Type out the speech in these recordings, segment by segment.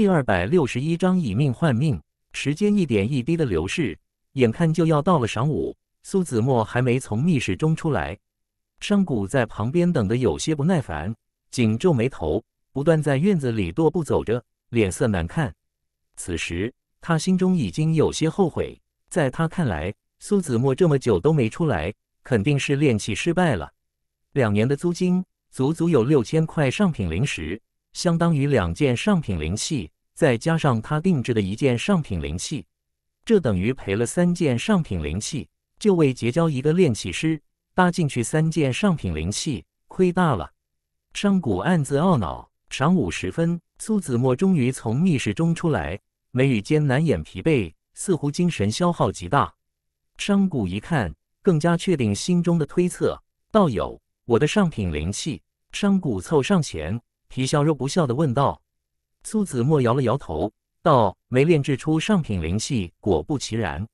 第二百六十一章以命换命。时间一点一滴的流逝，眼看就要到了晌午，苏子墨还没从密室中出来，商谷在旁边等得有些不耐烦，紧皱眉头，不断在院子里踱步走着，脸色难看。此时他心中已经有些后悔，在他看来，苏子墨这么久都没出来，肯定是练气失败了。两年的租金，足足有六千块上品灵石。相当于两件上品灵器，再加上他定制的一件上品灵器，这等于赔了三件上品灵器，就为结交一个炼器师，搭进去三件上品灵器，亏大了。商贾暗自懊恼。晌午时分，苏子墨终于从密室中出来，眉宇间难掩疲惫，似乎精神消耗极大。商贾一看，更加确定心中的推测。道友，我的上品灵器。商贾凑上前。皮笑肉不笑的问道：“苏子墨摇了摇头，道：‘没炼制出上品灵器。’果不其然，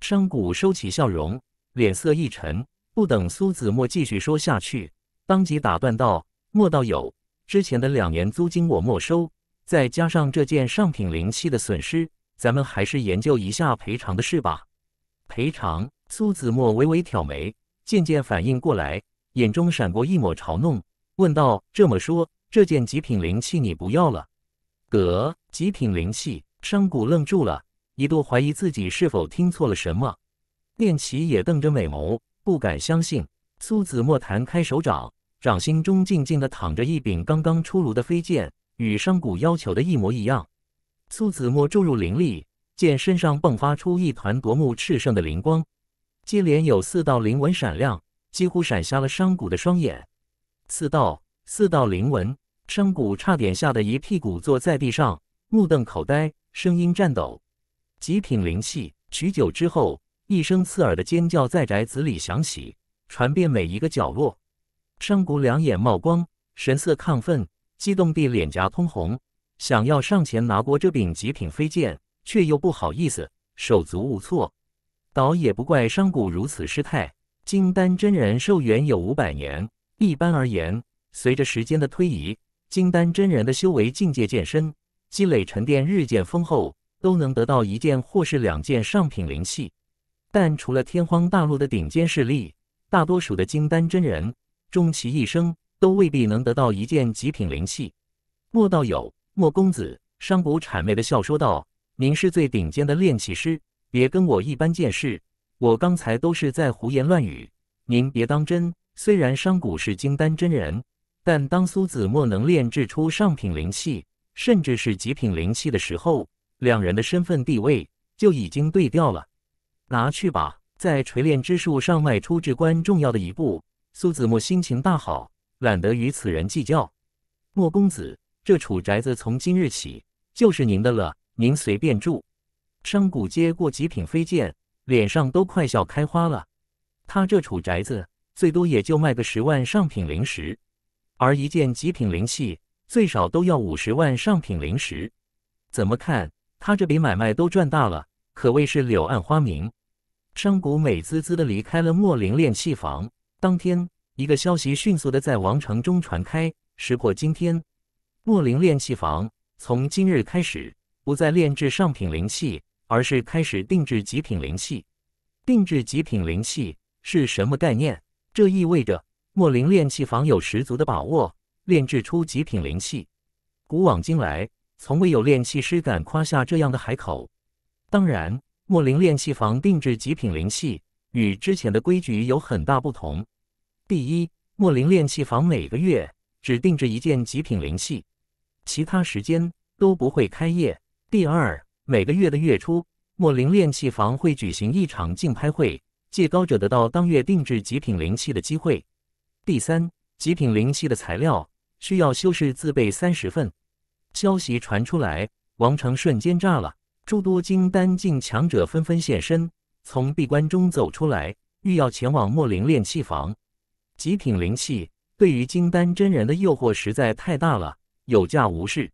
商贾收起笑容，脸色一沉，不等苏子墨继续说下去，当即打断道：‘莫道友，之前的两年租金我没收，再加上这件上品灵器的损失，咱们还是研究一下赔偿的事吧。’赔偿。”苏子墨微微挑眉，渐渐反应过来，眼中闪过一抹嘲弄，问道：“这么说？”这件极品灵器你不要了？得，极品灵器！商贾愣住了，一度怀疑自己是否听错了什么。练琪也瞪着美眸，不敢相信。苏子墨弹开手掌，掌心中静静的躺着一柄刚刚出炉的飞剑，与商贾要求的一模一样。苏子墨注入灵力，剑身上迸发出一团夺目炽盛的灵光，接连有四道灵纹闪亮，几乎闪瞎了商贾的双眼。四道。四道灵纹，商谷差点吓得一屁股坐在地上，目瞪口呆，声音颤抖。极品灵气取久之后，一声刺耳的尖叫在宅子里响起，传遍每一个角落。商谷两眼冒光，神色亢奋，激动地脸颊通红，想要上前拿过这柄极品飞剑，却又不好意思，手足无措。倒也不怪商贾如此失态，金丹真人寿元有五百年，一般而言。随着时间的推移，金丹真人的修为境界渐深，积累沉淀日渐丰厚，都能得到一件或是两件上品灵器。但除了天荒大陆的顶尖势力，大多数的金丹真人，终其一生都未必能得到一件极品灵器。莫道友，莫公子，商贾谄媚的笑说道：“您是最顶尖的炼器师，别跟我一般见识。我刚才都是在胡言乱语，您别当真。虽然商贾是金丹真人。”但当苏子墨能炼制出上品灵气，甚至是极品灵气的时候，两人的身份地位就已经对调了。拿去吧，在锤炼之术上迈出至关重要的一步。苏子墨心情大好，懒得与此人计较。莫公子，这楚宅子从今日起就是您的了，您随便住。商贾接过极品飞剑，脸上都快笑开花了。他这楚宅子最多也就卖个十万上品灵石。而一件极品灵器最少都要五十万上品灵石，怎么看他这笔买卖都赚大了，可谓是柳暗花明。商贾美滋滋的离开了墨灵炼器房。当天，一个消息迅速的在王城中传开：，时过今天，墨灵炼器房从今日开始不再炼制上品灵器，而是开始定制极品灵器。定制极品灵器是什么概念？这意味着？莫林炼器坊有十足的把握炼制出极品灵器，古往今来从未有炼器师敢夸下这样的海口。当然，莫林炼器坊定制极品灵器与之前的规矩有很大不同。第一，莫林炼器坊每个月只定制一件极品灵器，其他时间都不会开业。第二，每个月的月初，莫林炼器坊会举行一场竞拍会，借高者得到当月定制极品灵器的机会。第三，极品灵器的材料需要修士自备三十份。消息传出来，王城瞬间炸了，诸多金丹境强者纷纷现身，从闭关中走出来，欲要前往墨灵炼器房。极品灵气对于金丹真人的诱惑实在太大了，有价无市。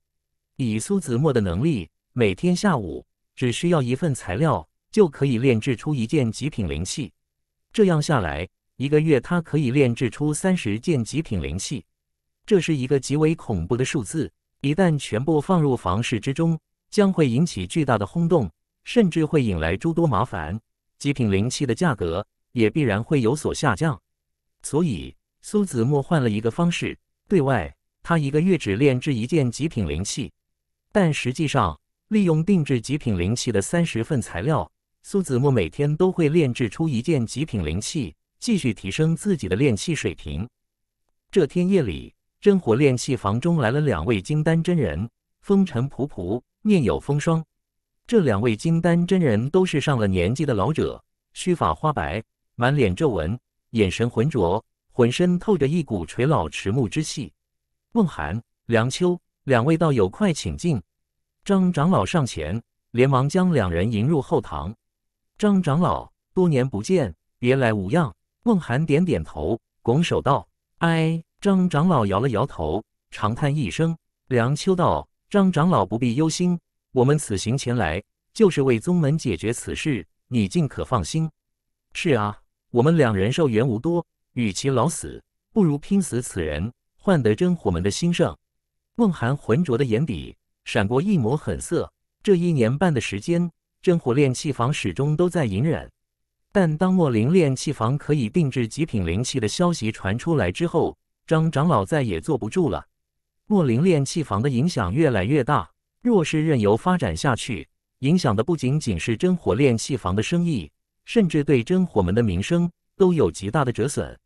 以苏子墨的能力，每天下午只需要一份材料，就可以炼制出一件极品灵气。这样下来。一个月，他可以炼制出三十件极品灵器，这是一个极为恐怖的数字。一旦全部放入房室之中，将会引起巨大的轰动，甚至会引来诸多麻烦。极品灵器的价格也必然会有所下降。所以，苏子墨换了一个方式，对外他一个月只炼制一件极品灵器，但实际上，利用定制极品灵器的三十份材料，苏子墨每天都会炼制出一件极品灵器。继续提升自己的炼气水平。这天夜里，真火炼器房中来了两位金丹真人，风尘仆仆，面有风霜。这两位金丹真人都是上了年纪的老者，须发花白，满脸皱纹，眼神浑浊，浑身透着一股垂老迟暮之气。孟寒、梁秋两位道友，快请进。张长老上前，连忙将两人迎入后堂。张长老，多年不见，别来无恙。孟涵点点头，拱手道：“哎。”张长老摇了摇头，长叹一声。梁秋道：“张长老不必忧心，我们此行前来就是为宗门解决此事，你尽可放心。”是啊，我们两人寿缘无多，与其老死，不如拼死此人，换得真火门的兴盛。孟涵浑浊的眼底闪过一抹狠色。这一年半的时间，真火炼器房始终都在隐忍。但当墨灵炼器房可以定制极品灵器的消息传出来之后，张长老再也坐不住了。墨灵炼器房的影响越来越大，若是任由发展下去，影响的不仅仅是真火炼器房的生意，甚至对真火门的名声都有极大的折损。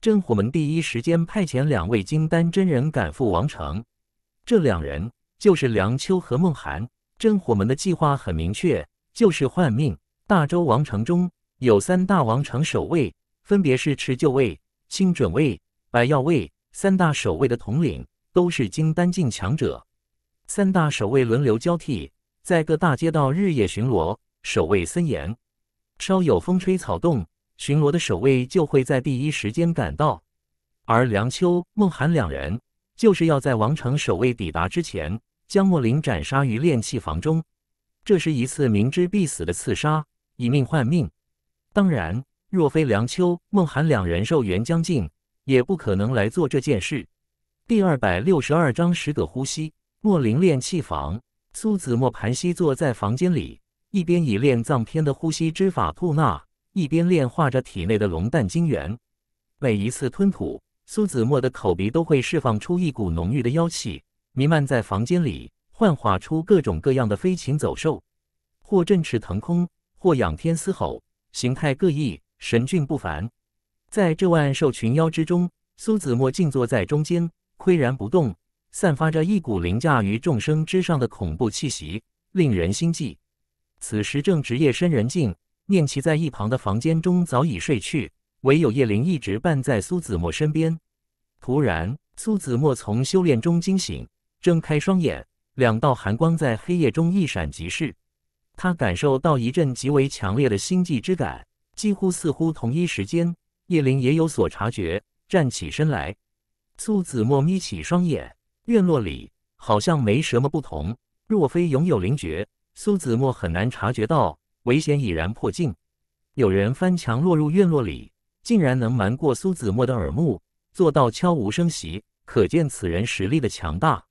真火门第一时间派遣两位金丹真人赶赴王城，这两人就是梁秋和梦涵。真火门的计划很明确，就是换命。大周王城中。有三大王城守卫，分别是持旧卫、青准卫、白药卫。三大守卫的统领都是金丹境强者。三大守卫轮流交替，在各大街道日夜巡逻，守卫森严。稍有风吹草动，巡逻的守卫就会在第一时间赶到。而梁秋、孟寒两人就是要在王城守卫抵达之前，将莫林斩杀于炼器房中。这是一次明知必死的刺杀，以命换命。当然，若非梁秋梦涵两人寿元将尽，也不可能来做这件事。第二百六十二章十个呼吸。莫林练气房，苏子墨盘膝坐在房间里，一边以练藏篇的呼吸之法吐纳，一边炼化着体内的龙蛋精元。每一次吞吐，苏子墨的口鼻都会释放出一股浓郁的妖气，弥漫在房间里，幻化出各种各样的飞禽走兽，或振翅腾空，或仰天嘶吼。形态各异，神俊不凡，在这万兽群妖之中，苏子墨静坐在中间，岿然不动，散发着一股凌驾于众生之上的恐怖气息，令人心悸。此时正值夜深人静，念其在一旁的房间中早已睡去，唯有叶灵一直伴在苏子墨身边。突然，苏子墨从修炼中惊醒，睁开双眼，两道寒光在黑夜中一闪即逝。他感受到一阵极为强烈的心悸之感，几乎似乎同一时间，叶灵也有所察觉，站起身来。苏子墨眯起双眼，院落里好像没什么不同。若非拥有灵觉，苏子墨很难察觉到危险已然迫近。有人翻墙落入院落里，竟然能瞒过苏子墨的耳目，做到悄无声息，可见此人实力的强大。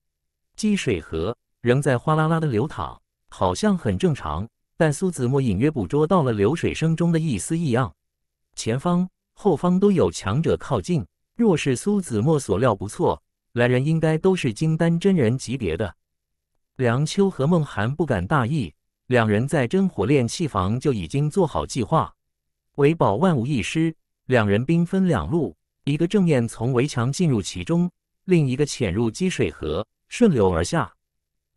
积水河仍在哗啦啦的流淌。好像很正常，但苏子墨隐约捕捉到了流水声中的一丝异样。前方、后方都有强者靠近。若是苏子墨所料不错，来人应该都是金丹真人级别的。梁秋和孟涵不敢大意，两人在真火炼器房就已经做好计划，为保万无一失，两人兵分两路，一个正面从围墙进入其中，另一个潜入积水河，顺流而下，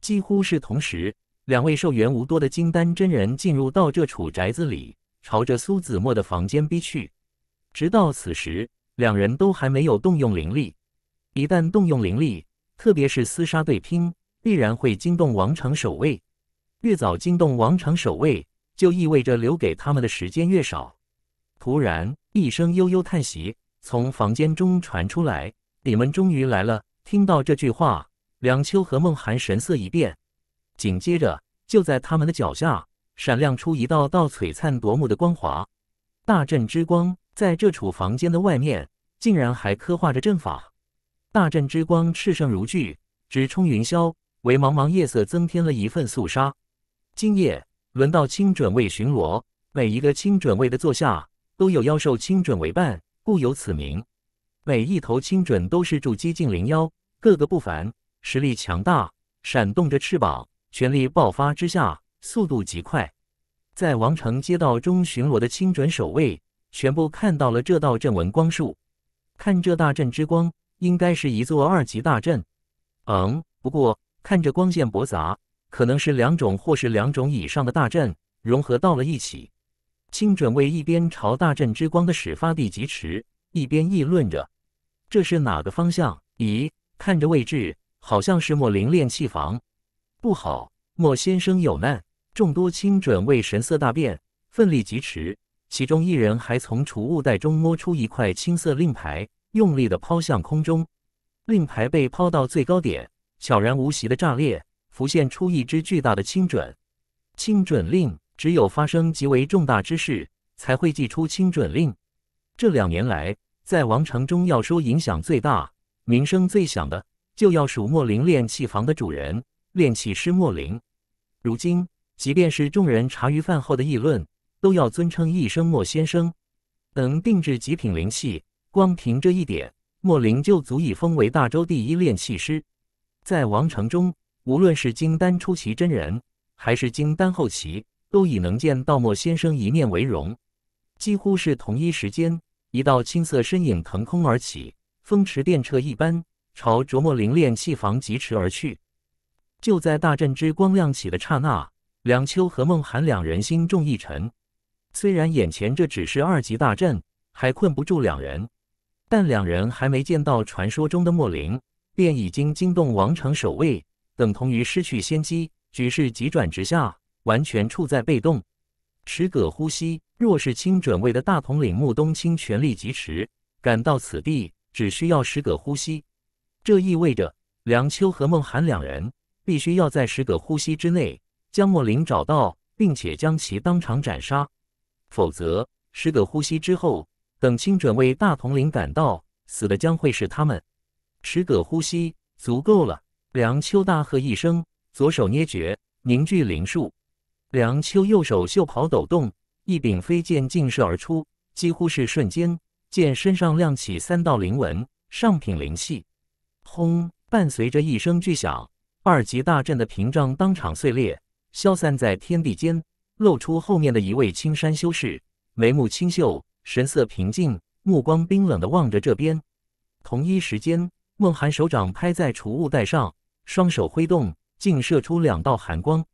几乎是同时。两位寿元无多的金丹真人进入到这处宅子里，朝着苏子墨的房间逼去。直到此时，两人都还没有动用灵力。一旦动用灵力，特别是厮杀对拼，必然会惊动王城守卫。越早惊动王城守卫，就意味着留给他们的时间越少。突然，一声悠悠叹息从房间中传出来：“你们终于来了。”听到这句话，梁秋和梦涵神色一变。紧接着，就在他们的脚下闪亮出一道道璀璨夺目的光华。大阵之光在这处房间的外面，竟然还刻画着阵法。大阵之光炽盛如炬，直冲云霄，为茫茫夜色增添了一份肃杀。今夜轮到青准卫巡逻，每一个青准卫的座下都有妖兽青准为伴，故有此名。每一头青准都是筑基境灵妖，个个不凡，实力强大，闪动着翅膀。全力爆发之下，速度极快，在王城街道中巡逻的清准守卫全部看到了这道阵纹光束。看这大阵之光，应该是一座二级大阵。嗯，不过看着光线驳杂，可能是两种或是两种以上的大阵融合到了一起。清准卫一边朝大阵之光的始发地疾驰，一边议论着：“这是哪个方向？咦，看着位置，好像是墨林炼器房。”不好，莫先生有难！众多亲准卫神色大变，奋力疾驰。其中一人还从储物袋中摸出一块青色令牌，用力的抛向空中。令牌被抛到最高点，悄然无息的炸裂，浮现出一只巨大的青准。青准令只有发生极为重大之事，才会祭出青准令。这两年来，在王城中要说影响最大、名声最响的，就要数莫林炼器房的主人。炼气师莫林，如今即便是众人茶余饭后的议论，都要尊称一声莫先生。能定制极品灵器，光凭这一点，莫林就足以封为大周第一炼气师。在王城中，无论是金丹初期真人，还是金丹后期，都以能见道莫先生一面为荣。几乎是同一时间，一道青色身影腾空而起，风驰电掣一般朝着莫林炼气房疾驰而去。就在大阵之光亮起的刹那，梁秋和孟涵两人心中一沉。虽然眼前这只是二级大阵，还困不住两人，但两人还没见到传说中的墨灵，便已经惊动王城守卫，等同于失去先机，局势急转直下，完全处在被动。十个呼吸，若是清准卫的大统领穆冬青全力疾驰赶到此地，只需要十个呼吸。这意味着梁秋和孟涵两人。必须要在十个呼吸之内将莫林找到，并且将其当场斩杀，否则十个呼吸之后，等清准卫大统领赶到，死的将会是他们。十个呼吸足够了！梁秋大喝一声，左手捏诀，凝聚灵术。梁秋右手袖袍抖动，一柄飞剑劲射而出，几乎是瞬间，剑身上亮起三道灵纹，上品灵气。轰！伴随着一声巨响。二级大阵的屏障当场碎裂，消散在天地间，露出后面的一位青山修士，眉目清秀，神色平静，目光冰冷地望着这边。同一时间，孟寒手掌拍在储物袋上，双手挥动，竟射出两道寒光，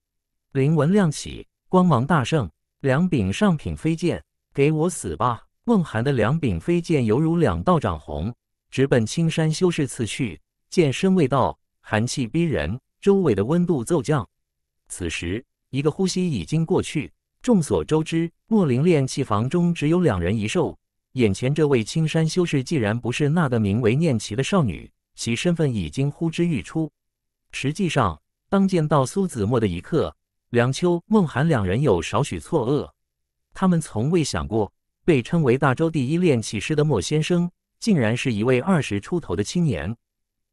灵纹亮起，光芒大盛。两柄上品飞剑，给我死吧！孟寒的两柄飞剑犹如两道长虹，直奔青山修士刺去。剑身未到。寒气逼人，周围的温度骤降。此时，一个呼吸已经过去。众所周知，莫林练气房中只有两人一兽。眼前这位青山修士，既然不是那个名为念琪的少女，其身份已经呼之欲出。实际上，当见到苏子墨的一刻，梁秋、孟涵两人有少许错愕。他们从未想过，被称为大周第一练气师的莫先生，竟然是一位二十出头的青年，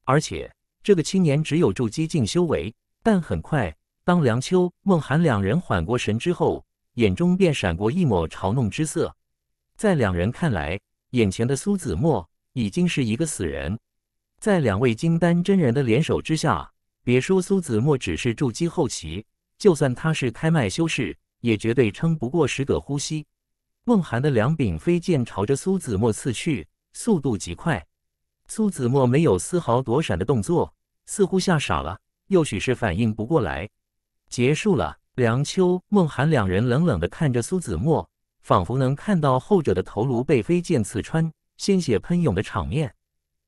而且。这个青年只有筑基境修为，但很快，当梁秋、孟涵两人缓过神之后，眼中便闪过一抹嘲弄之色。在两人看来，眼前的苏子墨已经是一个死人。在两位金丹真人的联手之下，别说苏子墨只是筑基后期，就算他是开脉修士，也绝对撑不过十个呼吸。孟涵的两柄飞剑朝着苏子墨刺去，速度极快。苏子墨没有丝毫躲闪的动作，似乎吓傻了，又许是反应不过来。结束了，梁秋、孟涵两人冷冷地看着苏子墨，仿佛能看到后者的头颅被飞剑刺穿，鲜血喷涌的场面。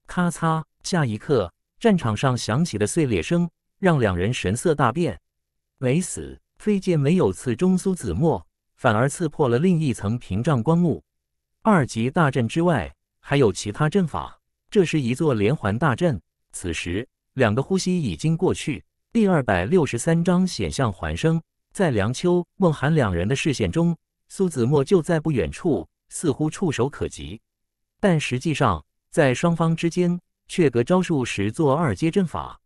咔嚓！下一刻，战场上响起的碎裂声，让两人神色大变。没死，飞剑没有刺中苏子墨，反而刺破了另一层屏障光幕。二级大阵之外，还有其他阵法。这是一座连环大阵。此时，两个呼吸已经过去。第二百六十三章：险象环生。在梁秋、孟涵两人的视线中，苏子墨就在不远处，似乎触手可及。但实际上，在双方之间却隔招数，十座二阶阵法。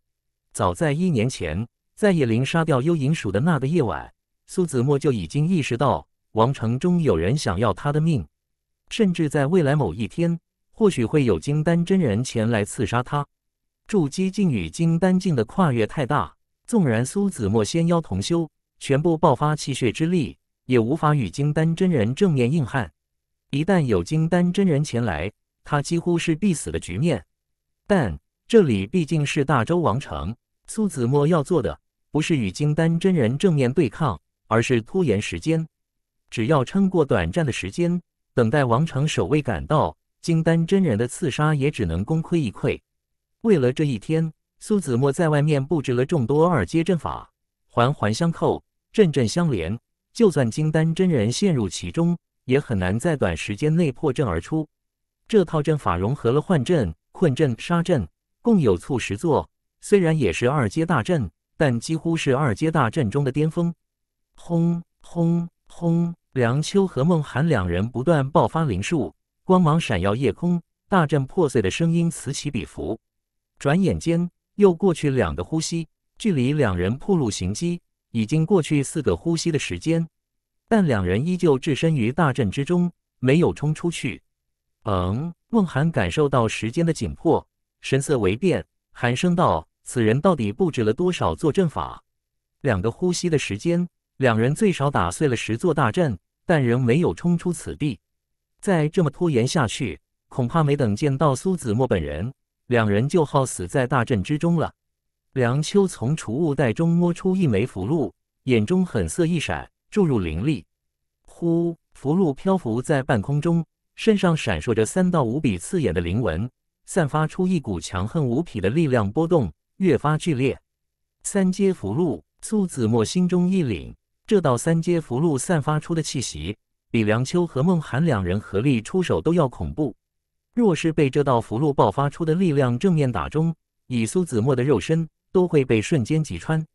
早在一年前，在野林杀掉幽影鼠的那个夜晚，苏子墨就已经意识到，王城中有人想要他的命，甚至在未来某一天。或许会有金丹真人前来刺杀他，筑基境与金丹境的跨越太大，纵然苏子墨仙妖同修，全部爆发气血之力，也无法与金丹真人正面硬汉。一旦有金丹真人前来，他几乎是必死的局面。但这里毕竟是大周王城，苏子墨要做的不是与金丹真人正面对抗，而是拖延时间。只要撑过短暂的时间，等待王城守卫赶到。金丹真人的刺杀也只能功亏一篑。为了这一天，苏子墨在外面布置了众多二阶阵法，环环相扣，阵阵相连。就算金丹真人陷入其中，也很难在短时间内破阵而出。这套阵法融合了幻阵、困阵、杀阵，共有数十座。虽然也是二阶大阵，但几乎是二阶大阵中的巅峰。轰轰轰！梁秋和孟涵两人不断爆发灵术。光芒闪耀夜空，大阵破碎的声音此起彼伏。转眼间又过去两个呼吸，距离两人破路行击已经过去四个呼吸的时间，但两人依旧置身于大阵之中，没有冲出去。嗯，孟涵感受到时间的紧迫，神色微变，寒声道：“此人到底布置了多少座阵法？”两个呼吸的时间，两人最少打碎了十座大阵，但仍没有冲出此地。再这么拖延下去，恐怕没等见到苏子墨本人，两人就耗死在大阵之中了。梁秋从储物袋中摸出一枚符箓，眼中狠色一闪，注入灵力。呼！符箓漂浮在半空中，身上闪烁着三道无比刺眼的灵纹，散发出一股强横无匹的力量波动，越发剧烈。三阶符箓，苏子墨心中一凛，这道三阶符箓散发出的气息。李良秋和孟涵两人合力出手都要恐怖，若是被这道符箓爆发出的力量正面打中，以苏子墨的肉身都会被瞬间击穿。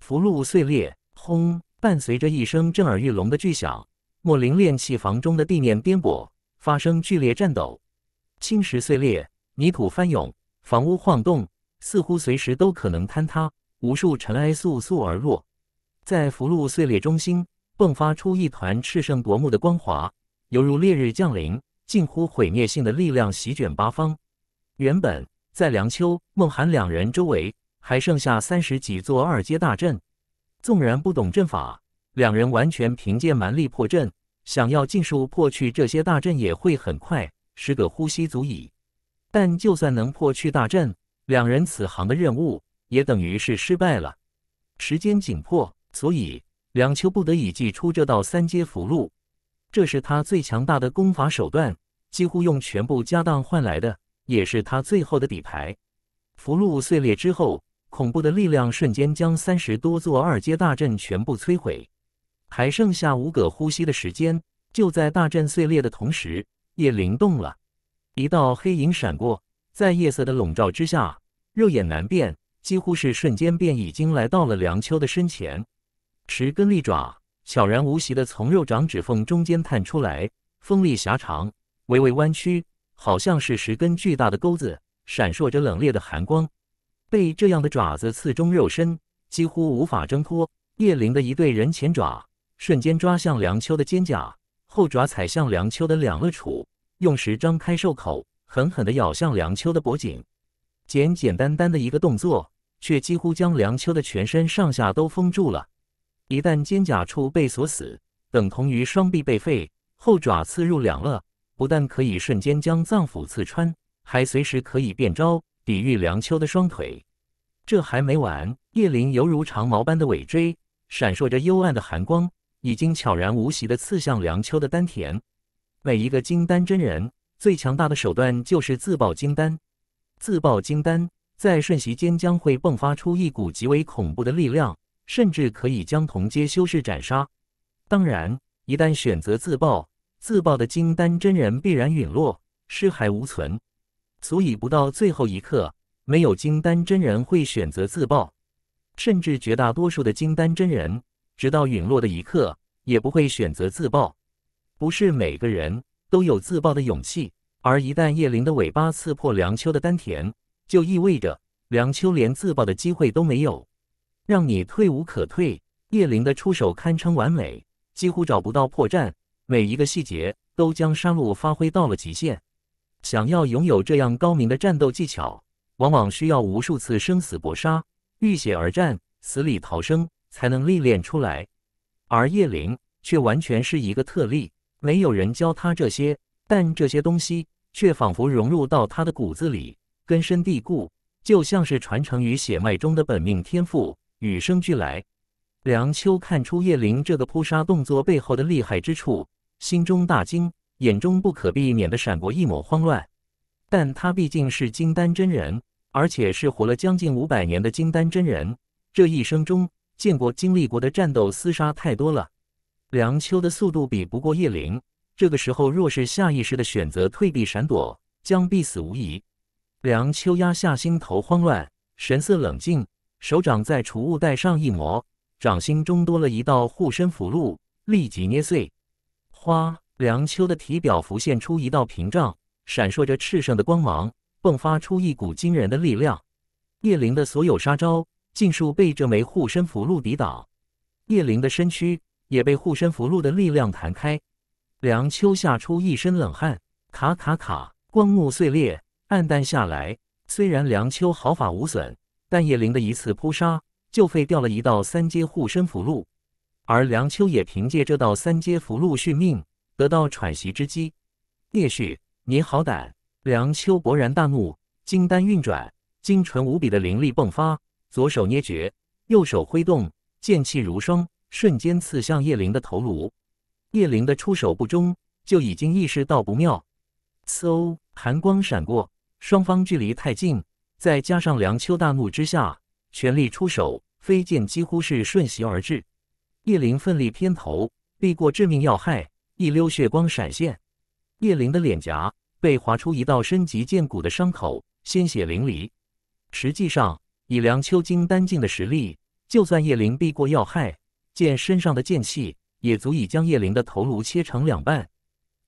符箓碎裂，轰！伴随着一声震耳欲聋的巨响，墨灵炼气房中的地面颠簸，发生剧烈颤抖，青石碎裂，泥土翻涌，房屋晃动，似乎随时都可能坍塌。无数尘埃簌簌而落，在符箓碎裂中心。迸发出一团炽盛夺目的光华，犹如烈日降临，近乎毁灭性的力量席卷八方。原本在梁秋、孟涵两人周围还剩下三十几座二阶大阵，纵然不懂阵法，两人完全凭借蛮力破阵，想要尽数破去这些大阵也会很快，十个呼吸足矣。但就算能破去大阵，两人此行的任务也等于是失败了。时间紧迫，所以。梁秋不得已祭出这道三阶符箓，这是他最强大的功法手段，几乎用全部家当换来的，也是他最后的底牌。符箓碎裂之后，恐怖的力量瞬间将三十多座二阶大阵全部摧毁，还剩下五个呼吸的时间。就在大阵碎裂的同时，夜灵动了一道黑影闪过，在夜色的笼罩之下，肉眼难辨，几乎是瞬间便已经来到了梁秋的身前。十根利爪悄然无息地从肉掌指缝中间探出来，锋利狭长，微微弯曲，好像是十根巨大的钩子，闪烁着冷冽的寒光。被这样的爪子刺中，肉身几乎无法挣脱。叶灵的一对人前爪瞬间抓向梁秋的肩胛，后爪踩向梁秋的两肋处，用时张开兽口，狠狠地咬向梁秋的脖颈。简简单单的一个动作，却几乎将梁秋的全身上下都封住了。一旦肩胛处被锁死，等同于双臂被废。后爪刺入两肋，不但可以瞬间将脏腑刺穿，还随时可以变招抵御梁秋的双腿。这还没完，叶林犹如长矛般的尾椎，闪烁着幽暗的寒光，已经悄然无息的刺向梁秋的丹田。每一个金丹真人最强大的手段就是自爆金丹，自爆金丹在瞬息间将会迸发出一股极为恐怖的力量。甚至可以将同阶修士斩杀。当然，一旦选择自爆，自爆的金丹真人必然陨落，尸骸无存。所以，不到最后一刻，没有金丹真人会选择自爆。甚至绝大多数的金丹真人，直到陨落的一刻，也不会选择自爆。不是每个人都有自爆的勇气。而一旦叶灵的尾巴刺破梁秋的丹田，就意味着梁秋连自爆的机会都没有。让你退无可退，叶灵的出手堪称完美，几乎找不到破绽，每一个细节都将杀戮发挥到了极限。想要拥有这样高明的战斗技巧，往往需要无数次生死搏杀、浴血而战、死里逃生才能历练出来。而叶灵却完全是一个特例，没有人教他这些，但这些东西却仿佛融入到他的骨子里，根深蒂固，就像是传承于血脉中的本命天赋。与生俱来，梁秋看出叶灵这个扑杀动作背后的厉害之处，心中大惊，眼中不可避免地闪过一抹慌乱。但他毕竟是金丹真人，而且是活了将近五百年的金丹真人，这一生中见过、经历过的战斗厮杀太多了。梁秋的速度比不过叶灵，这个时候若是下意识的选择退避闪躲，将必死无疑。梁秋压下心头慌乱，神色冷静。手掌在储物袋上一磨，掌心中多了一道护身符箓，立即捏碎。哗！梁秋的体表浮现出一道屏障，闪烁着炽盛的光芒，迸发出一股惊人的力量。叶灵的所有杀招尽数被这枚护身符箓抵挡，叶灵的身躯也被护身符箓的力量弹开。梁秋吓出一身冷汗，卡卡卡，光幕碎裂，暗淡下来。虽然梁秋毫发无损。但叶灵的一次扑杀就废掉了一道三阶护身符箓，而梁秋也凭借这道三阶符箓续命，得到喘息之机。叶旭，你好歹！梁秋勃然大怒，金丹运转，精纯无比的灵力迸发，左手捏诀，右手挥动，剑气如霜，瞬间刺向叶灵的头颅。叶灵的出手不中，就已经意识到不妙。嗖，寒光闪过，双方距离太近。再加上梁秋大怒之下全力出手，飞剑几乎是瞬息而至。叶灵奋力偏头避过致命要害，一溜血光闪现，叶灵的脸颊被划出一道深及剑骨的伤口，鲜血淋漓。实际上，以梁秋金丹境的实力，就算叶灵避过要害，剑身上的剑气也足以将叶灵的头颅切成两半。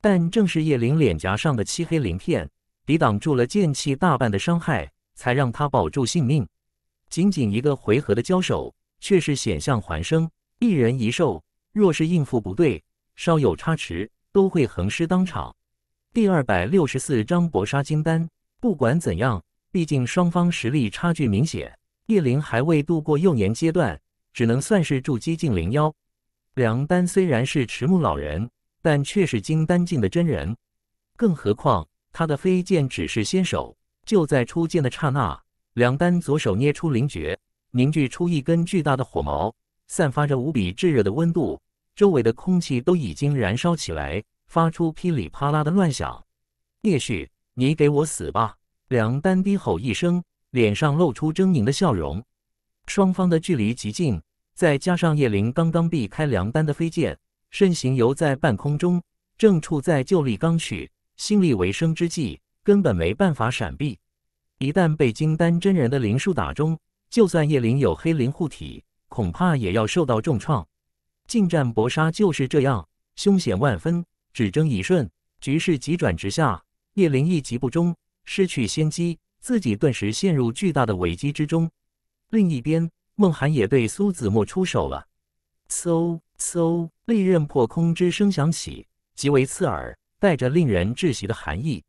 但正是叶灵脸颊上的漆黑鳞片抵挡住了剑气大半的伤害。才让他保住性命。仅仅一个回合的交手，却是险象环生。一人一兽，若是应付不对，稍有差池，都会横尸当场。第二百六十四章搏杀金丹。不管怎样，毕竟双方实力差距明显。叶灵还未度过幼年阶段，只能算是筑基境灵妖。梁丹虽然是迟暮老人，但却是金丹境的真人。更何况他的飞剑只是先手。就在出剑的刹那，梁丹左手捏出灵诀，凝聚出一根巨大的火矛，散发着无比炙热的温度，周围的空气都已经燃烧起来，发出噼里啪啦的乱响。叶旭，你给我死吧！梁丹低吼一声，脸上露出狰狞的笑容。双方的距离极近，再加上叶灵刚刚避开梁丹的飞剑，身形犹在半空中，正处在旧力刚去、新力为生之际。根本没办法闪避，一旦被金丹真人的灵术打中，就算叶灵有黑灵护体，恐怕也要受到重创。近战搏杀就是这样，凶险万分，只争一瞬，局势急转直下。叶灵一急不中，失去先机，自己顿时陷入巨大的危机之中。另一边，孟涵也对苏子墨出手了，嗖嗖，利刃破空之声响起，极为刺耳，带着令人窒息的寒意。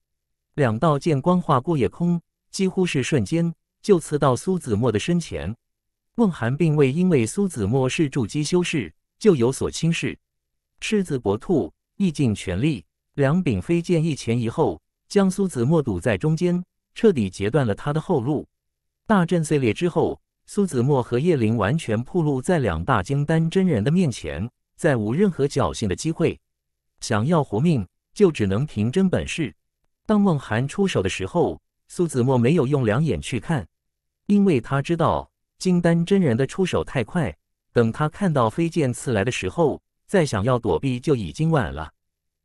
两道剑光划过夜空，几乎是瞬间就刺到苏子墨的身前。孟涵并未因为苏子墨是筑基修士就有所轻视，狮子搏兔亦尽全力，两柄飞剑一前一后将苏子墨堵在中间，彻底截断了他的后路。大阵碎裂之后，苏子墨和叶灵完全暴露在两大金丹真人的面前，再无任何侥幸的机会。想要活命，就只能凭真本事。当梦涵出手的时候，苏子墨没有用两眼去看，因为他知道金丹真人的出手太快。等他看到飞剑刺来的时候，再想要躲避就已经晚了。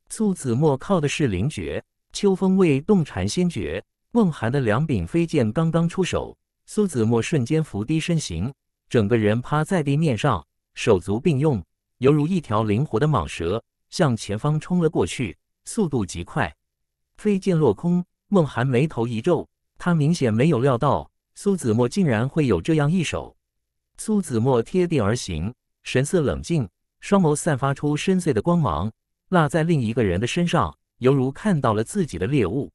苏子墨靠的是灵觉，秋风未动，禅先觉。梦涵的两柄飞剑刚刚出手，苏子墨瞬间伏低身形，整个人趴在地面上，手足并用，犹如一条灵活的蟒蛇，向前方冲了过去，速度极快。飞剑落空，孟涵眉头一皱，他明显没有料到苏子墨竟然会有这样一手。苏子墨贴地而行，神色冷静，双眸散发出深邃的光芒，落在另一个人的身上，犹如看到了自己的猎物。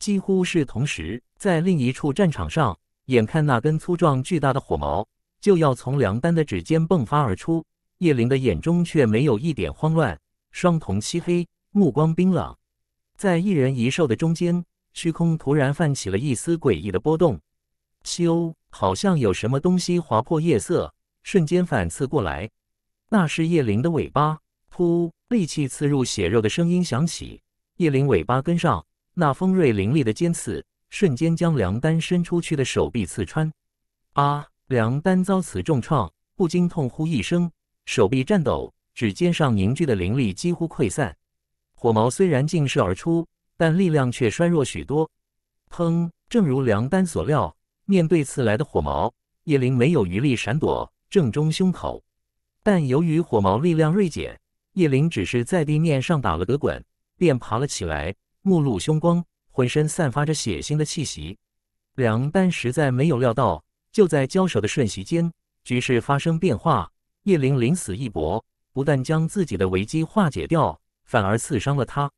几乎是同时，在另一处战场上，眼看那根粗壮巨大的火矛就要从梁丹的指尖迸发而出，叶灵的眼中却没有一点慌乱，双瞳漆黑，目光冰冷。在一人一兽的中间，虚空突然泛起了一丝诡异的波动。咻！好像有什么东西划破夜色，瞬间反刺过来。那是叶灵的尾巴。噗！利器刺入血肉的声音响起。叶灵尾巴跟上那锋锐凌厉的尖刺，瞬间将梁丹伸出去的手臂刺穿。啊！梁丹遭此重创，不禁痛呼一声，手臂颤抖，指尖上凝聚的灵力几乎溃散。火矛虽然尽射而出，但力量却衰弱许多。砰！正如梁丹所料，面对刺来的火矛，叶灵没有余力闪躲，正中胸口。但由于火矛力量锐减，叶灵只是在地面上打了个滚，便爬了起来，目露凶光，浑身散发着血腥的气息。梁丹实在没有料到，就在交手的瞬息间，局势发生变化。叶灵临死一搏，不但将自己的危机化解掉。反而刺伤了他，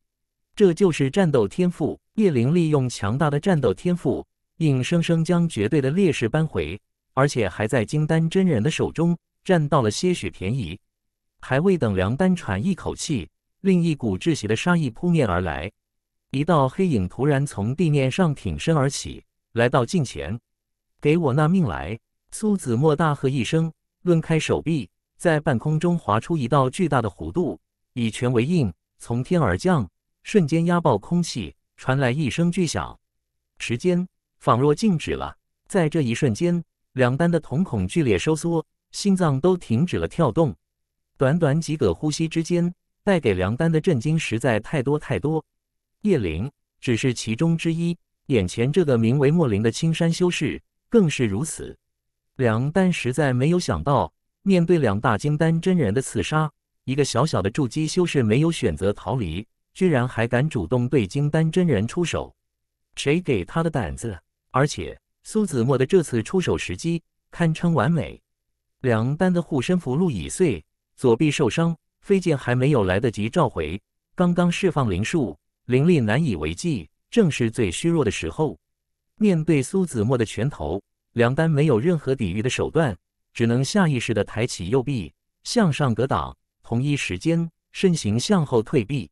这就是战斗天赋。叶灵利用强大的战斗天赋，硬生生将绝对的劣势扳回，而且还在金丹真人的手中占到了些许便宜。还未等梁丹喘一口气，另一股窒息的杀意扑面而来，一道黑影突然从地面上挺身而起，来到近前：“给我拿命来！”苏子墨大喝一声，抡开手臂，在半空中划出一道巨大的弧度，以拳为印。从天而降，瞬间压爆空气，传来一声巨响，时间仿若静止了。在这一瞬间，梁丹的瞳孔剧烈收缩，心脏都停止了跳动。短短几个呼吸之间，带给梁丹的震惊实在太多太多。叶灵只是其中之一，眼前这个名为莫林的青山修士更是如此。梁丹实在没有想到，面对两大金丹真人的刺杀。一个小小的筑基修士没有选择逃离，居然还敢主动对金丹真人出手，谁给他的胆子？而且苏子墨的这次出手时机堪称完美。梁丹的护身符露已碎，左臂受伤，飞剑还没有来得及召回，刚刚释放灵术，灵力难以为继，正是最虚弱的时候。面对苏子墨的拳头，梁丹没有任何抵御的手段，只能下意识地抬起右臂向上格挡。同一时间，身形向后退避。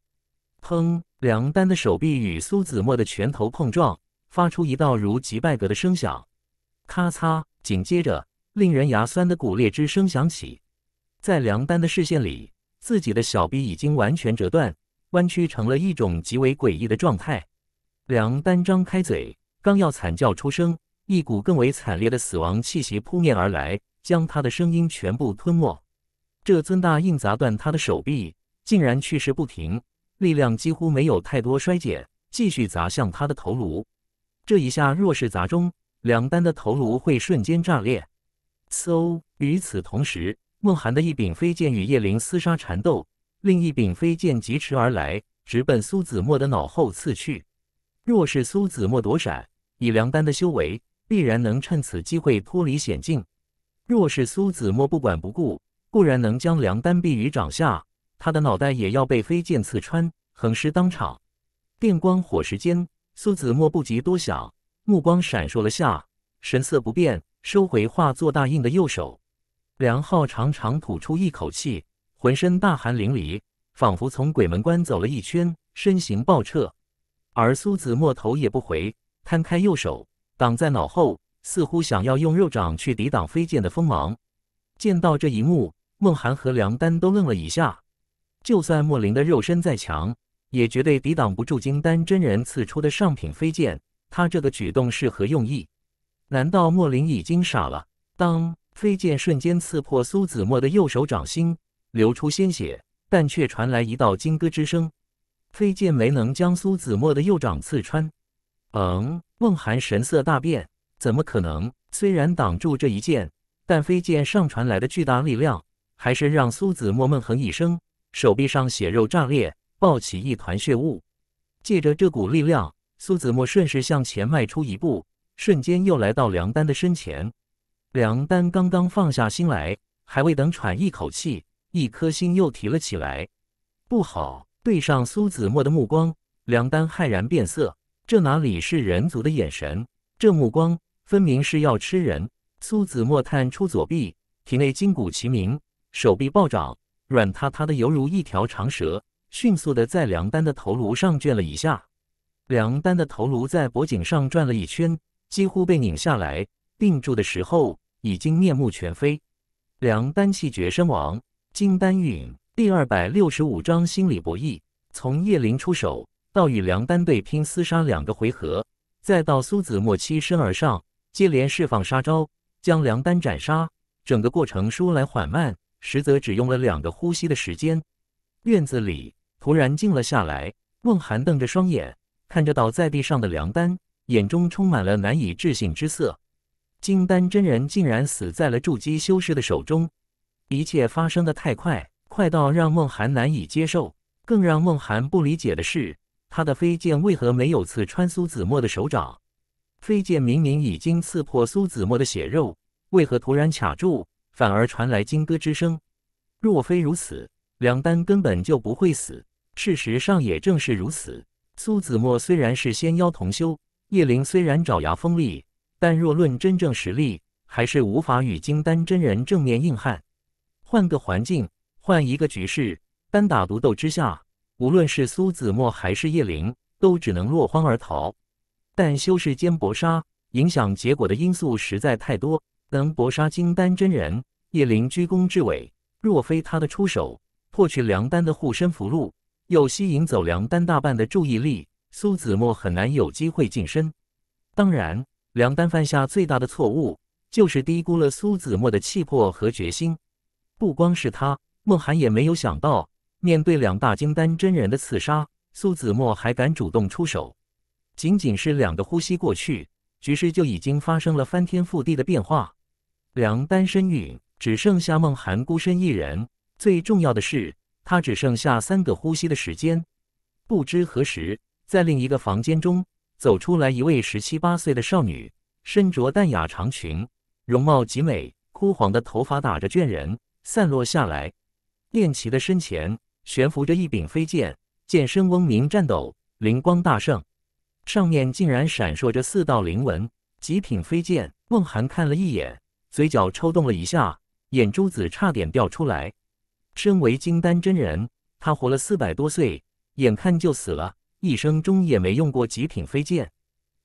砰！梁丹的手臂与苏子墨的拳头碰撞，发出一道如击败格的声响。咔嚓！紧接着，令人牙酸的骨裂之声响起。在梁丹的视线里，自己的小臂已经完全折断，弯曲成了一种极为诡异的状态。梁丹张开嘴，刚要惨叫出声，一股更为惨烈的死亡气息扑面而来，将他的声音全部吞没。这尊大印砸断他的手臂，竟然去势不停，力量几乎没有太多衰减，继续砸向他的头颅。这一下若是砸中，梁丹的头颅会瞬间炸裂。嗖！与此同时，孟涵的一柄飞剑与叶灵厮杀缠斗，另一柄飞剑疾驰而来，直奔苏子墨的脑后刺去。若是苏子墨躲闪，以梁丹的修为，必然能趁此机会脱离险境。若是苏子墨不管不顾，不然，能将梁丹毙于掌下，他的脑袋也要被飞剑刺穿，横尸当场。电光火石间，苏子墨不及多想，目光闪烁了下，神色不变，收回化作大印的右手。梁浩长长吐出一口气，浑身大汗淋漓，仿佛从鬼门关走了一圈，身形暴撤。而苏子墨头也不回，摊开右手挡在脑后，似乎想要用肉掌去抵挡飞剑的锋芒。见到这一幕。孟涵和梁丹都愣了一下，就算莫林的肉身再强，也绝对抵挡不住金丹真人刺出的上品飞剑。他这个举动是何用意？难道莫林已经傻了？当飞剑瞬间刺破苏子墨的右手掌心，流出鲜血，但却传来一道金戈之声。飞剑没能将苏子墨的右掌刺穿。嗯，孟涵神色大变，怎么可能？虽然挡住这一剑，但飞剑上传来的巨大力量。还是让苏子墨闷哼一声，手臂上血肉炸裂，爆起一团血雾。借着这股力量，苏子墨顺势向前迈出一步，瞬间又来到梁丹的身前。梁丹刚刚放下心来，还未等喘一口气，一颗心又提了起来。不好！对上苏子墨的目光，梁丹骇然变色。这哪里是人族的眼神？这目光分明是要吃人。苏子墨探出左臂，体内筋骨齐鸣。手臂暴涨，软塌塌的犹如一条长蛇，迅速的在梁丹的头颅上卷了一下。梁丹的头颅在脖颈上转了一圈，几乎被拧下来。定住的时候，已经面目全非。梁丹气绝身亡。金丹陨第二百六十五章心理博弈。从叶麟出手，到与梁丹对拼厮杀两个回合，再到苏子墨欺身而上，接连释放杀招，将梁丹斩杀。整个过程说来缓慢。实则只用了两个呼吸的时间，院子里突然静了下来。孟涵瞪着双眼，看着倒在地上的梁丹，眼中充满了难以置信之色。金丹真人竟然死在了筑基修士的手中，一切发生的太快，快到让孟涵难以接受。更让孟涵不理解的是，他的飞剑为何没有刺穿苏子墨的手掌？飞剑明明已经刺破苏子墨的血肉，为何突然卡住？反而传来金戈之声。若非如此，两丹根本就不会死。事实上也正是如此。苏子墨虽然是仙妖同修，叶灵虽然爪牙锋利，但若论真正实力，还是无法与金丹真人正面硬汉。换个环境，换一个局势，单打独斗之下，无论是苏子墨还是叶灵，都只能落荒而逃。但修士间搏杀，影响结果的因素实在太多。能搏杀金丹真人，叶灵居功至伟。若非他的出手破去梁丹的护身符箓，又吸引走梁丹大半的注意力，苏子墨很难有机会近身。当然，梁丹犯下最大的错误，就是低估了苏子墨的气魄和决心。不光是他，孟涵也没有想到，面对两大金丹真人的刺杀，苏子墨还敢主动出手。仅仅是两个呼吸过去，局势就已经发生了翻天覆地的变化。梁单身陨，只剩下梦涵孤身一人。最重要的是，他只剩下三个呼吸的时间。不知何时，在另一个房间中走出来一位十七八岁的少女，身着淡雅长裙，容貌极美，枯黄的头发打着卷，人散落下来。练奇的身前悬浮着一柄飞剑，剑身嗡鸣颤抖，灵光大盛，上面竟然闪烁着四道灵纹，极品飞剑。梦涵看了一眼。嘴角抽动了一下，眼珠子差点掉出来。身为金丹真人，他活了四百多岁，眼看就死了，一生中也没用过极品飞剑。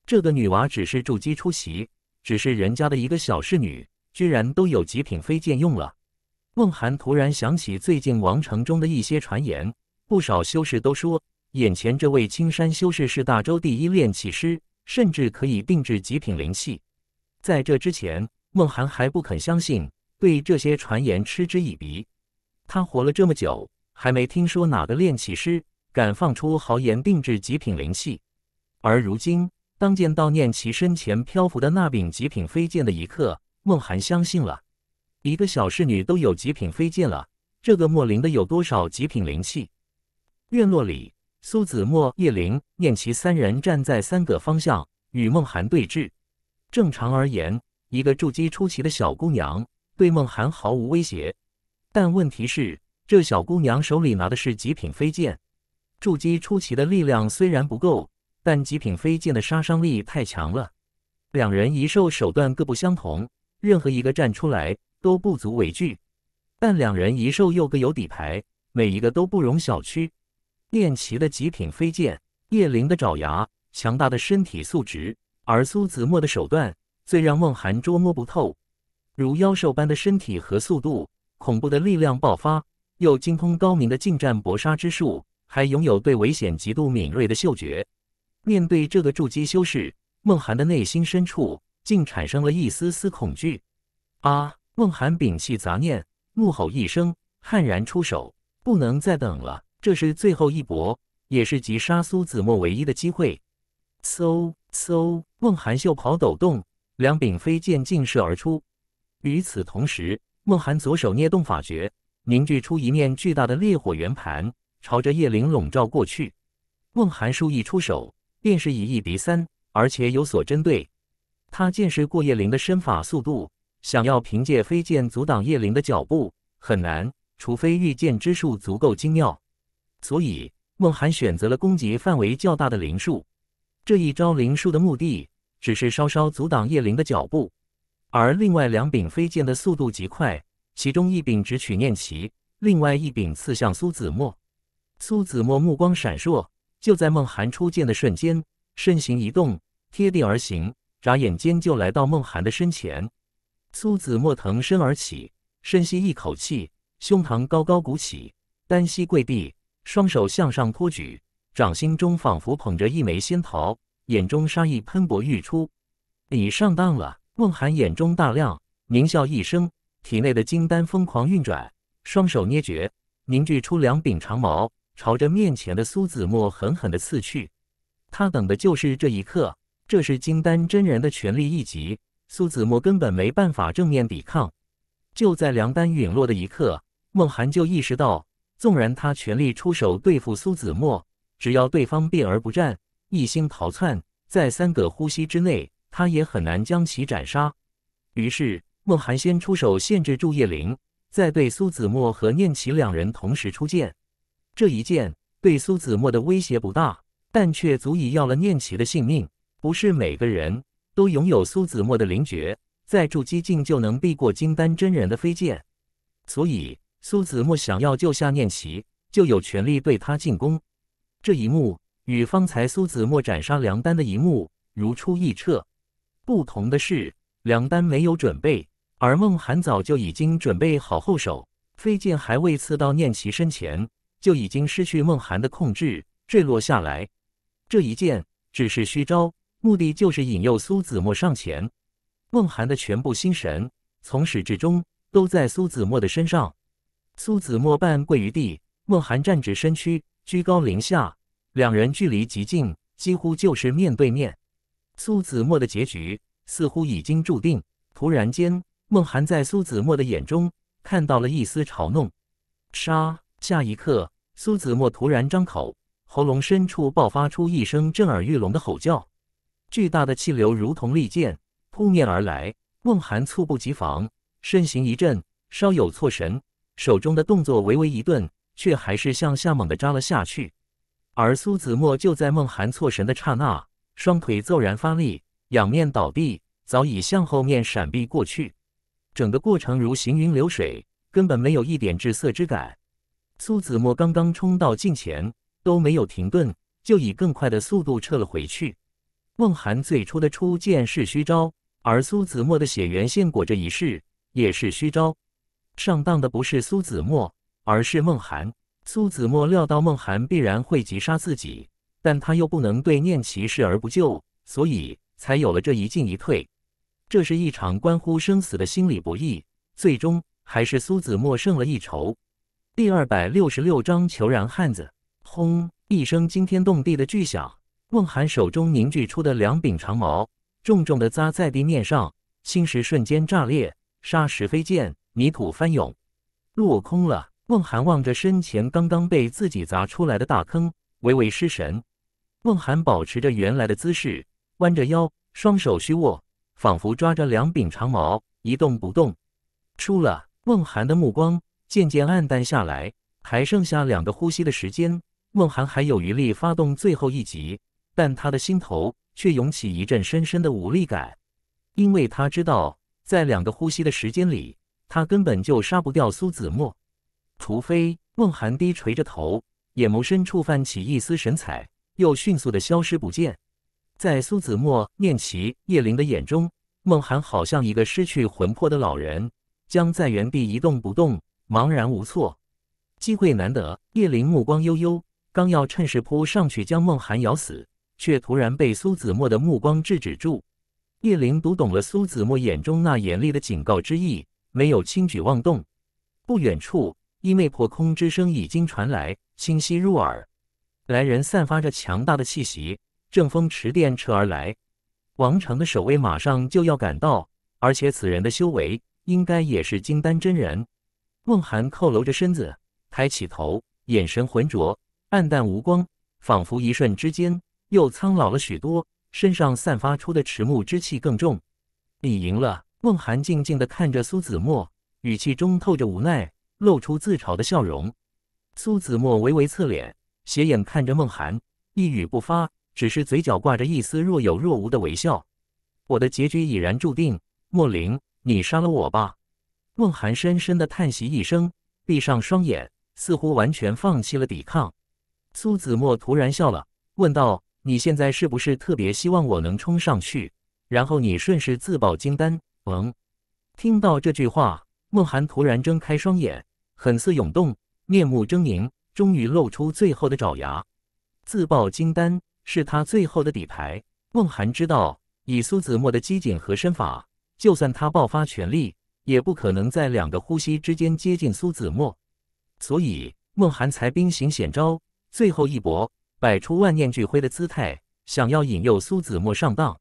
这个女娃只是筑基出席，只是人家的一个小侍女，居然都有极品飞剑用了。孟涵突然想起最近王城中的一些传言，不少修士都说，眼前这位青山修士是大周第一炼器师，甚至可以定制极品灵器。在这之前。孟涵还不肯相信，对这些传言嗤之以鼻。他活了这么久，还没听说哪个炼器师敢放出豪言定制极品灵器。而如今，当见到念其身前漂浮的那柄极品飞剑的一刻，孟涵相信了。一个小侍女都有极品飞剑了，这个莫林的有多少极品灵器？院落里，苏子墨、叶灵、念其三人站在三个方向与孟涵对峙。正常而言。一个筑基出奇的小姑娘对梦涵毫无威胁，但问题是这小姑娘手里拿的是极品飞剑，筑基出奇的力量虽然不够，但极品飞剑的杀伤力太强了。两人一兽手段各不相同，任何一个站出来都不足为惧，但两人一兽又各有底牌，每一个都不容小觑。练奇的极品飞剑，叶灵的爪牙，强大的身体素质，而苏子墨的手段。最让孟涵捉摸不透，如妖兽般的身体和速度，恐怖的力量爆发，又精通高明的近战搏杀之术，还拥有对危险极度敏锐的嗅觉。面对这个筑基修士，孟涵的内心深处竟产生了一丝丝恐惧。啊！孟涵摒弃杂念，怒吼一声，悍然出手。不能再等了，这是最后一搏，也是击杀苏子墨唯一的机会。嗖嗖，孟涵袖袍抖动。两柄飞剑劲射而出，与此同时，孟涵左手捏动法诀，凝聚出一面巨大的烈火圆盘，朝着叶灵笼罩过去。孟涵术一出手，便是以一敌三，而且有所针对。他见识过叶灵的身法速度，想要凭借飞剑阻挡叶灵的脚步很难，除非御剑之术足够精妙。所以，孟涵选择了攻击范围较大的灵术。这一招灵术的目的。只是稍稍阻挡叶灵的脚步，而另外两柄飞剑的速度极快，其中一柄直取念奇，另外一柄刺向苏子墨。苏子墨目光闪烁，就在孟涵出剑的瞬间，身形一动，贴地而行，眨眼间就来到孟涵的身前。苏子墨腾身而起，深吸一口气，胸膛高高鼓起，单膝跪地，双手向上托举，掌心中仿佛捧着一枚仙桃。眼中杀意喷薄欲出，你上当了！孟涵眼中大亮，狞笑一声，体内的金丹疯狂运转，双手捏诀，凝聚出两柄长矛，朝着面前的苏子墨狠狠的刺去。他等的就是这一刻，这是金丹真人的全力一击，苏子墨根本没办法正面抵抗。就在梁丹陨落的一刻，孟涵就意识到，纵然他全力出手对付苏子墨，只要对方避而不战。一心逃窜，在三个呼吸之内，他也很难将其斩杀。于是，孟寒先出手限制住叶灵，再对苏子墨和念琪两人同时出剑。这一剑对苏子墨的威胁不大，但却足以要了念琪的性命。不是每个人都拥有苏子墨的灵觉，在筑基境就能避过金丹真人的飞剑。所以，苏子墨想要救下念琪，就有权利对他进攻。这一幕。与方才苏子墨斩杀梁丹的一幕如出一辙，不同的是，梁丹没有准备，而孟涵早就已经准备好后手。飞剑还未刺到念琪身前，就已经失去孟涵的控制，坠落下来。这一剑只是虚招，目的就是引诱苏子墨上前。孟涵的全部心神从始至终都在苏子墨的身上。苏子墨半跪于地，孟涵站直身躯，居高临下。两人距离极近，几乎就是面对面。苏子墨的结局似乎已经注定。突然间，孟涵在苏子墨的眼中看到了一丝嘲弄。杀！下一刻，苏子墨突然张口，喉咙深处爆发出一声震耳欲聋的吼叫，巨大的气流如同利剑扑面而来。孟涵猝不及防，身形一震，稍有错神，手中的动作微微一顿，却还是向下猛地扎了下去。而苏子墨就在孟涵错神的刹那，双腿骤然发力，仰面倒地，早已向后面闪避过去。整个过程如行云流水，根本没有一点滞涩之感。苏子墨刚刚冲到近前都没有停顿，就以更快的速度撤了回去。孟涵最初的出剑是虚招，而苏子墨的血缘线裹着一式也是虚招。上当的不是苏子墨，而是孟涵。苏子墨料到孟涵必然会击杀自己，但他又不能对念琪视而不救，所以才有了这一进一退。这是一场关乎生死的心理博弈，最终还是苏子墨胜了一筹。第二百六十六章求饶汉子。轰！一声惊天动地的巨响，孟涵手中凝聚出的两柄长矛重重的砸在地面上，青石瞬间炸裂，沙石飞溅，泥土翻涌，落空了。孟涵望着身前刚刚被自己砸出来的大坑，微微失神。孟涵保持着原来的姿势，弯着腰，双手虚握，仿佛抓着两柄长矛，一动不动。输了，孟涵的目光渐渐暗淡下来。还剩下两个呼吸的时间，孟涵还有余力发动最后一击，但他的心头却涌起一阵深深的无力感，因为他知道，在两个呼吸的时间里，他根本就杀不掉苏子墨。除非孟涵低垂着头，眼眸深处泛起一丝神采，又迅速的消失不见。在苏子墨、念起叶灵的眼中，孟涵好像一个失去魂魄的老人，僵在原地一动不动，茫然无措。机会难得，叶灵目光悠悠，刚要趁势扑上去将孟涵咬死，却突然被苏子墨的目光制止住。叶灵读懂了苏子墨眼中那严厉的警告之意，没有轻举妄动。不远处。一昧破空之声已经传来，清晰入耳。来人散发着强大的气息，正风驰电掣而来。王城的守卫马上就要赶到，而且此人的修为应该也是金丹真人。孟涵佝偻着身子，抬起头，眼神浑浊、暗淡无光，仿佛一瞬之间又苍老了许多。身上散发出的迟暮之气更重。你赢了。孟涵静静地看着苏子墨，语气中透着无奈。露出自嘲的笑容，苏子墨微微侧脸，斜眼看着孟涵，一语不发，只是嘴角挂着一丝若有若无的微笑。我的结局已然注定，莫灵，你杀了我吧。孟涵深深的叹息一声，闭上双眼，似乎完全放弃了抵抗。苏子墨突然笑了，问道：“你现在是不是特别希望我能冲上去，然后你顺势自爆金丹？”嗯。听到这句话，孟涵突然睁开双眼。狠似涌动，面目狰狞，终于露出最后的爪牙。自爆金丹是他最后的底牌。孟涵知道，以苏子墨的机警和身法，就算他爆发全力，也不可能在两个呼吸之间接近苏子墨。所以孟涵才兵行险招，最后一搏，摆出万念俱灰的姿态，想要引诱苏子墨上当。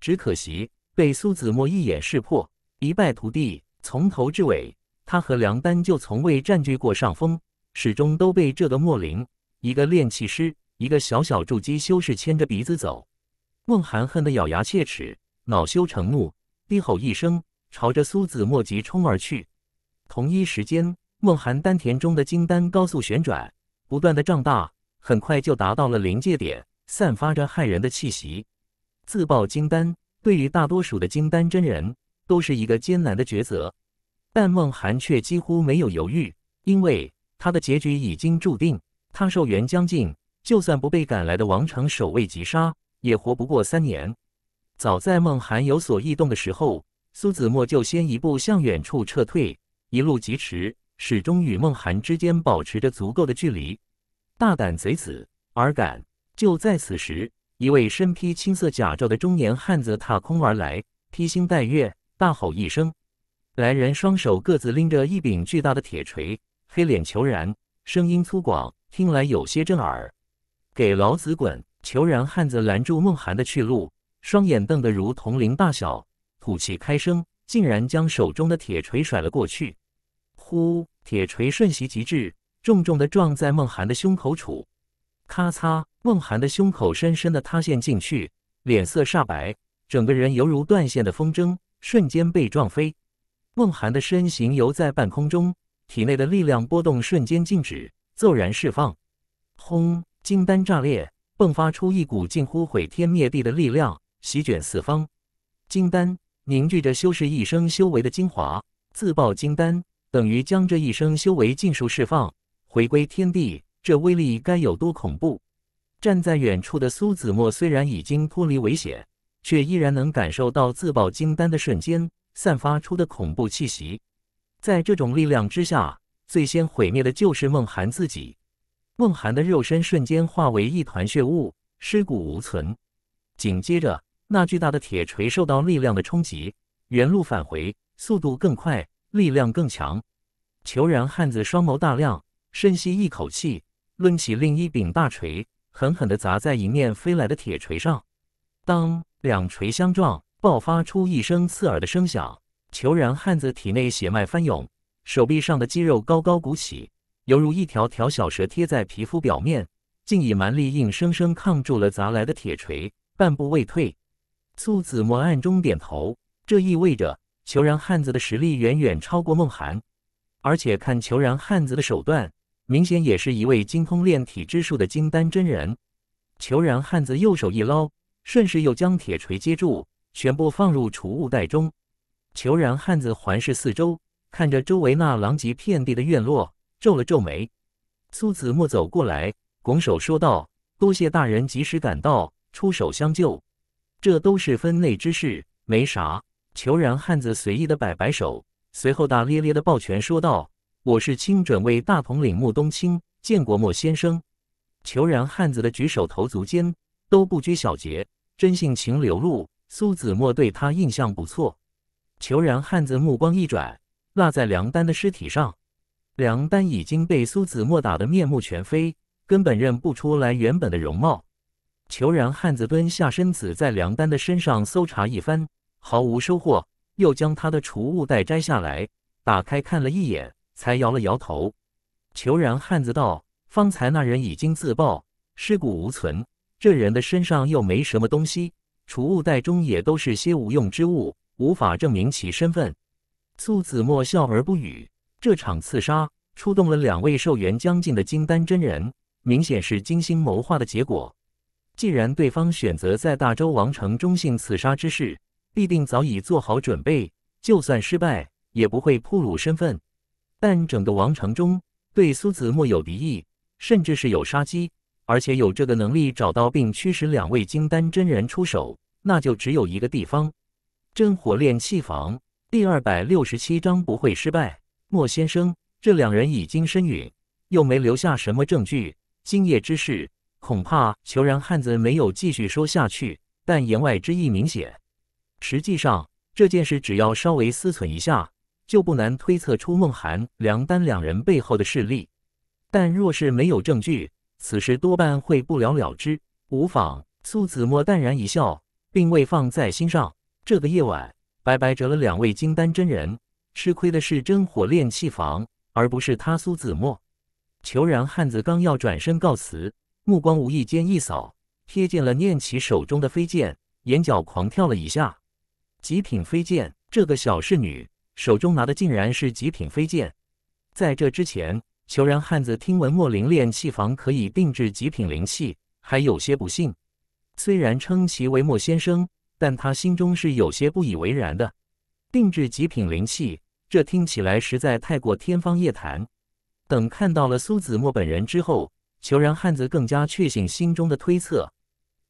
只可惜被苏子墨一眼识破，一败涂地，从头至尾。他和梁丹就从未占据过上风，始终都被这个莫林，一个炼气师，一个小小筑基修士牵着鼻子走。孟涵恨得咬牙切齿，恼羞成怒，低吼一声，朝着苏子墨急冲而去。同一时间，孟涵丹田中的金丹高速旋转，不断的胀大，很快就达到了临界点，散发着骇人的气息。自爆金丹，对于大多数的金丹真人，都是一个艰难的抉择。但孟涵却几乎没有犹豫，因为他的结局已经注定。他寿元将尽，就算不被赶来的王城守卫击杀，也活不过三年。早在孟涵有所异动的时候，苏子墨就先一步向远处撤退，一路疾驰，始终与孟涵之间保持着足够的距离。大胆贼子，尔敢！就在此时，一位身披青色甲胄的中年汉子踏空而来，披星戴月，大吼一声。来人双手各自拎着一柄巨大的铁锤，黑脸裘然，声音粗犷，听来有些震耳。给老子滚！裘然汉子拦住梦涵的去路，双眼瞪得如铜铃大小，吐气开声，竟然将手中的铁锤甩了过去。呼！铁锤瞬息即至，重重的撞在梦涵的胸口处。咔嚓！梦涵的胸口深深的塌陷进去，脸色煞白，整个人犹如断线的风筝，瞬间被撞飞。梦涵的身形游在半空中，体内的力量波动瞬间静止，骤然释放，轰！金丹炸裂，迸发出一股近乎毁天灭地的力量，席卷四方。金丹凝聚着修士一生修为的精华，自爆金丹等于将这一生修为尽数释放，回归天地。这威力该有多恐怖？站在远处的苏子墨虽然已经脱离危险，却依然能感受到自爆金丹的瞬间。散发出的恐怖气息，在这种力量之下，最先毁灭的就是梦涵自己。梦涵的肉身瞬间化为一团血雾，尸骨无存。紧接着，那巨大的铁锤受到力量的冲击，原路返回，速度更快，力量更强。虬然汉子双眸大亮，深吸一口气，抡起另一柄大锤，狠狠地砸在迎面飞来的铁锤上。当两锤相撞。爆发出一声刺耳的声响，裘然汉子体内血脉翻涌，手臂上的肌肉高高鼓起，犹如一条条小蛇贴在皮肤表面，竟以蛮力硬生生抗住了砸来的铁锤，半步未退。苏子墨暗中点头，这意味着裘然汉子的实力远远超过孟涵，而且看裘然汉子的手段，明显也是一位精通炼体之术的金丹真人。裘然汉子右手一捞，顺势又将铁锤接住。全部放入储物袋中。裘然汉子环视四周，看着周围那狼藉遍地的院落，皱了皱眉。苏子墨走过来，拱手说道：“多谢大人及时赶到，出手相救，这都是分内之事，没啥。”裘然汉子随意的摆摆手，随后大咧咧的抱拳说道：“我是清准卫大统领穆冬青，见过莫先生。”裘然汉子的举手投足间都不拘小节，真性情流露。苏子墨对他印象不错。裘然汉子目光一转，落在梁丹的尸体上。梁丹已经被苏子墨打得面目全非，根本认不出来原本的容貌。裘然汉子蹲下身子，在梁丹的身上搜查一番，毫无收获，又将他的储物袋摘下来，打开看了一眼，才摇了摇头。裘然汉子道：“方才那人已经自爆，尸骨无存，这人的身上又没什么东西。”储物袋中也都是些无用之物，无法证明其身份。苏子墨笑而不语。这场刺杀出动了两位寿元将近的金丹真人，明显是精心谋划的结果。既然对方选择在大周王城中性刺杀之事，必定早已做好准备。就算失败，也不会暴露身份。但整个王城中对苏子墨有敌意，甚至是有杀机，而且有这个能力找到并驱使两位金丹真人出手。那就只有一个地方，真火炼器房。第二百六十七章不会失败。莫先生，这两人已经身陨，又没留下什么证据，今夜之事恐怕。裘然汉子没有继续说下去，但言外之意明显。实际上这件事，只要稍微思忖一下，就不难推测出梦涵、梁丹两人背后的势力。但若是没有证据，此事多半会不了了之，无妨。苏子墨淡然一笑。并未放在心上。这个夜晚白白折了两位金丹真人，吃亏的是真火炼器房，而不是他苏子墨。裘然汉子刚要转身告辞，目光无意间一扫，瞥见了念起手中的飞剑，眼角狂跳了一下。极品飞剑！这个小侍女手中拿的竟然是极品飞剑。在这之前，裘然汉子听闻墨林炼器房可以定制极品灵气，还有些不信。虽然称其为莫先生，但他心中是有些不以为然的。定制极品灵气，这听起来实在太过天方夜谭。等看到了苏子墨本人之后，裘然汉子更加确信心中的推测：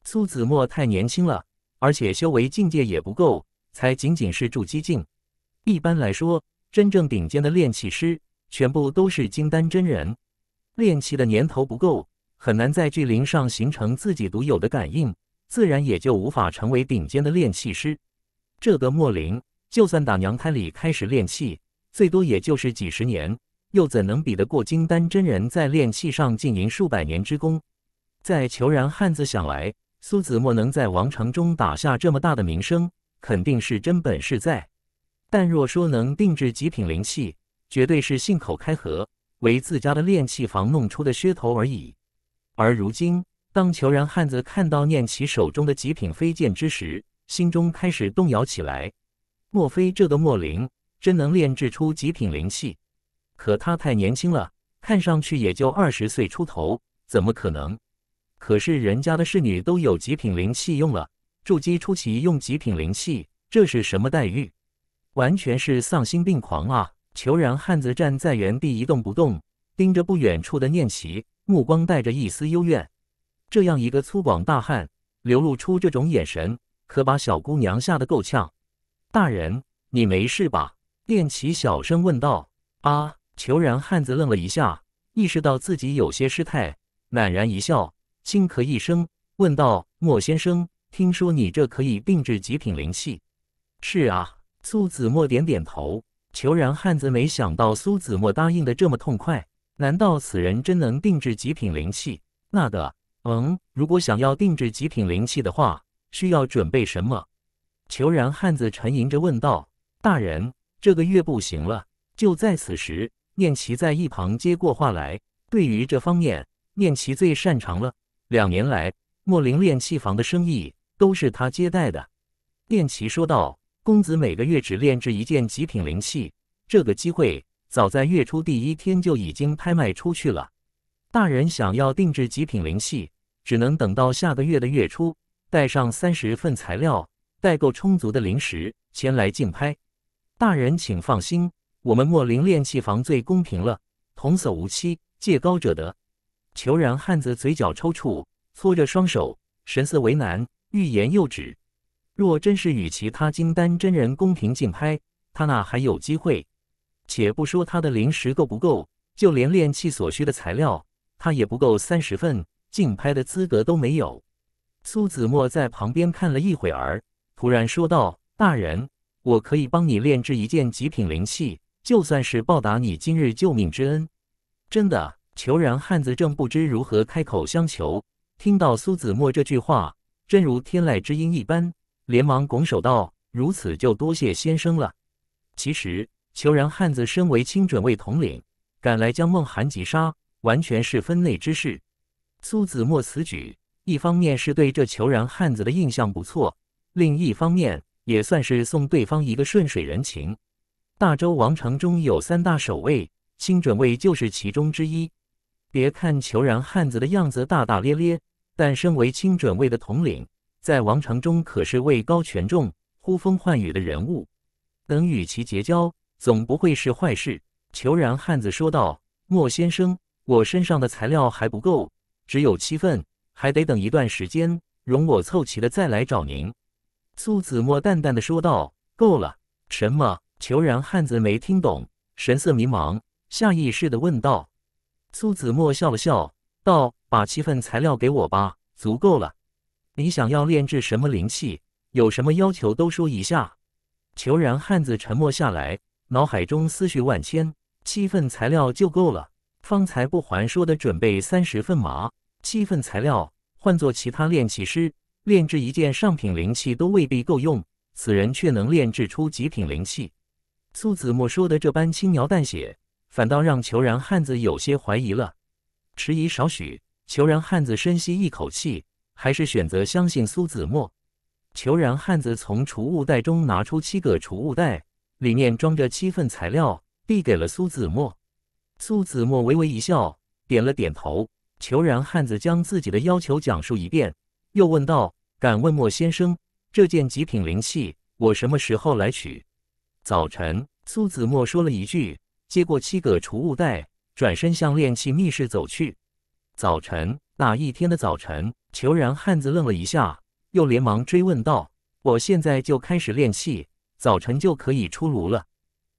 苏子墨太年轻了，而且修为境界也不够，才仅仅是筑基境。一般来说，真正顶尖的炼器师全部都是金丹真人，炼器的年头不够。很难在聚灵上形成自己独有的感应，自然也就无法成为顶尖的炼器师。这个莫林就算打娘胎里开始炼器，最多也就是几十年，又怎能比得过金丹真人？在炼器上经营数百年之功，在求然汉子想来，苏子墨能在王城中打下这么大的名声，肯定是真本事在。但若说能定制极品灵气，绝对是信口开河，为自家的炼器房弄出的噱头而已。而如今，当裘然汉子看到念齐手中的极品飞剑之时，心中开始动摇起来。莫非这个莫灵真能炼制出极品灵器？可他太年轻了，看上去也就二十岁出头，怎么可能？可是人家的侍女都有极品灵器用了，筑基初期用极品灵器，这是什么待遇？完全是丧心病狂啊！裘然汉子站在原地一动不动，盯着不远处的念奇，目光带着一丝幽怨，这样一个粗犷大汉流露出这种眼神，可把小姑娘吓得够呛。大人，你没事吧？练起小声问道。啊！裘然汉子愣了一下，意识到自己有些失态，赧然一笑，轻咳一声，问道：“莫先生，听说你这可以定制极品灵器？”“是啊。”苏子墨点点头。裘然汉子没想到苏子墨答应的这么痛快。难道此人真能定制极品灵器？那的，嗯，如果想要定制极品灵器的话，需要准备什么？裘然汉子沉吟着问道：“大人，这个月不行了。”就在此时，念琪在一旁接过话来：“对于这方面，念琪最擅长了。两年来，莫林炼器房的生意都是他接待的。”念琪说道：“公子每个月只炼制一件极品灵器，这个机会。”早在月初第一天就已经拍卖出去了。大人想要定制极品灵器，只能等到下个月的月初，带上三十份材料，带够充足的灵石前来竞拍。大人请放心，我们墨林炼器房最公平了，童叟无欺，借高者得。裘然汉子嘴角抽搐，搓着双手，神色为难，欲言又止。若真是与其他金丹真人公平竞拍，他那还有机会。且不说他的灵石够不够，就连炼器所需的材料，他也不够三十份，竞拍的资格都没有。苏子墨在旁边看了一会儿，突然说道：“大人，我可以帮你炼制一件极品灵器，就算是报答你今日救命之恩。”真的，求然汉子正不知如何开口相求，听到苏子墨这句话，真如天籁之音一般，连忙拱手道：“如此就多谢先生了。”其实。裘然汉子身为清准卫统领，赶来将孟涵击杀，完全是分内之事。苏子墨此举，一方面是对这裘然汉子的印象不错，另一方面也算是送对方一个顺水人情。大周王城中有三大守卫，清准卫就是其中之一。别看裘然汉子的样子大大咧咧，但身为清准卫的统领，在王城中可是位高权重、呼风唤雨的人物，能与其结交。总不会是坏事。”裘然汉子说道。“莫先生，我身上的材料还不够，只有七份，还得等一段时间，容我凑齐了再来找您。”苏子墨淡淡的说道。“够了。”什么？裘然汉子没听懂，神色迷茫，下意识的问道。苏子墨笑了笑，道：“把七份材料给我吧，足够了。你想要炼制什么灵气？有什么要求都说一下。”裘然汉子沉默下来。脑海中思绪万千，七份材料就够了。方才不还说的准备三十份麻，七份材料换做其他炼器师炼制一件上品灵器都未必够用，此人却能炼制出极品灵器。苏子墨说的这般轻描淡写，反倒让裘然汉子有些怀疑了。迟疑少许，裘然汉子深吸一口气，还是选择相信苏子墨。裘然汉子从储物袋中拿出七个储物袋。里面装着七份材料，递给了苏子墨。苏子墨微微一笑，点了点头。裘然汉子将自己的要求讲述一遍，又问道：“敢问莫先生，这件极品灵器我什么时候来取？”早晨，苏子墨说了一句，接过七个储物袋，转身向炼器密室走去。早晨，那一天的早晨，裘然汉子愣了一下，又连忙追问道：“我现在就开始炼器。”早晨就可以出炉了。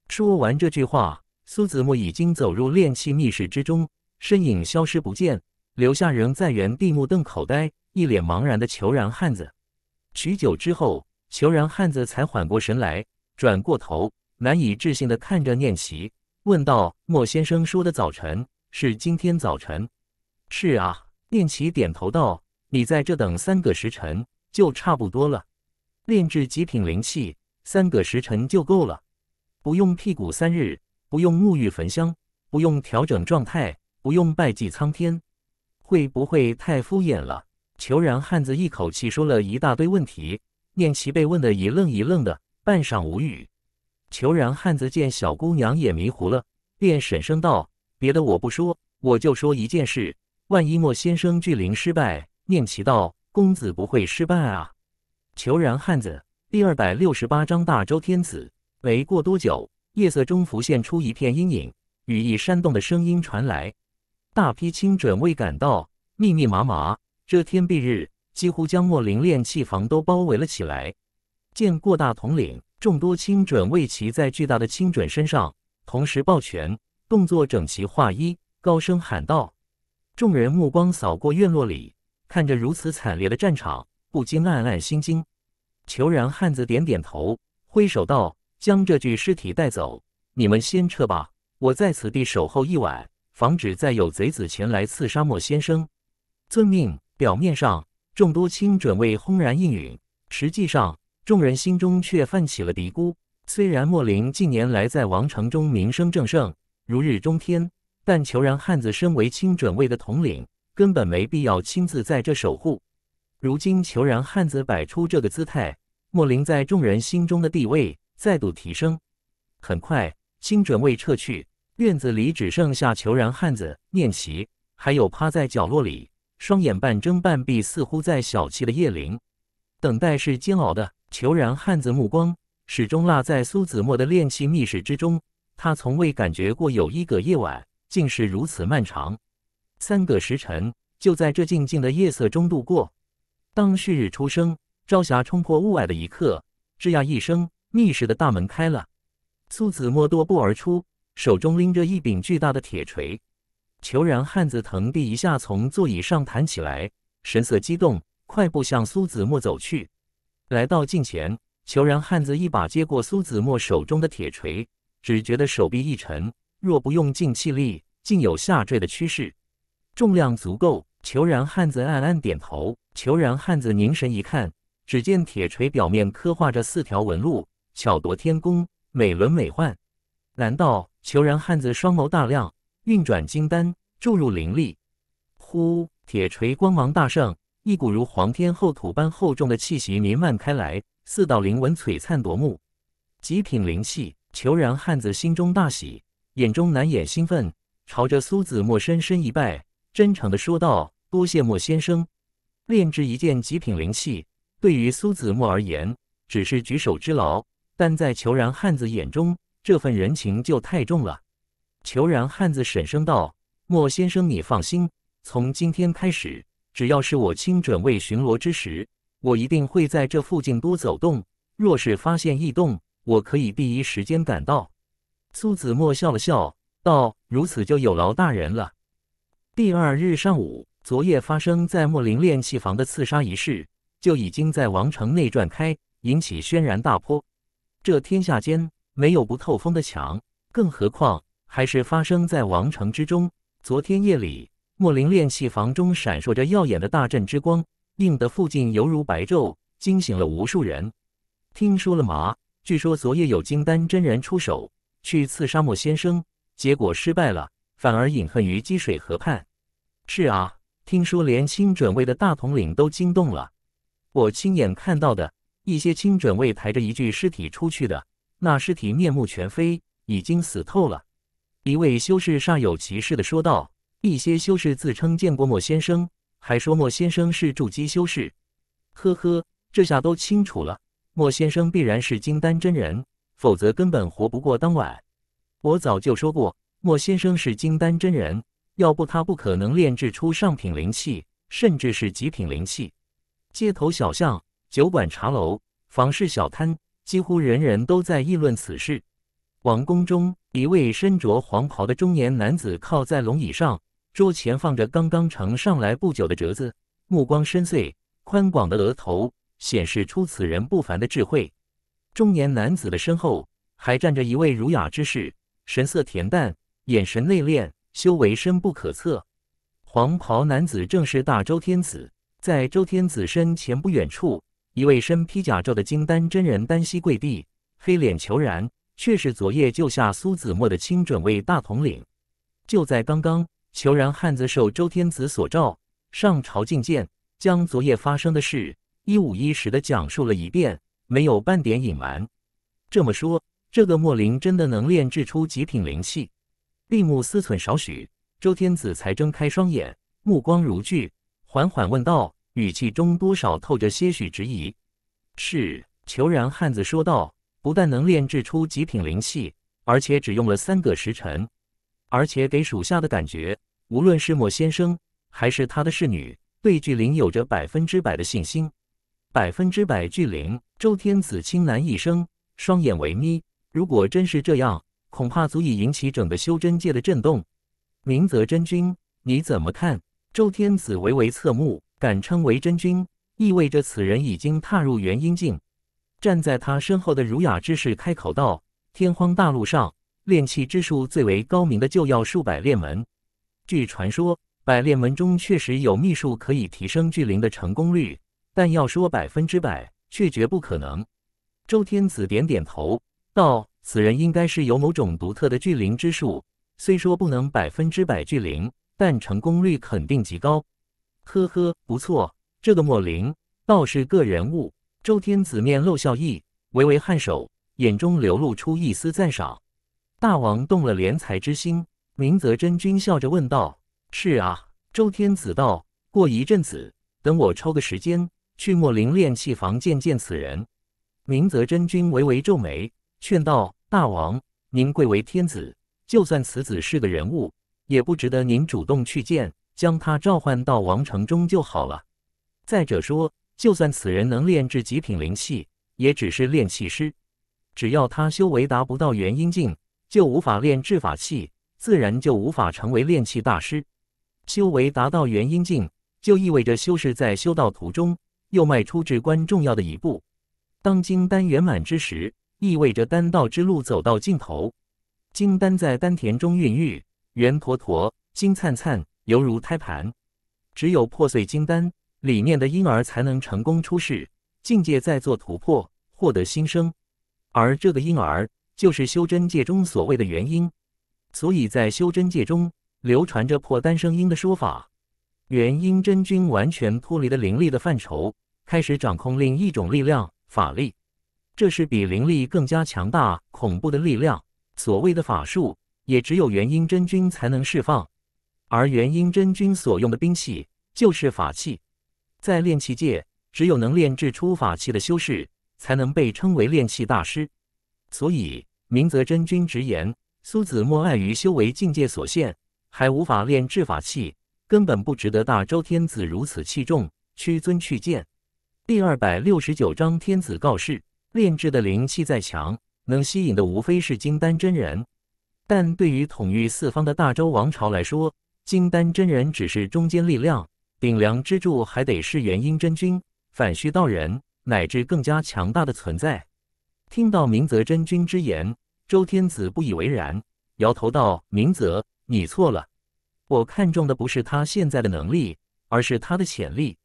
说完这句话，苏子墨已经走入炼器密室之中，身影消失不见，留下仍在原地目瞪口呆、一脸茫然的裘然汉子。许久之后，裘然汉子才缓过神来，转过头，难以置信的看着念琪，问道：“莫先生说的早晨是今天早晨？”“是啊。”念琪点头道，“你在这等三个时辰就差不多了，炼制极品灵气，三个时辰就够了，不用辟谷三日，不用沐浴焚香，不用调整状态，不用拜祭苍天，会不会太敷衍了？求然汉子一口气说了一大堆问题，念其被问得一愣一愣的，半晌无语。求然汉子见小姑娘也迷糊了，便沈声道：“别的我不说，我就说一件事。万一莫先生聚灵失败，念其道公子不会失败啊。”求然汉子。第二百六十八章大周天子。没过多久，夜色中浮现出一片阴影，羽翼扇动的声音传来。大批青准卫赶到，密密麻麻，遮天蔽日，几乎将莫林炼器房都包围了起来。见过大统领，众多青准卫骑在巨大的青准身上，同时抱拳，动作整齐划一，高声喊道。众人目光扫过院落里，看着如此惨烈的战场，不禁暗暗心惊。裘然汉子点点头，挥手道：“将这具尸体带走，你们先撤吧。我在此地守候一晚，防止再有贼子前来刺杀莫先生。”遵命。表面上，众多亲准卫轰然应允，实际上，众人心中却泛起了嘀咕。虽然莫林近年来在王城中名声正盛，如日中天，但裘然汉子身为亲准卫的统领，根本没必要亲自在这守护。如今，裘然汉子摆出这个姿态，莫林在众人心中的地位再度提升。很快，新准卫撤去，院子里只剩下裘然汉子、念琪，还有趴在角落里、双眼半睁半闭、似乎在小憩的叶灵。等待是煎熬的，裘然汉子目光始终落在苏子墨的练气密室之中。他从未感觉过有一个夜晚竟是如此漫长，三个时辰就在这静静的夜色中度过。当旭日初升，朝霞冲破雾霭的一刻，吱呀一声，密室的大门开了。苏子墨踱步而出，手中拎着一柄巨大的铁锤。囚然汉子腾地一下从座椅上弹起来，神色激动，快步向苏子墨走去。来到近前，囚然汉子一把接过苏子墨手中的铁锤，只觉得手臂一沉，若不用尽气力，竟有下坠的趋势。重量足够。裘然汉子暗暗点头，裘然汉子凝神一看，只见铁锤表面刻画着四条纹路，巧夺天工，美轮美奂。难道？裘然汉子双眸大亮，运转金丹，注入灵力。呼！铁锤光芒大盛，一股如黄天厚土般厚重的气息弥漫开来，四道灵纹璀璨夺目，极品灵气。裘然汉子心中大喜，眼中难掩兴奋，朝着苏子墨深深一拜，真诚的说道。多谢莫先生炼制一件极品灵器，对于苏子墨而言只是举手之劳，但在裘然汉子眼中，这份人情就太重了。裘然汉子沈声道：“莫先生，你放心，从今天开始，只要是我清准卫巡逻之时，我一定会在这附近多走动。若是发现异动，我可以第一时间赶到。”苏子墨笑了笑，道：“如此就有劳大人了。”第二日上午。昨夜发生在墨林练气房的刺杀一事，就已经在王城内传开，引起轩然大波。这天下间没有不透风的墙，更何况还是发生在王城之中。昨天夜里，墨林练气房中闪烁着耀眼的大阵之光，映得附近犹如白昼，惊醒了无数人。听说了吗？据说昨夜有金丹真人出手去刺杀莫先生，结果失败了，反而饮恨于积水河畔。是啊。听说连清准卫的大统领都惊动了，我亲眼看到的一些清准卫抬着一具尸体出去的，那尸体面目全非，已经死透了。一位修士煞有其事的说道：“一些修士自称见过莫先生，还说莫先生是筑基修士。呵呵，这下都清楚了，莫先生必然是金丹真人，否则根本活不过当晚。我早就说过，莫先生是金丹真人。”要不他不可能炼制出上品灵器，甚至是极品灵器。街头小巷、酒馆茶楼、坊市小摊，几乎人人都在议论此事。王宫中，一位身着黄袍的中年男子靠在龙椅上，桌前放着刚刚呈上来不久的折子，目光深邃，宽广的额头显示出此人不凡的智慧。中年男子的身后还站着一位儒雅之士，神色恬淡，眼神内敛。修为深不可测，黄袍男子正是大周天子。在周天子身前不远处，一位身披甲胄的金丹真人单膝跪地，黑脸求然，却是昨夜救下苏子墨的清准卫大统领。就在刚刚，求然汉子受周天子所召，上朝觐见，将昨夜发生的事一五一十的讲述了一遍，没有半点隐瞒。这么说，这个墨林真的能炼制出极品灵器？闭目思忖少许，周天子才睁开双眼，目光如炬，缓缓问道，语气中多少透着些许迟疑。“是。”裘然汉子说道，“不但能炼制出极品灵气，而且只用了三个时辰。而且给属下的感觉，无论是莫先生还是他的侍女，对巨灵有着百分之百的信心。百分之百巨灵。”周天子轻喃一声，双眼微眯。如果真是这样，恐怕足以引起整个修真界的震动。明泽真君，你怎么看？周天子唯唯侧目，敢称为真君，意味着此人已经踏入元婴境。站在他身后的儒雅之士开口道：“天荒大陆上，炼器之术最为高明的，就要数百炼门。据传说，百炼门中确实有秘术可以提升聚灵的成功率，但要说百分之百，却绝不可能。”周天子点点头，道。此人应该是有某种独特的聚灵之术，虽说不能百分之百聚灵，但成功率肯定极高。呵呵，不错，这个莫灵倒是个人物。周天子面露笑意，微微颔首，眼中流露出一丝赞赏。大王动了怜才之心，明泽真君笑着问道：“是啊。”周天子道：“过一阵子，等我抽个时间，去莫灵炼器房见见此人。”明泽真君微微皱眉。劝道：“大王，您贵为天子，就算此子是个人物，也不值得您主动去见。将他召唤到王城中就好了。再者说，就算此人能炼制极品灵气，也只是炼器师。只要他修为达不到元婴境，就无法炼制法器，自然就无法成为炼器大师。修为达到元婴境，就意味着修士在修道途中又迈出至关重要的一步。当金丹圆满之时。”意味着丹道之路走到尽头，金丹在丹田中孕育，圆坨坨，金灿灿，犹如胎盘。只有破碎金丹里面的婴儿才能成功出世，境界再做突破，获得新生。而这个婴儿就是修真界中所谓的原因。所以在修真界中流传着破丹生婴的说法。元婴真君完全脱离了灵力的范畴，开始掌控另一种力量——法力。这是比灵力更加强大、恐怖的力量。所谓的法术，也只有元婴真君才能释放。而元婴真君所用的兵器就是法器。在炼器界，只有能炼制出法器的修士，才能被称为炼器大师。所以，明泽真君直言：苏子墨碍于修为境界所限，还无法炼制法器，根本不值得大周天子如此器重，屈尊去见。第二百六十九章天子告示。炼制的灵气再强，能吸引的无非是金丹真人。但对于统御四方的大周王朝来说，金丹真人只是中坚力量，顶梁支柱还得是元婴真君、反虚道人，乃至更加强大的存在。听到明泽真君之言，周天子不以为然，摇头道：“明泽，你错了。我看中的不是他现在的能力，而是他的潜力。”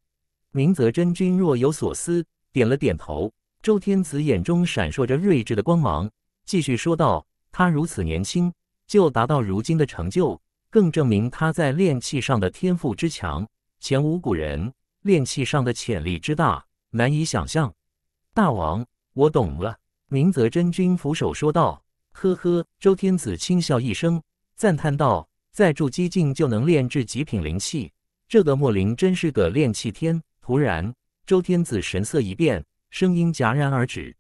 明泽真君若有所思，点了点头。周天子眼中闪烁着睿智的光芒，继续说道：“他如此年轻就达到如今的成就，更证明他在炼器上的天赋之强，前无古人；炼器上的潜力之大，难以想象。”大王，我懂了。”明泽真君俯首说道。“呵呵。”周天子轻笑一声，赞叹道：“再筑基境就能炼制极品灵器，这个莫林真是个炼器天。”突然，周天子神色一变。声音戛然而止，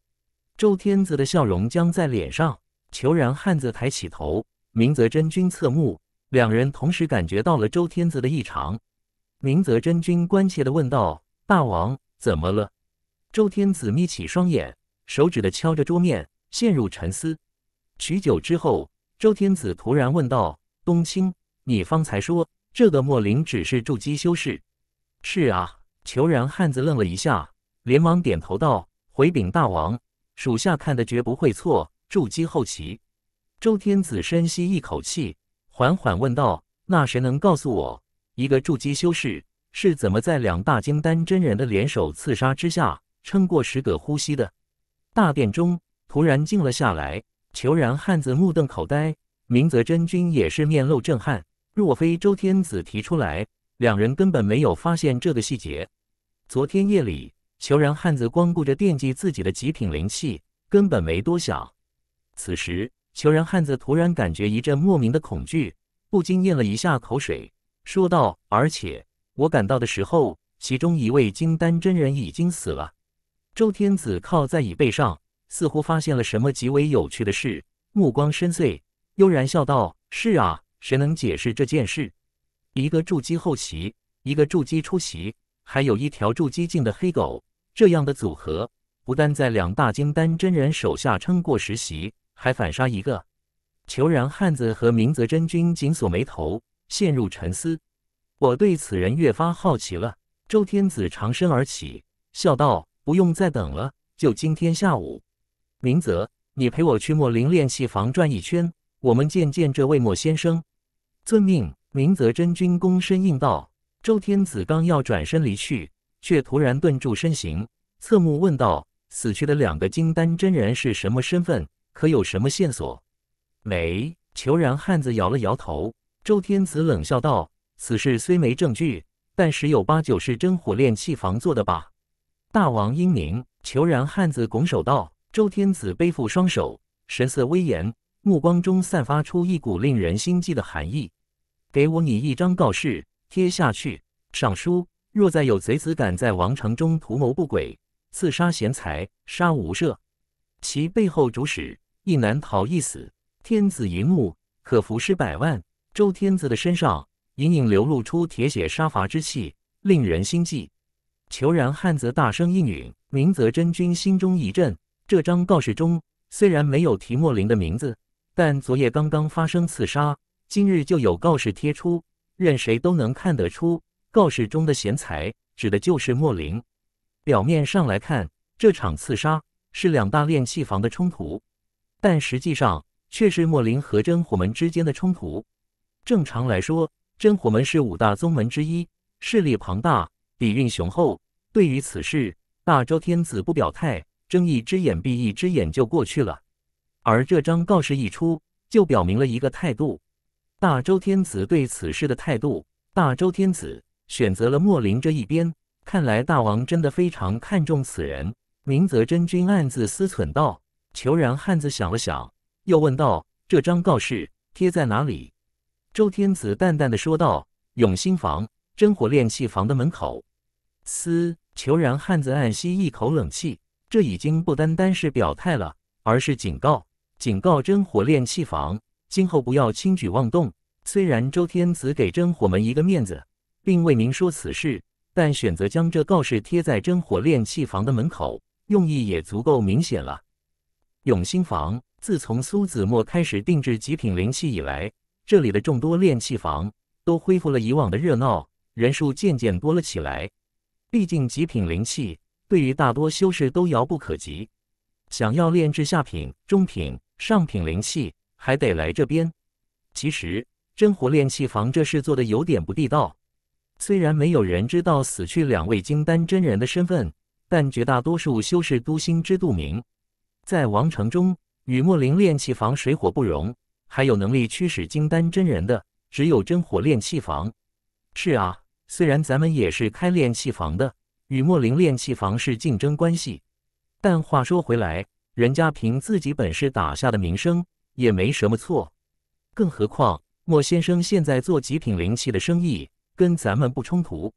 周天子的笑容僵在脸上。裘然汉子抬起头，明泽真君侧目，两人同时感觉到了周天子的异常。明泽真君关切的问道：“大王，怎么了？”周天子眯起双眼，手指的敲着桌面，陷入沉思。许久之后，周天子突然问道：“冬青，你方才说这个莫林只是筑基修士？”“是啊。”裘然汉子愣了一下。连忙点头道：“回禀大王，属下看的绝不会错。筑基后期。”周天子深吸一口气，缓缓问道：“那谁能告诉我，一个筑基修士是怎么在两大金丹真人的联手刺杀之下撑过十个呼吸的？”大殿中突然静了下来，裘然汉子目瞪口呆，明泽真君也是面露震撼。若非周天子提出来，两人根本没有发现这个细节。昨天夜里。裘人汉子光顾着惦记自己的极品灵气，根本没多想。此时，裘人汉子突然感觉一阵莫名的恐惧，不禁咽了一下口水，说道：“而且我赶到的时候，其中一位金丹真人已经死了。”周天子靠在椅背上，似乎发现了什么极为有趣的事，目光深邃，悠然笑道：“是啊，谁能解释这件事？一个筑基后期，一个筑基初期，还有一条筑基境的黑狗。”这样的组合不但在两大金丹真人手下撑过十习，还反杀一个。裘然汉子和明泽真君紧锁眉头，陷入沉思。我对此人越发好奇了。周天子长身而起，笑道：“不用再等了，就今天下午。”明泽，你陪我去莫林练气房转一圈，我们见见这位莫先生。”遵命，明泽真君躬身应道。周天子刚要转身离去。却突然顿住身形，侧目问道：“死去的两个金丹真人是什么身份？可有什么线索？”没，裘然汉子摇了摇头。周天子冷笑道：“此事虽没证据，但十有八九是真火炼器房做的吧？”大王英明，裘然汉子拱手道。周天子背负双手，神色威严，目光中散发出一股令人心悸的寒意。“给我你一张告示，贴下去。”尚书。若再有贼子敢在王城中图谋不轨、刺杀贤才，杀无赦。其背后主使亦难逃一死。天子一怒，可服尸百万。周天子的身上隐隐流露出铁血杀伐之气，令人心悸。裘然汉子大声应允。明泽真君心中一震。这张告示中虽然没有提莫林的名字，但昨夜刚刚发生刺杀，今日就有告示贴出，任谁都能看得出。告示中的贤才指的就是莫林。表面上来看，这场刺杀是两大练气房的冲突，但实际上却是莫林和真火门之间的冲突。正常来说，真火门是五大宗门之一，势力庞大，底蕴雄厚。对于此事，大周天子不表态，睁一只眼闭一只眼就过去了。而这张告示一出，就表明了一个态度：大周天子对此事的态度。大周天子。选择了莫林这一边，看来大王真的非常看重此人。明泽真君暗自思忖道。裘然汉子想了想，又问道：“这张告示贴在哪里？”周天子淡淡的说道：“永兴坊真火炼器房的门口。”嘶！裘然汉子暗吸一口冷气，这已经不单单是表态了，而是警告，警告真火炼器房，今后不要轻举妄动。虽然周天子给真火门一个面子。并未明说此事，但选择将这告示贴在真火炼器房的门口，用意也足够明显了。永兴坊自从苏子墨开始定制极品灵器以来，这里的众多炼器房都恢复了以往的热闹，人数渐渐多了起来。毕竟极品灵器对于大多修士都遥不可及，想要炼制下品、中品、上品灵器，还得来这边。其实真火炼器房这事做的有点不地道。虽然没有人知道死去两位金丹真人的身份，但绝大多数修士都心知肚明。在王城中，与莫林炼器房水火不容，还有能力驱使金丹真人的，只有真火炼器房。是啊，虽然咱们也是开炼器房的，与莫林炼器房是竞争关系，但话说回来，人家凭自己本事打下的名声也没什么错。更何况，莫先生现在做极品灵气的生意。跟咱们不冲突，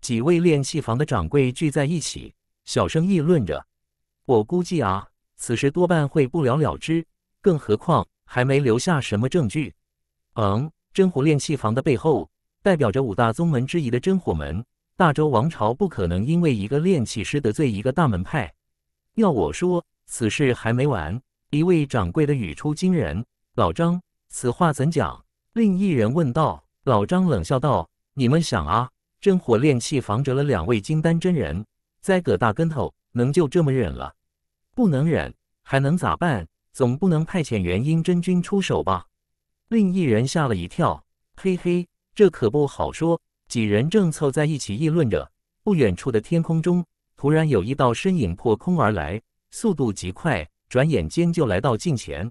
几位炼器房的掌柜聚在一起，小声议论着。我估计啊，此事多半会不了了之，更何况还没留下什么证据。嗯，真火炼器房的背后代表着五大宗门之一的真火门，大周王朝不可能因为一个炼器师得罪一个大门派。要我说，此事还没完。一位掌柜的语出惊人：“老张，此话怎讲？”另一人问道。老张冷笑道。你们想啊，真火炼器防着了两位金丹真人，栽个大跟头，能就这么忍了？不能忍，还能咋办？总不能派遣元婴真君出手吧？另一人吓了一跳，嘿嘿，这可不好说。几人正凑在一起议论着，不远处的天空中突然有一道身影破空而来，速度极快，转眼间就来到近前。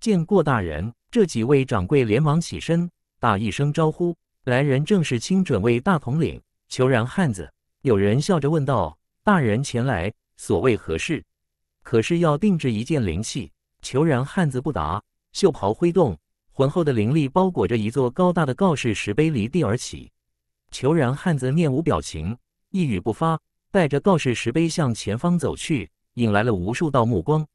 见过大人，这几位掌柜连忙起身，打一声招呼。来人正是清准卫大统领裘然汉子。有人笑着问道：“大人前来所谓何事？”“可是要定制一件灵器？”裘然汉子不答，袖袍挥动，浑厚的灵力包裹着一座高大的告示石碑离地而起。裘然汉子面无表情，一语不发，带着告示石碑向前方走去，引来了无数道目光。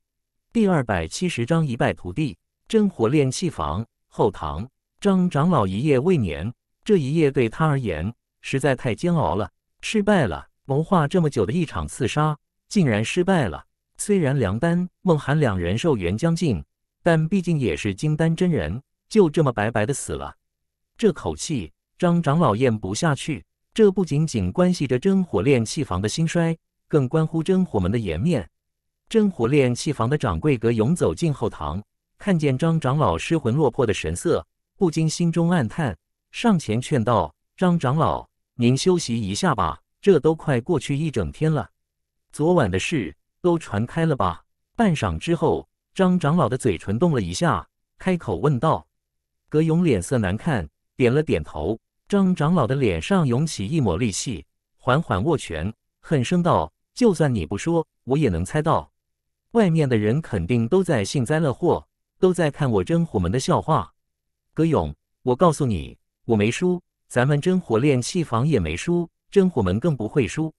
第二百七十章一败涂地。真火炼器房后堂，张长老一夜未眠。这一夜对他而言实在太煎熬了，失败了，谋划这么久的一场刺杀竟然失败了。虽然梁丹、孟涵两人寿元将尽，但毕竟也是金丹真人，就这么白白的死了，这口气张长老咽不下去。这不仅仅关系着真火炼气房的兴衰，更关乎真火门的颜面。真火炼气房的掌柜葛勇走进后堂，看见张长老失魂落魄的神色，不禁心中暗叹。上前劝道：“张长老，您休息一下吧，这都快过去一整天了。昨晚的事都传开了吧？”半晌之后，张长老的嘴唇动了一下，开口问道：“葛勇，脸色难看，点了点头。”张长老的脸上涌起一抹戾气，缓缓握拳，狠声道：“就算你不说，我也能猜到。外面的人肯定都在幸灾乐祸，都在看我真虎门的笑话。”葛勇，我告诉你。我没输，咱们真火炼器房也没输，真火门更不会输。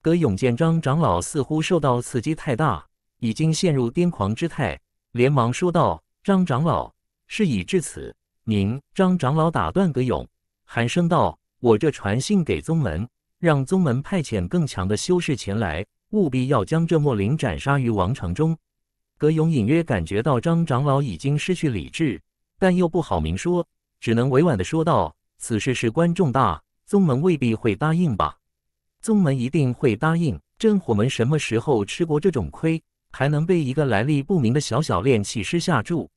葛永见张长老似乎受到刺激太大，已经陷入癫狂之态，连忙说道：“张长老，事已至此。”您张长老打断葛永，寒声道：“我这传信给宗门，让宗门派遣更强的修士前来，务必要将这墨灵斩杀于王城中。”葛勇隐约感觉到张长老已经失去理智，但又不好明说。只能委婉的说道：“此事事关重大，宗门未必会答应吧？宗门一定会答应。真火门什么时候吃过这种亏，还能被一个来历不明的小小炼气师下注？”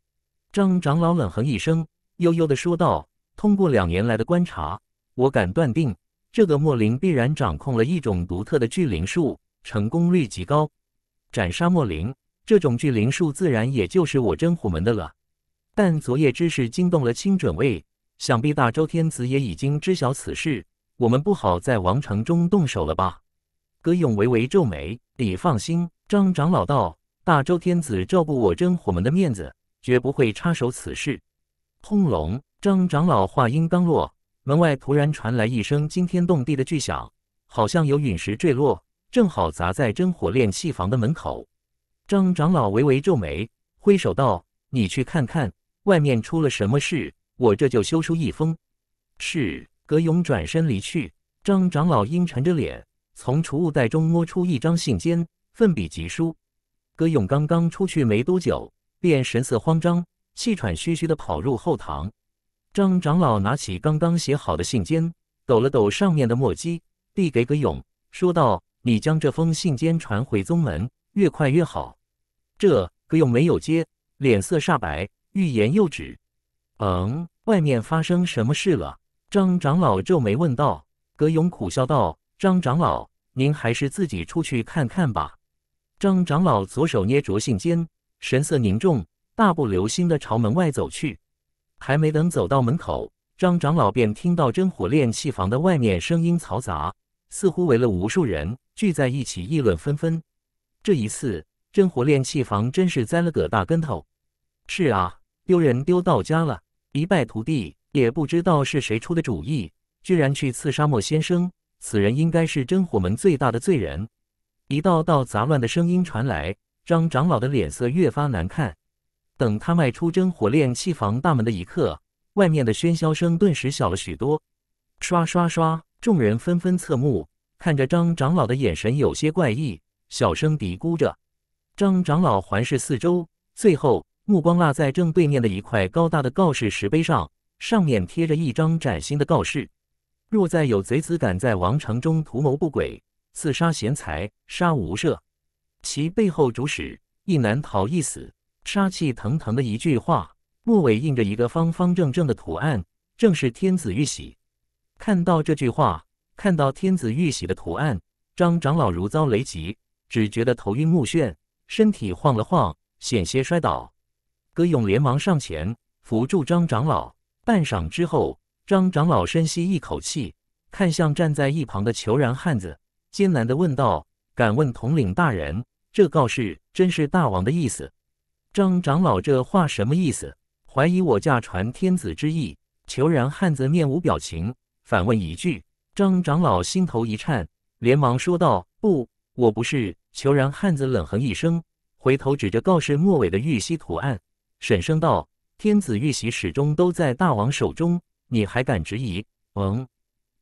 张长老冷哼一声，悠悠的说道：“通过两年来的观察，我敢断定，这个莫林必然掌控了一种独特的聚灵术，成功率极高。斩杀莫林，这种聚灵术自然也就是我真火门的了。”但昨夜之事惊动了清准卫，想必大周天子也已经知晓此事，我们不好在王城中动手了吧？葛永微微皱眉：“你放心。”张长老道：“大周天子照顾我真火门的面子，绝不会插手此事。”轰隆！张长老话音刚落，门外突然传来一声惊天动地的巨响，好像有陨石坠落，正好砸在真火炼器房的门口。张长老微微皱眉，挥手道：“你去看看。”外面出了什么事？我这就修书一封。是，葛勇转身离去。张长老阴沉着脸，从储物袋中摸出一张信笺，奋笔疾书。葛勇刚刚出去没多久，便神色慌张、气喘吁吁地跑入后堂。张长老拿起刚刚写好的信笺，抖了抖上面的墨迹，递给葛勇，说道：“你将这封信笺传回宗门，越快越好。”这葛勇没有接，脸色煞白。欲言又止。嗯，外面发生什么事了？张长老皱眉问道。葛勇苦笑道：“张长老，您还是自己出去看看吧。”张长老左手捏着信笺，神色凝重，大步流星的朝门外走去。还没等走到门口，张长老便听到真火炼气房的外面声音嘈杂，似乎围了无数人聚在一起议论纷纷。这一次，真火炼气房真是栽了个大跟头。是啊。丢人丢到家了，一败涂地，也不知道是谁出的主意，居然去刺杀莫先生。此人应该是真火门最大的罪人。一道道杂乱的声音传来，张长老的脸色越发难看。等他迈出真火炼器房大门的一刻，外面的喧嚣声顿时小了许多。刷刷刷，众人纷纷侧目，看着张长老的眼神有些怪异，小声嘀咕着。张长老环视四周，最后。目光落在正对面的一块高大的告示石碑上，上面贴着一张崭新的告示：“若再有贼子敢在王城中图谋不轨，刺杀贤才，杀无赦。其背后主使亦难逃一死。”杀气腾腾的一句话，末尾印着一个方方正正的图案，正是天子玉玺。看到这句话，看到天子玉玺的图案，张长老如遭雷击，只觉得头晕目眩，身体晃了晃，险些摔倒。葛勇连忙上前扶住张长老，半晌之后，张长老深吸一口气，看向站在一旁的裘然汉子，艰难地问道：“敢问统领大人，这告示真是大王的意思？”张长老这话什么意思？怀疑我驾传天子之意？裘然汉子面无表情，反问一句。张长老心头一颤，连忙说道：“不，我不是。”裘然汉子冷哼一声，回头指着告示末尾的玉溪图案。沈声道：“天子玉玺始终都在大王手中，你还敢质疑？”“嗯，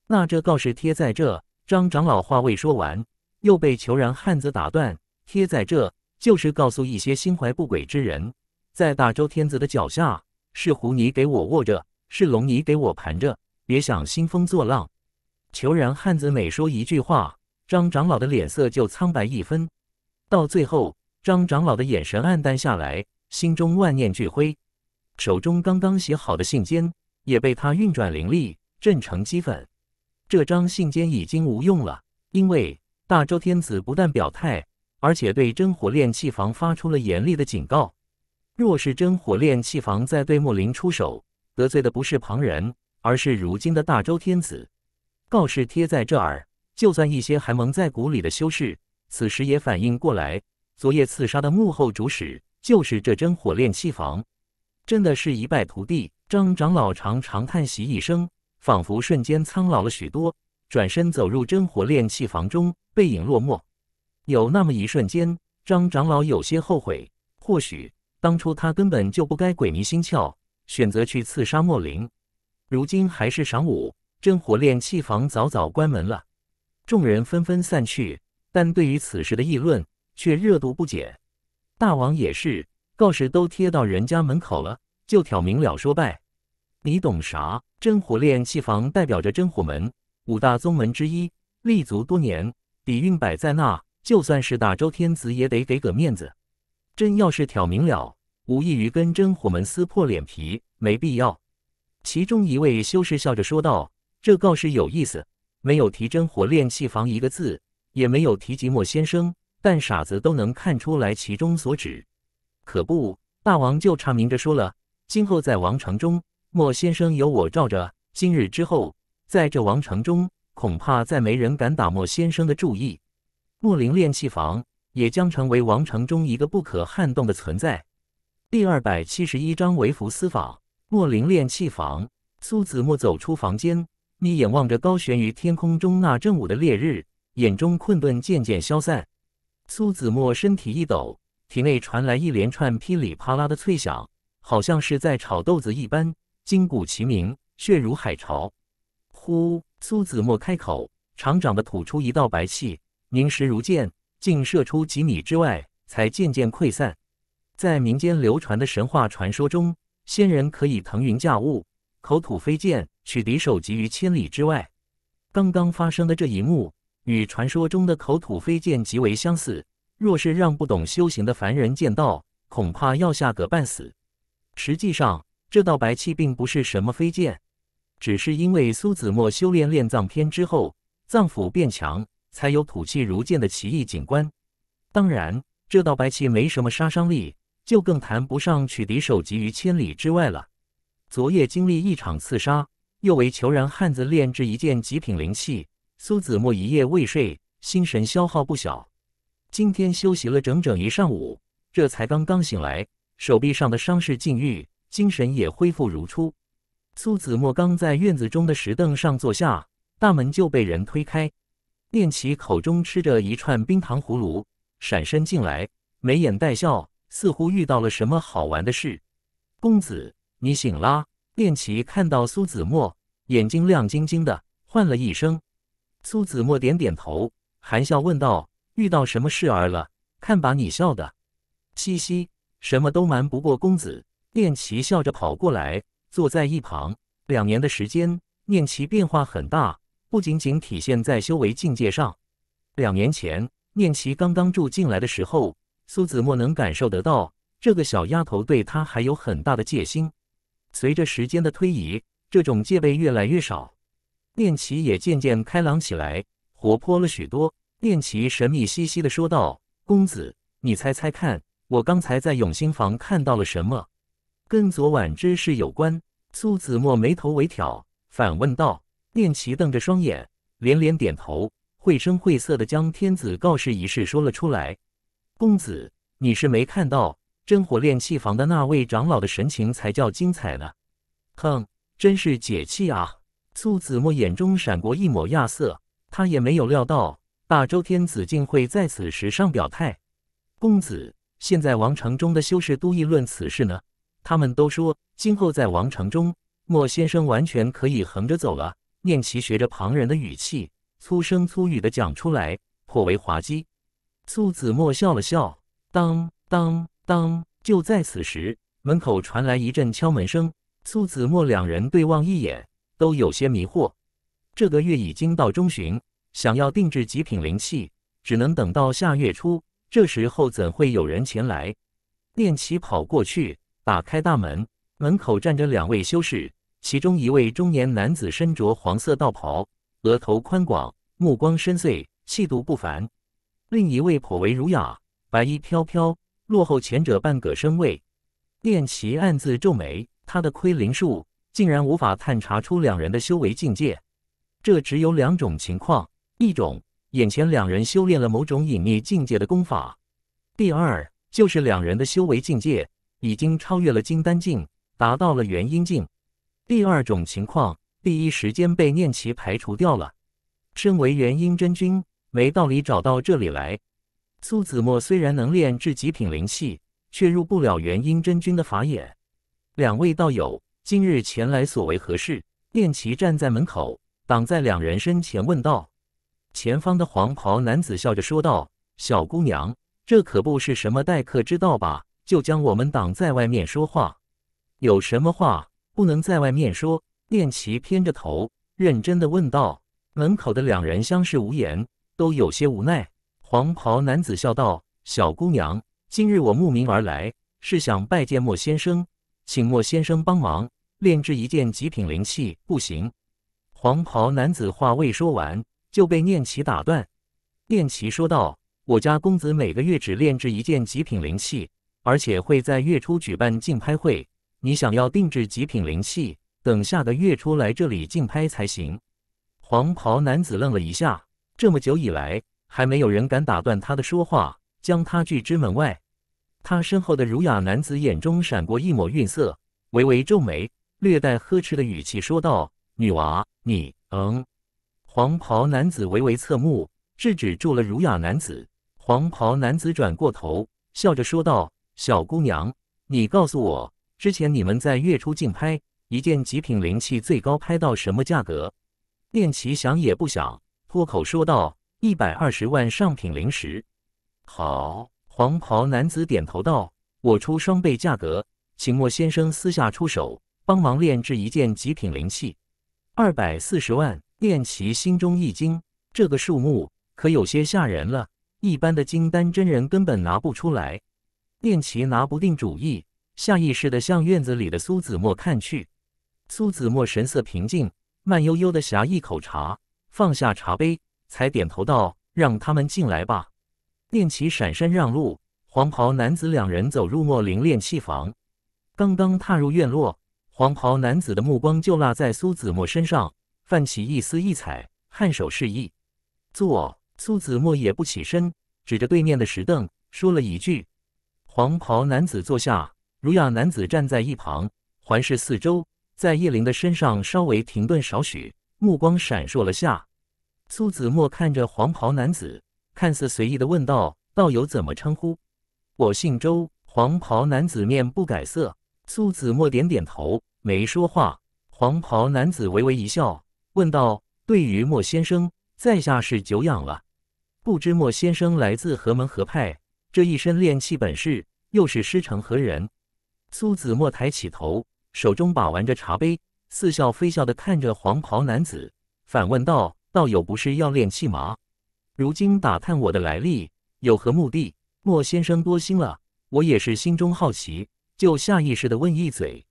那这告示贴在这。”张长老话未说完，又被裘然汉子打断：“贴在这，就是告诉一些心怀不轨之人，在大周天子的脚下，是虎你给我卧着，是龙你给我盘着，别想兴风作浪。”裘然汉子每说一句话，张长老的脸色就苍白一分，到最后，张长老的眼神暗淡下来。心中万念俱灰，手中刚刚写好的信笺也被他运转灵力震成齑粉。这张信笺已经无用了，因为大周天子不但表态，而且对真火炼气房发出了严厉的警告：若是真火炼气房再对莫林出手，得罪的不是旁人，而是如今的大周天子。告示贴在这儿，就算一些还蒙在鼓里的修士，此时也反应过来，昨夜刺杀的幕后主使。就是这真火炼气房，真的是一败涂地。张长老长长叹息一声，仿佛瞬间苍老了许多，转身走入真火炼气房中，背影落寞。有那么一瞬间，张长老有些后悔，或许当初他根本就不该鬼迷心窍，选择去刺杀莫林。如今还是晌午，真火炼气房早早关门了，众人纷纷散去，但对于此时的议论却热度不减。大王也是，告示都贴到人家门口了，就挑明了说败，你懂啥？真火炼器房代表着真火门，五大宗门之一，立足多年，底蕴摆在那，就算是大周天子也得给个面子。真要是挑明了，无异于跟真火门撕破脸皮，没必要。其中一位修士笑着说道：“这告示有意思，没有提真火炼器房一个字，也没有提及莫先生。”但傻子都能看出来其中所指，可不，大王就差明着说了。今后在王城中，莫先生有我罩着。今日之后，在这王城中，恐怕再没人敢打莫先生的主意。莫灵炼器房也将成为王城中一个不可撼动的存在。第二百七十一章为福私访。莫灵炼器房。苏子墨走出房间，眯眼望着高悬于天空中那正午的烈日，眼中困顿渐渐消散。苏子墨身体一抖，体内传来一连串噼里啪啦的脆响，好像是在炒豆子一般，筋骨齐鸣，血如海潮。呼！苏子墨开口，长长的吐出一道白气，凝实如箭，竟射出几米之外，才渐渐溃散。在民间流传的神话传说中，仙人可以腾云驾雾，口吐飞剑，取敌首级于千里之外。刚刚发生的这一幕。与传说中的口吐飞剑极为相似，若是让不懂修行的凡人见到，恐怕要吓个半死。实际上，这道白气并不是什么飞剑，只是因为苏子墨修炼炼藏篇之后，脏腑变强，才有吐气如剑的奇异景观。当然，这道白气没什么杀伤力，就更谈不上取敌首级于千里之外了。昨夜经历一场刺杀，又为求人汉子炼制一件极品灵器。苏子墨一夜未睡，心神消耗不小。今天休息了整整一上午，这才刚刚醒来，手臂上的伤势禁愈，精神也恢复如初。苏子墨刚在院子中的石凳上坐下，大门就被人推开。念琪口中吃着一串冰糖葫芦，闪身进来，眉眼带笑，似乎遇到了什么好玩的事。公子，你醒啦！念琪看到苏子墨，眼睛亮晶晶的，唤了一声。苏子墨点点头，含笑问道：“遇到什么事儿了？看把你笑的，嘻嘻，什么都瞒不过公子。”念琪笑着跑过来，坐在一旁。两年的时间，念琪变化很大，不仅仅体现在修为境界上。两年前，念琪刚刚住进来的时候，苏子墨能感受得到这个小丫头对他还有很大的戒心。随着时间的推移，这种戒备越来越少。练奇也渐渐开朗起来，活泼了许多。练奇神秘兮兮地说道：“公子，你猜猜看，我刚才在永兴坊看到了什么？跟昨晚之事有关。”苏子墨眉头微挑，反问道：“练奇，瞪着双眼，连连点头，绘声绘色地将天子告示一事说了出来。公子，你是没看到，真火炼器房的那位长老的神情才叫精彩呢！哼，真是解气啊！”苏子墨眼中闪过一抹亚色，他也没有料到大周天子竟会在此时上表态。公子，现在王城中的修士都议论此事呢，他们都说今后在王城中，莫先生完全可以横着走了。念其学着旁人的语气，粗声粗语的讲出来，颇为滑稽。苏子墨笑了笑。当当当！就在此时，门口传来一阵敲门声。苏子墨两人对望一眼。都有些迷惑，这个月已经到中旬，想要定制极品灵器，只能等到下月初。这时候怎会有人前来？念奇跑过去，打开大门，门口站着两位修士，其中一位中年男子身着黄色道袍，额头宽广，目光深邃，气度不凡；另一位颇为儒雅，白衣飘飘，落后前者半个身位。念奇暗自皱眉，他的窥灵术。竟然无法探查出两人的修为境界，这只有两种情况：一种，眼前两人修炼了某种隐秘境界的功法；第二，就是两人的修为境界已经超越了金丹境，达到了元婴境。第二种情况，第一时间被念奇排除掉了。身为元婴真君，没道理找到这里来。苏子墨虽然能炼制极品灵气，却入不了元婴真君的法眼。两位道友。今日前来所为何事？练奇站在门口，挡在两人身前，问道。前方的黄袍男子笑着说道：“小姑娘，这可不是什么待客之道吧？就将我们挡在外面说话，有什么话不能在外面说？”练奇偏着头，认真的问道。门口的两人相视无言，都有些无奈。黄袍男子笑道：“小姑娘，今日我慕名而来，是想拜见莫先生，请莫先生帮忙。”炼制一件极品灵器不行。黄袍男子话未说完，就被念奇打断。念奇说道：“我家公子每个月只炼制一件极品灵器，而且会在月初举办竞拍会。你想要定制极品灵器，等下个月初来这里竞拍才行。”黄袍男子愣了一下，这么久以来，还没有人敢打断他的说话，将他拒之门外。他身后的儒雅男子眼中闪过一抹愠色，微微皱眉。略带呵斥的语气说道：“女娃，你……嗯。”黄袍男子微微侧目，制止住了儒雅男子。黄袍男子转过头，笑着说道：“小姑娘，你告诉我，之前你们在月初竞拍一件极品灵器，最高拍到什么价格？”练奇想也不想，脱口说道：“一百二十万上品灵石。”好，黄袍男子点头道：“我出双倍价格，请莫先生私下出手。”帮忙炼制一件极品灵器，二百四十万。练奇心中一惊，这个数目可有些吓人了，一般的金丹真人根本拿不出来。念奇拿不定主意，下意识的向院子里的苏子墨看去。苏子墨神色平静，慢悠悠的呷一口茶，放下茶杯，才点头道：“让他们进来吧。”念奇闪身让路，黄袍男子两人走入墨灵炼器房。刚刚踏入院落。黄袍男子的目光就落在苏子墨身上，泛起一丝异彩，颔首示意。坐。苏子墨也不起身，指着对面的石凳说了一句。黄袍男子坐下，儒雅男子站在一旁，环视四周，在叶灵的身上稍微停顿少许，目光闪烁了下。苏子墨看着黄袍男子，看似随意的问道：“道友怎么称呼？”“我姓周。”黄袍男子面不改色。苏子墨点点头。没说话，黄袍男子微微一笑，问道：“对于莫先生，在下是久仰了，不知莫先生来自何门何派？这一身练气本事，又是师承何人？”苏子墨抬起头，手中把玩着茶杯，似笑非笑的看着黄袍男子，反问道：“道友不是要练气吗？如今打探我的来历，有何目的？莫先生多心了，我也是心中好奇，就下意识的问一嘴。”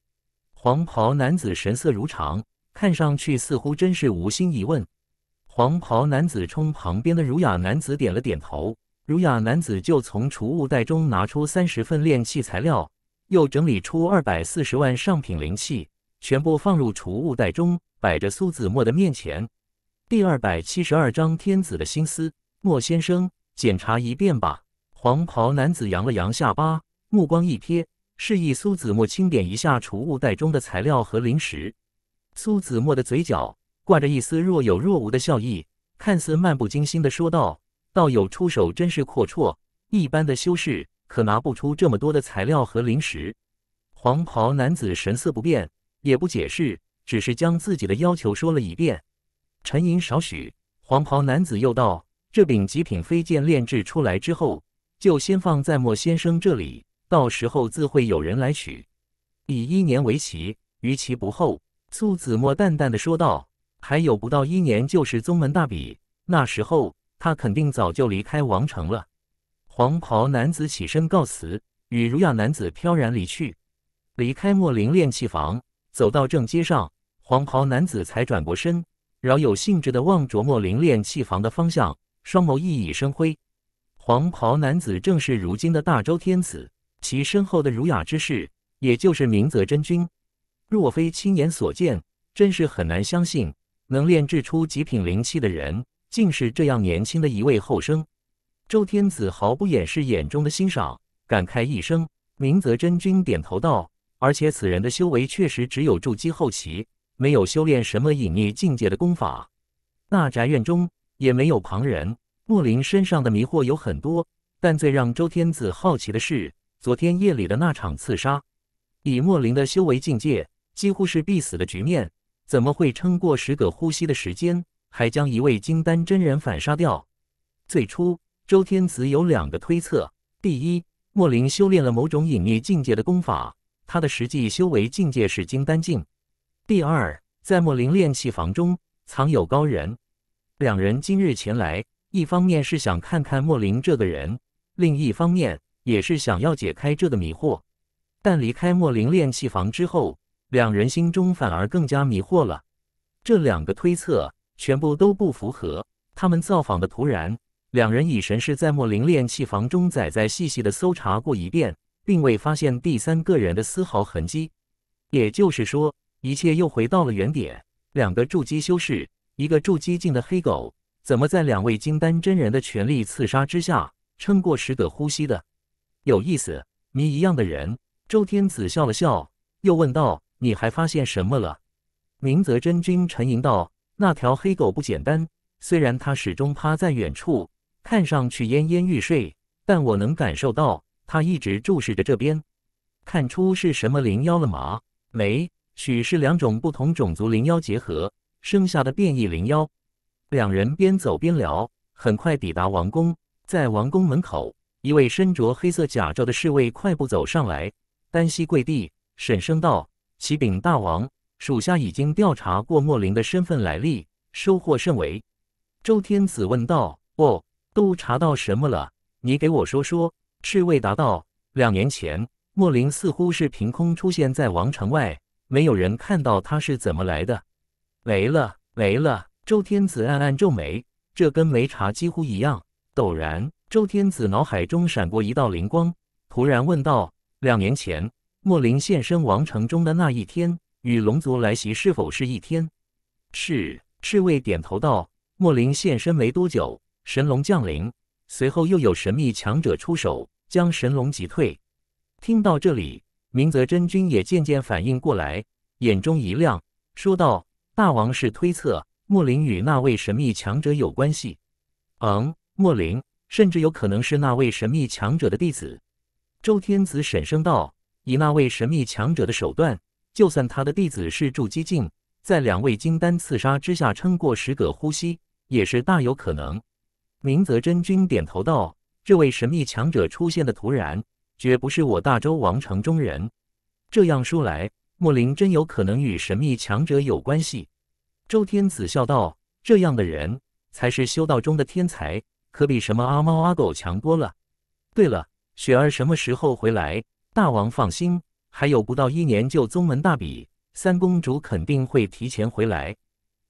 黄袍男子神色如常，看上去似乎真是无心一问。黄袍男子冲旁边的儒雅男子点了点头，儒雅男子就从储物袋中拿出三十份炼器材料，又整理出二百四十万上品灵器，全部放入储物袋中，摆着苏子墨的面前。第二百七十二章天子的心思。莫先生，检查一遍吧。黄袍男子扬了扬下巴，目光一瞥。示意苏子墨清点一下储物袋中的材料和零食。苏子墨的嘴角挂着一丝若有若无的笑意，看似漫不经心地说道：“道友出手真是阔绰，一般的修士可拿不出这么多的材料和零食。”黄袍男子神色不变，也不解释，只是将自己的要求说了一遍。沉吟少许，黄袍男子又道：“这柄极品飞剑炼制出来之后，就先放在莫先生这里。”到时候自会有人来取，以一年为期，逾期不候。”苏子墨淡淡的说道。“还有不到一年就是宗门大比，那时候他肯定早就离开王城了。”黄袍男子起身告辞，与儒雅男子飘然离去，离开墨林炼器房，走到正街上，黄袍男子才转过身，饶有兴致的望着墨林炼器房的方向，双眸熠熠生辉。黄袍男子正是如今的大周天子。其身后的儒雅之士，也就是明泽真君，若非亲眼所见，真是很难相信，能炼制出极品灵气的人，竟是这样年轻的一位后生。周天子毫不掩饰眼中的欣赏，感慨一声。明泽真君点头道：“而且此人的修为确实只有筑基后期，没有修炼什么隐匿境界的功法。那宅院中也没有旁人。莫林身上的迷惑有很多，但最让周天子好奇的是。”昨天夜里的那场刺杀，以莫林的修为境界，几乎是必死的局面，怎么会撑过十个呼吸的时间，还将一位金丹真人反杀掉？最初，周天子有两个推测：第一，莫林修炼了某种隐秘境界的功法，他的实际修为境界是金丹境；第二，在莫林炼器房中藏有高人。两人今日前来，一方面是想看看莫林这个人，另一方面。也是想要解开这个迷惑，但离开莫林炼器房之后，两人心中反而更加迷惑了。这两个推测全部都不符合他们造访的突然，两人以神识在莫林炼器房中仔仔细细的搜查过一遍，并未发现第三个人的丝毫痕迹。也就是说，一切又回到了原点。两个筑基修士，一个筑基境的黑狗，怎么在两位金丹真人的全力刺杀之下撑过十个呼吸的？有意思，你一样的人。周天子笑了笑，又问道：“你还发现什么了？”明泽真君沉吟道：“那条黑狗不简单。虽然它始终趴在远处，看上去恹恹欲睡，但我能感受到它一直注视着这边。看出是什么灵妖了吗？没，许是两种不同种族灵妖结合，生下的变异灵妖。”两人边走边聊，很快抵达王宫，在王宫门口。一位身着黑色甲胄的侍卫快步走上来，单膝跪地，沈声道：“启禀大王，属下已经调查过莫林的身份来历，收获甚微。”周天子问道：“哦，都查到什么了？你给我说说。”侍卫答道：“两年前，莫林似乎是凭空出现在王城外，没有人看到他是怎么来的。”没了，没了。周天子暗暗皱眉，这跟没查几乎一样。陡然。周天子脑海中闪过一道灵光，突然问道：“两年前莫林现身王城中的那一天，与龙族来袭是否是一天？”是侍卫点头道：“莫林现身没多久，神龙降临，随后又有神秘强者出手，将神龙击退。”听到这里，明泽真君也渐渐反应过来，眼中一亮，说道：“大王是推测莫林与那位神秘强者有关系？”“嗯，莫林。”甚至有可能是那位神秘强者的弟子。周天子沈声道：“以那位神秘强者的手段，就算他的弟子是筑基境，在两位金丹刺杀之下撑过十个呼吸，也是大有可能。”明泽真君点头道：“这位神秘强者出现的突然，绝不是我大周王城中人。这样说来，莫林真有可能与神秘强者有关系。”周天子笑道：“这样的人，才是修道中的天才。”可比什么阿猫阿狗强多了。对了，雪儿什么时候回来？大王放心，还有不到一年就宗门大比，三公主肯定会提前回来。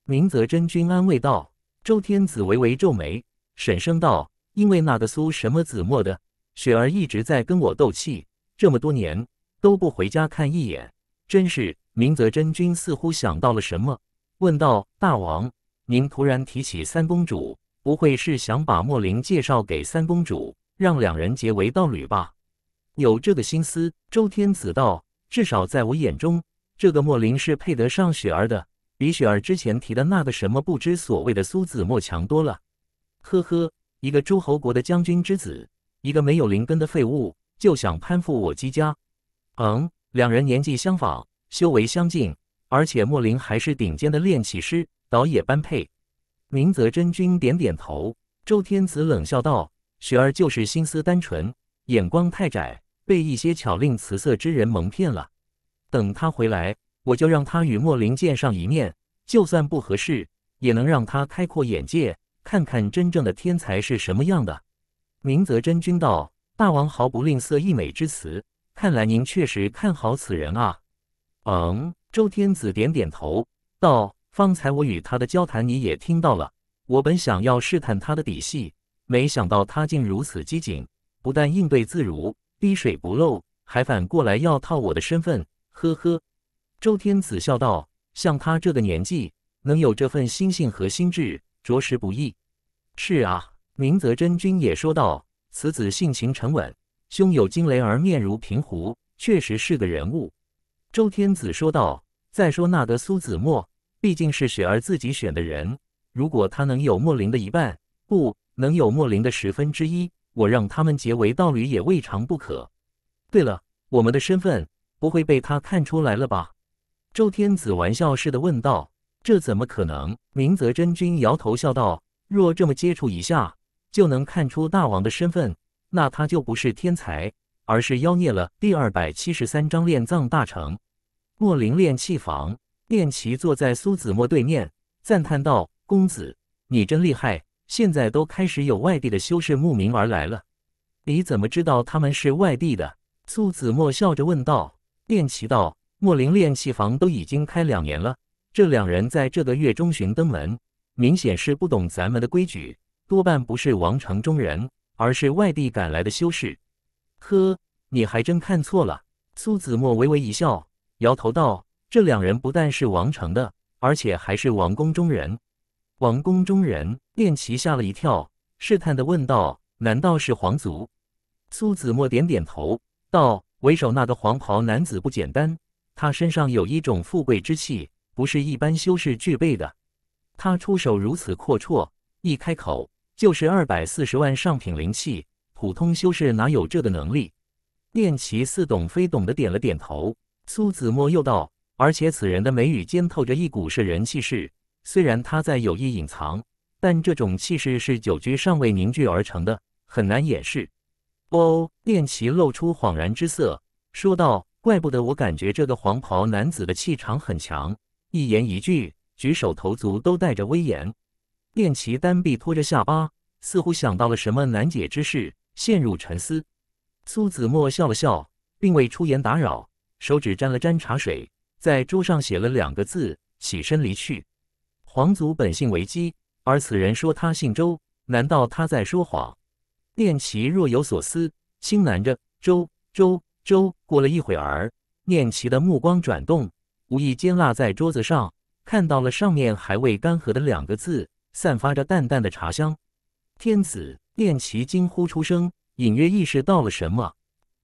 明泽真君安慰道。周天子微微皱眉，沈声道：“因为那个苏什么子墨的雪儿一直在跟我斗气，这么多年都不回家看一眼，真是……”明泽真君似乎想到了什么，问道：“大王，您突然提起三公主？”不会是想把莫林介绍给三公主，让两人结为道侣吧？有这个心思。周天子道：“至少在我眼中，这个莫林是配得上雪儿的，比雪儿之前提的那个什么不知所谓的苏子墨强多了。”呵呵，一个诸侯国的将军之子，一个没有灵根的废物，就想攀附我姬家？嗯，两人年纪相仿，修为相近，而且莫林还是顶尖的炼器师，倒也般配。明泽真君点点头，周天子冷笑道：“雪儿就是心思单纯，眼光太窄，被一些巧令辞色之人蒙骗了。等他回来，我就让他与莫林见上一面，就算不合适，也能让他开阔眼界，看看真正的天才是什么样的。”明泽真君道：“大王毫不吝啬溢美之词，看来您确实看好此人啊。”嗯，周天子点点头道。方才我与他的交谈，你也听到了。我本想要试探他的底细，没想到他竟如此机警，不但应对自如、滴水不漏，还反过来要套我的身份。呵呵，周天子笑道：“像他这个年纪，能有这份心性和心智，着实不易。”是啊，明泽真君也说道：“此子性情沉稳，胸有惊雷而面如平湖，确实是个人物。”周天子说道：“再说那个苏子墨。”毕竟是雪儿自己选的人，如果他能有莫林的一半，不能有莫林的十分之一，我让他们结为道侣也未尝不可。对了，我们的身份不会被他看出来了吧？周天子玩笑似的问道：“这怎么可能？”明泽真君摇头笑道：“若这么接触一下就能看出大王的身份，那他就不是天才，而是妖孽了。”第二百七十三章炼藏大成，莫林炼器房。练奇坐在苏子墨对面，赞叹道：“公子，你真厉害！现在都开始有外地的修士慕名而来了。你怎么知道他们是外地的？”苏子墨笑着问道。练奇道：“墨林练气房都已经开两年了，这两人在这个月中旬登门，明显是不懂咱们的规矩，多半不是王城中人，而是外地赶来的修士。”“呵，你还真看错了。”苏子墨微微一笑，摇头道。这两人不但是王城的，而且还是王宫中人。王宫中人练奇吓了一跳，试探的问道：“难道是皇族？”苏子墨点点头，道：“为首那个黄袍男子不简单，他身上有一种富贵之气，不是一般修士具备的。他出手如此阔绰，一开口就是二百四十万上品灵器，普通修士哪有这个能力？”练奇似懂非懂的点了点头。苏子墨又道。而且此人的眉宇间透着一股摄人气势，虽然他在有意隐藏，但这种气势是久居尚未凝聚而成的，很难掩饰。哦，念奇露出恍然之色，说道：“怪不得我感觉这个黄袍男子的气场很强，一言一句、举手投足都带着威严。”念奇单臂托着下巴，似乎想到了什么难解之事，陷入沉思。苏子墨笑了笑，并未出言打扰，手指沾了沾茶水。在桌上写了两个字，起身离去。皇族本性为鸡，而此人说他姓周，难道他在说谎？念琪若有所思，轻喃着：“周周周。”过了一会儿，念琪的目光转动，无意间落在桌子上，看到了上面还未干涸的两个字，散发着淡淡的茶香。天子，念琪惊呼出声，隐约意识到了什么。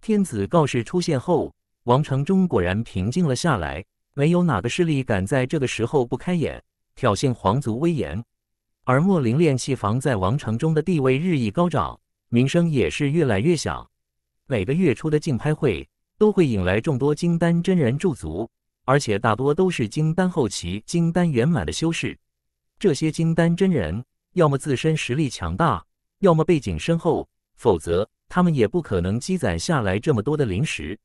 天子告示出现后。王成忠果然平静了下来。没有哪个势力敢在这个时候不开眼，挑衅皇族威严。而莫林炼器房在王城忠的地位日益高涨，名声也是越来越响。每个月初的竞拍会都会引来众多金丹真人驻足，而且大多都是金丹后期、金丹圆满的修士。这些金丹真人要么自身实力强大，要么背景深厚，否则他们也不可能积攒下来这么多的灵石。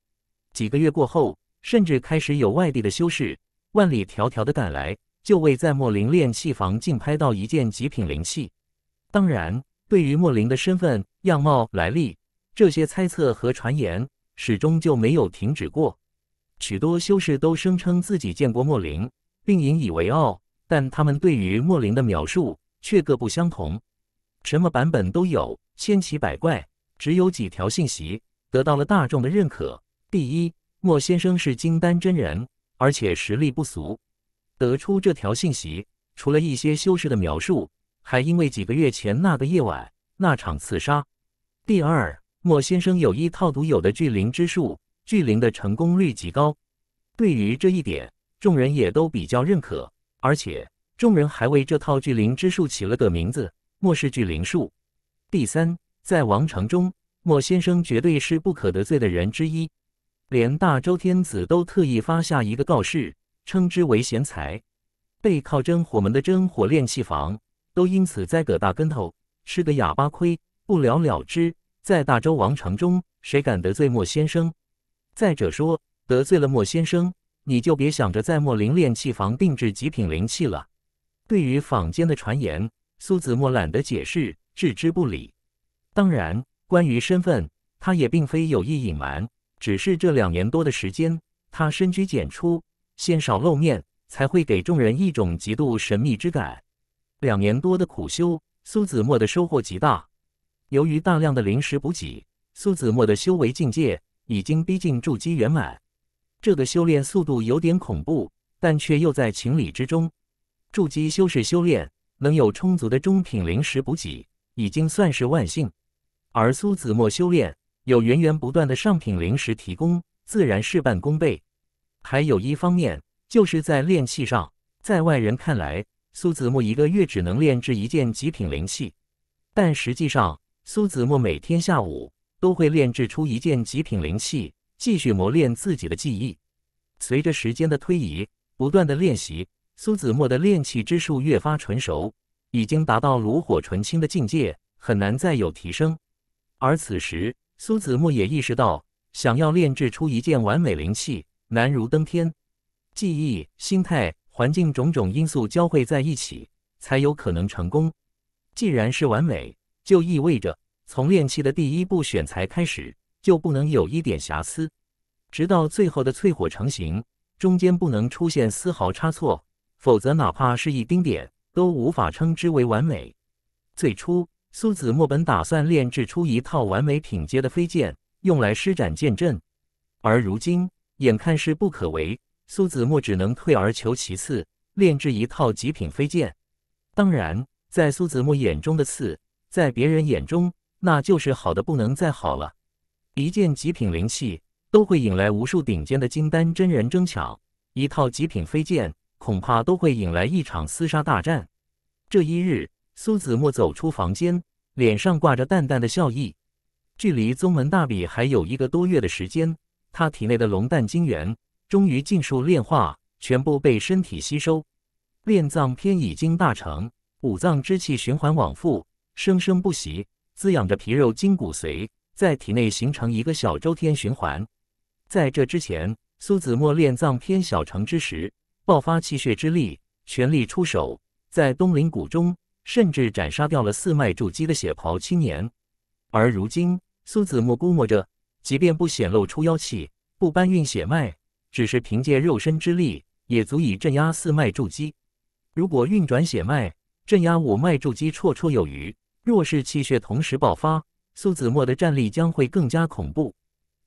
几个月过后，甚至开始有外地的修士万里迢迢的赶来，就为在莫林炼器房竞拍到一件极品灵器。当然，对于莫林的身份、样貌、来历，这些猜测和传言始终就没有停止过。许多修士都声称自己见过莫林，并引以为傲，但他们对于莫林的描述却各不相同，什么版本都有，千奇百怪。只有几条信息得到了大众的认可。第一，莫先生是金丹真人，而且实力不俗。得出这条信息，除了一些修士的描述，还因为几个月前那个夜晚那场刺杀。第二，莫先生有一套独有的聚灵之术，聚灵的成功率极高。对于这一点，众人也都比较认可，而且众人还为这套聚灵之术起了个名字——莫氏聚灵术。第三，在王城中，莫先生绝对是不可得罪的人之一。连大周天子都特意发下一个告示，称之为贤才，背靠真火门的真火炼器房都因此栽个大跟头，吃个哑巴亏，不了了之。在大周王朝中，谁敢得罪莫先生？再者说，得罪了莫先生，你就别想着在莫林炼器房定制极品灵器了。对于坊间的传言，苏子墨懒得解释，置之不理。当然，关于身份，他也并非有意隐瞒。只是这两年多的时间，他深居简出，鲜少露面，才会给众人一种极度神秘之感。两年多的苦修，苏子墨的收获极大。由于大量的灵石补给，苏子墨的修为境界已经逼近筑基圆满。这个修炼速度有点恐怖，但却又在情理之中。筑基修士修炼能有充足的中品灵石补给，已经算是万幸。而苏子墨修炼。有源源不断的上品灵石提供，自然事半功倍。还有一方面，就是在炼器上，在外人看来，苏子墨一个月只能炼制一件极品灵器，但实际上，苏子墨每天下午都会炼制出一件极品灵器，继续磨练自己的技艺。随着时间的推移，不断的练习，苏子墨的炼器之术越发纯熟，已经达到炉火纯青的境界，很难再有提升。而此时，苏子墨也意识到，想要炼制出一件完美灵器，难如登天。技艺、心态、环境种种因素交汇在一起，才有可能成功。既然是完美，就意味着从炼器的第一步选材开始，就不能有一点瑕疵，直到最后的淬火成型，中间不能出现丝毫差错，否则哪怕是一丁点，都无法称之为完美。最初。苏子墨本打算炼制出一套完美品阶的飞剑，用来施展剑阵。而如今，眼看势不可为，苏子墨只能退而求其次，炼制一套极品飞剑。当然，在苏子墨眼中的刺，在别人眼中，那就是好的不能再好了。一件极品灵器都会引来无数顶尖的金丹真人争抢，一套极品飞剑恐怕都会引来一场厮杀大战。这一日。苏子墨走出房间，脸上挂着淡淡的笑意。距离宗门大比还有一个多月的时间，他体内的龙蛋精元终于尽数炼化，全部被身体吸收。炼脏篇已经大成，五脏之气循环往复，生生不息，滋养着皮肉筋骨髓，在体内形成一个小周天循环。在这之前，苏子墨炼脏篇小成之时，爆发气血之力，全力出手，在东林谷中。甚至斩杀掉了四脉筑基的血袍青年，而如今苏子墨估摸着，即便不显露出妖气，不搬运血脉，只是凭借肉身之力，也足以镇压四脉筑基。如果运转血脉，镇压五脉筑基绰绰有余。若是气血同时爆发，苏子墨的战力将会更加恐怖。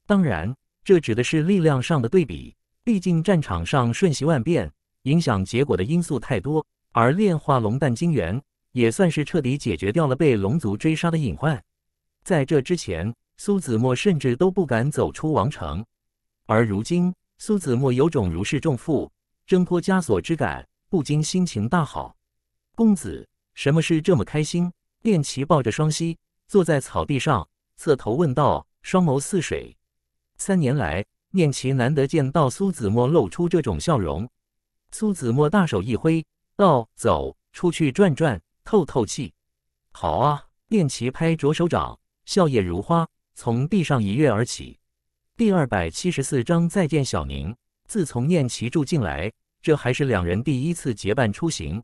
当然，这指的是力量上的对比，毕竟战场上瞬息万变，影响结果的因素太多。而炼化龙蛋精元。也算是彻底解决掉了被龙族追杀的隐患。在这之前，苏子墨甚至都不敢走出王城，而如今，苏子墨有种如释重负、挣脱枷锁之感，不禁心情大好。公子，什么事这么开心？念奇抱着双膝坐在草地上，侧头问道，双眸似水。三年来，念奇难得见到苏子墨露出这种笑容。苏子墨大手一挥，道：“走出去转转。”透透气，好啊！念奇拍着手掌，笑靥如花，从地上一跃而起。第二百七十四章再见小宁。自从念奇住进来，这还是两人第一次结伴出行。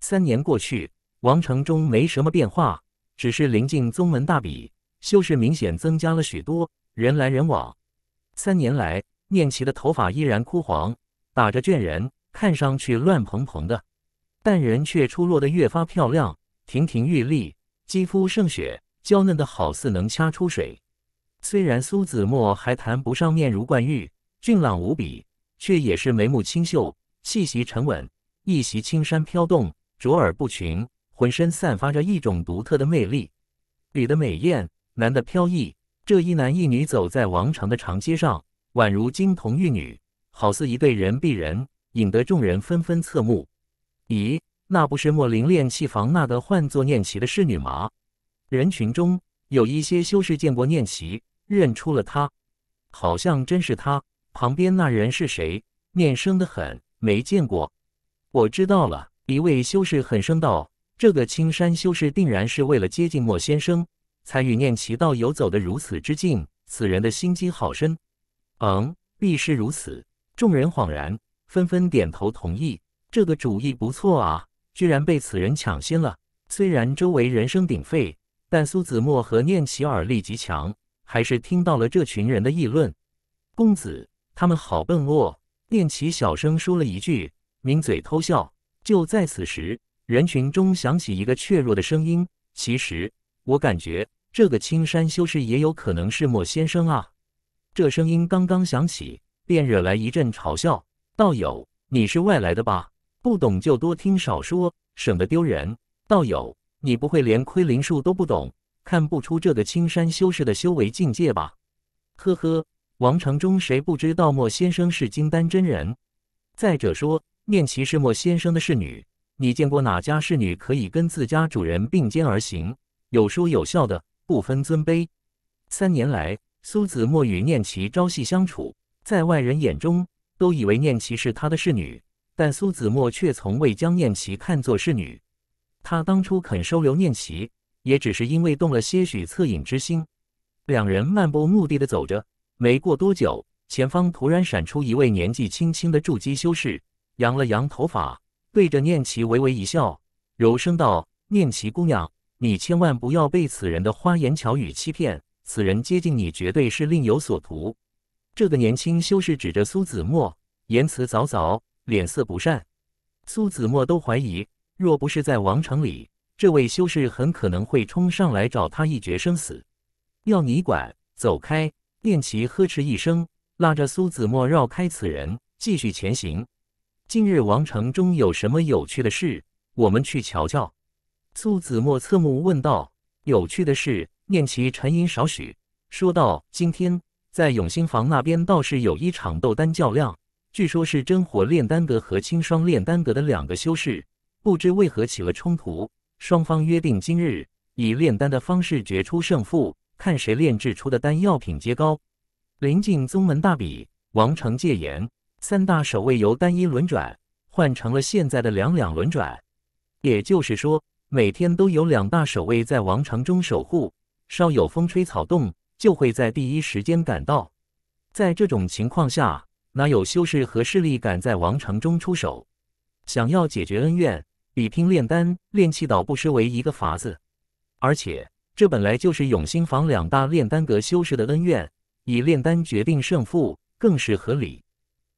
三年过去，王城中没什么变化，只是临近宗门大比，修士明显增加了许多，人来人往。三年来，念奇的头发依然枯黄，打着卷人，看上去乱蓬蓬的。但人却出落得越发漂亮，亭亭玉立，肌肤胜雪，娇嫩的好似能掐出水。虽然苏子墨还谈不上面如冠玉，俊朗无比，却也是眉目清秀，气息沉稳，一袭青衫飘动，卓尔不群，浑身散发着一种独特的魅力。女的美艳，男的飘逸，这一男一女走在王城的长街上，宛如金童玉女，好似一对人比人，引得众人纷纷侧目。咦，那不是墨林炼气房那个唤作念琪的侍女吗？人群中有一些修士见过念琪，认出了她，好像真是她。旁边那人是谁？面生的很，没见过。我知道了，一位修士很声道：“这个青山修士定然是为了接近莫先生，才与念琪道友走得如此之近。此人的心机好深。”嗯，必是如此。众人恍然，纷纷点头同意。这个主意不错啊！居然被此人抢先了。虽然周围人声鼎沸，但苏子墨和念奇耳力极强，还是听到了这群人的议论。公子，他们好笨哦！念奇小声说了一句，抿嘴偷笑。就在此时，人群中响起一个怯弱的声音：“其实，我感觉这个青山修士也有可能是莫先生啊。”这声音刚刚响起，便惹来一阵嘲笑：“道友，你是外来的吧？”不懂就多听少说，省得丢人。道友，你不会连窥灵术都不懂，看不出这个青山修士的修为境界吧？呵呵，王城中谁不知道莫先生是金丹真人？再者说，念其是莫先生的侍女，你见过哪家侍女可以跟自家主人并肩而行，有说有笑的，不分尊卑？三年来，苏子墨与念其朝夕相处，在外人眼中都以为念其是他的侍女。但苏子墨却从未将念琪看作是女，他当初肯收留念琪，也只是因为动了些许恻隐之心。两人漫步目的的走着，没过多久，前方突然闪出一位年纪轻轻的筑基修士，扬了扬头发，对着念琪微微一笑，柔声道：“念琪姑娘，你千万不要被此人的花言巧语欺骗，此人接近你绝对是另有所图。”这个年轻修士指着苏子墨，言辞凿凿。脸色不善，苏子墨都怀疑，若不是在王城里，这位修士很可能会冲上来找他一决生死。要你管，走开！念其呵斥一声，拉着苏子墨绕开此人，继续前行。今日王城中有什么有趣的事？我们去瞧瞧。苏子墨侧目问道：“有趣的事？”念其沉吟少许，说道：“今天在永兴坊那边倒是有一场斗丹较量。”据说，是真火炼丹阁和青霜炼丹阁的两个修士，不知为何起了冲突。双方约定今日以炼丹的方式决出胜负，看谁炼制出的丹药品阶高。临近宗门大比，王城戒严，三大守卫由单一轮转换成了现在的两两轮转，也就是说，每天都有两大守卫在王城中守护，稍有风吹草动就会在第一时间赶到。在这种情况下。哪有修士和势力敢在王城中出手？想要解决恩怨，比拼炼丹、炼气倒不失为一个法子。而且这本来就是永兴坊两大炼丹阁修士的恩怨，以炼丹决定胜负更是合理。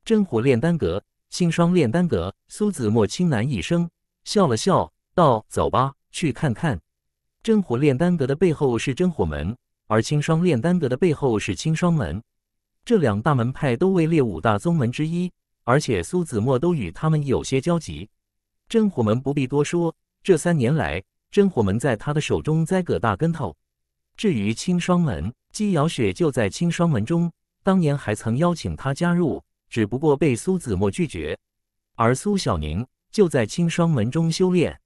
真火炼丹阁、青霜炼丹阁，苏子墨轻喃一声，笑了笑，道：“走吧，去看看。”真火炼丹阁的背后是真火门，而青霜炼丹阁的背后是青霜门。这两大门派都位列五大宗门之一，而且苏子墨都与他们有些交集。真火门不必多说，这三年来，真火门在他的手中栽个大跟头。至于青霜门，姬瑶雪就在青霜门中，当年还曾邀请他加入，只不过被苏子墨拒绝。而苏小宁就在青霜门中修炼。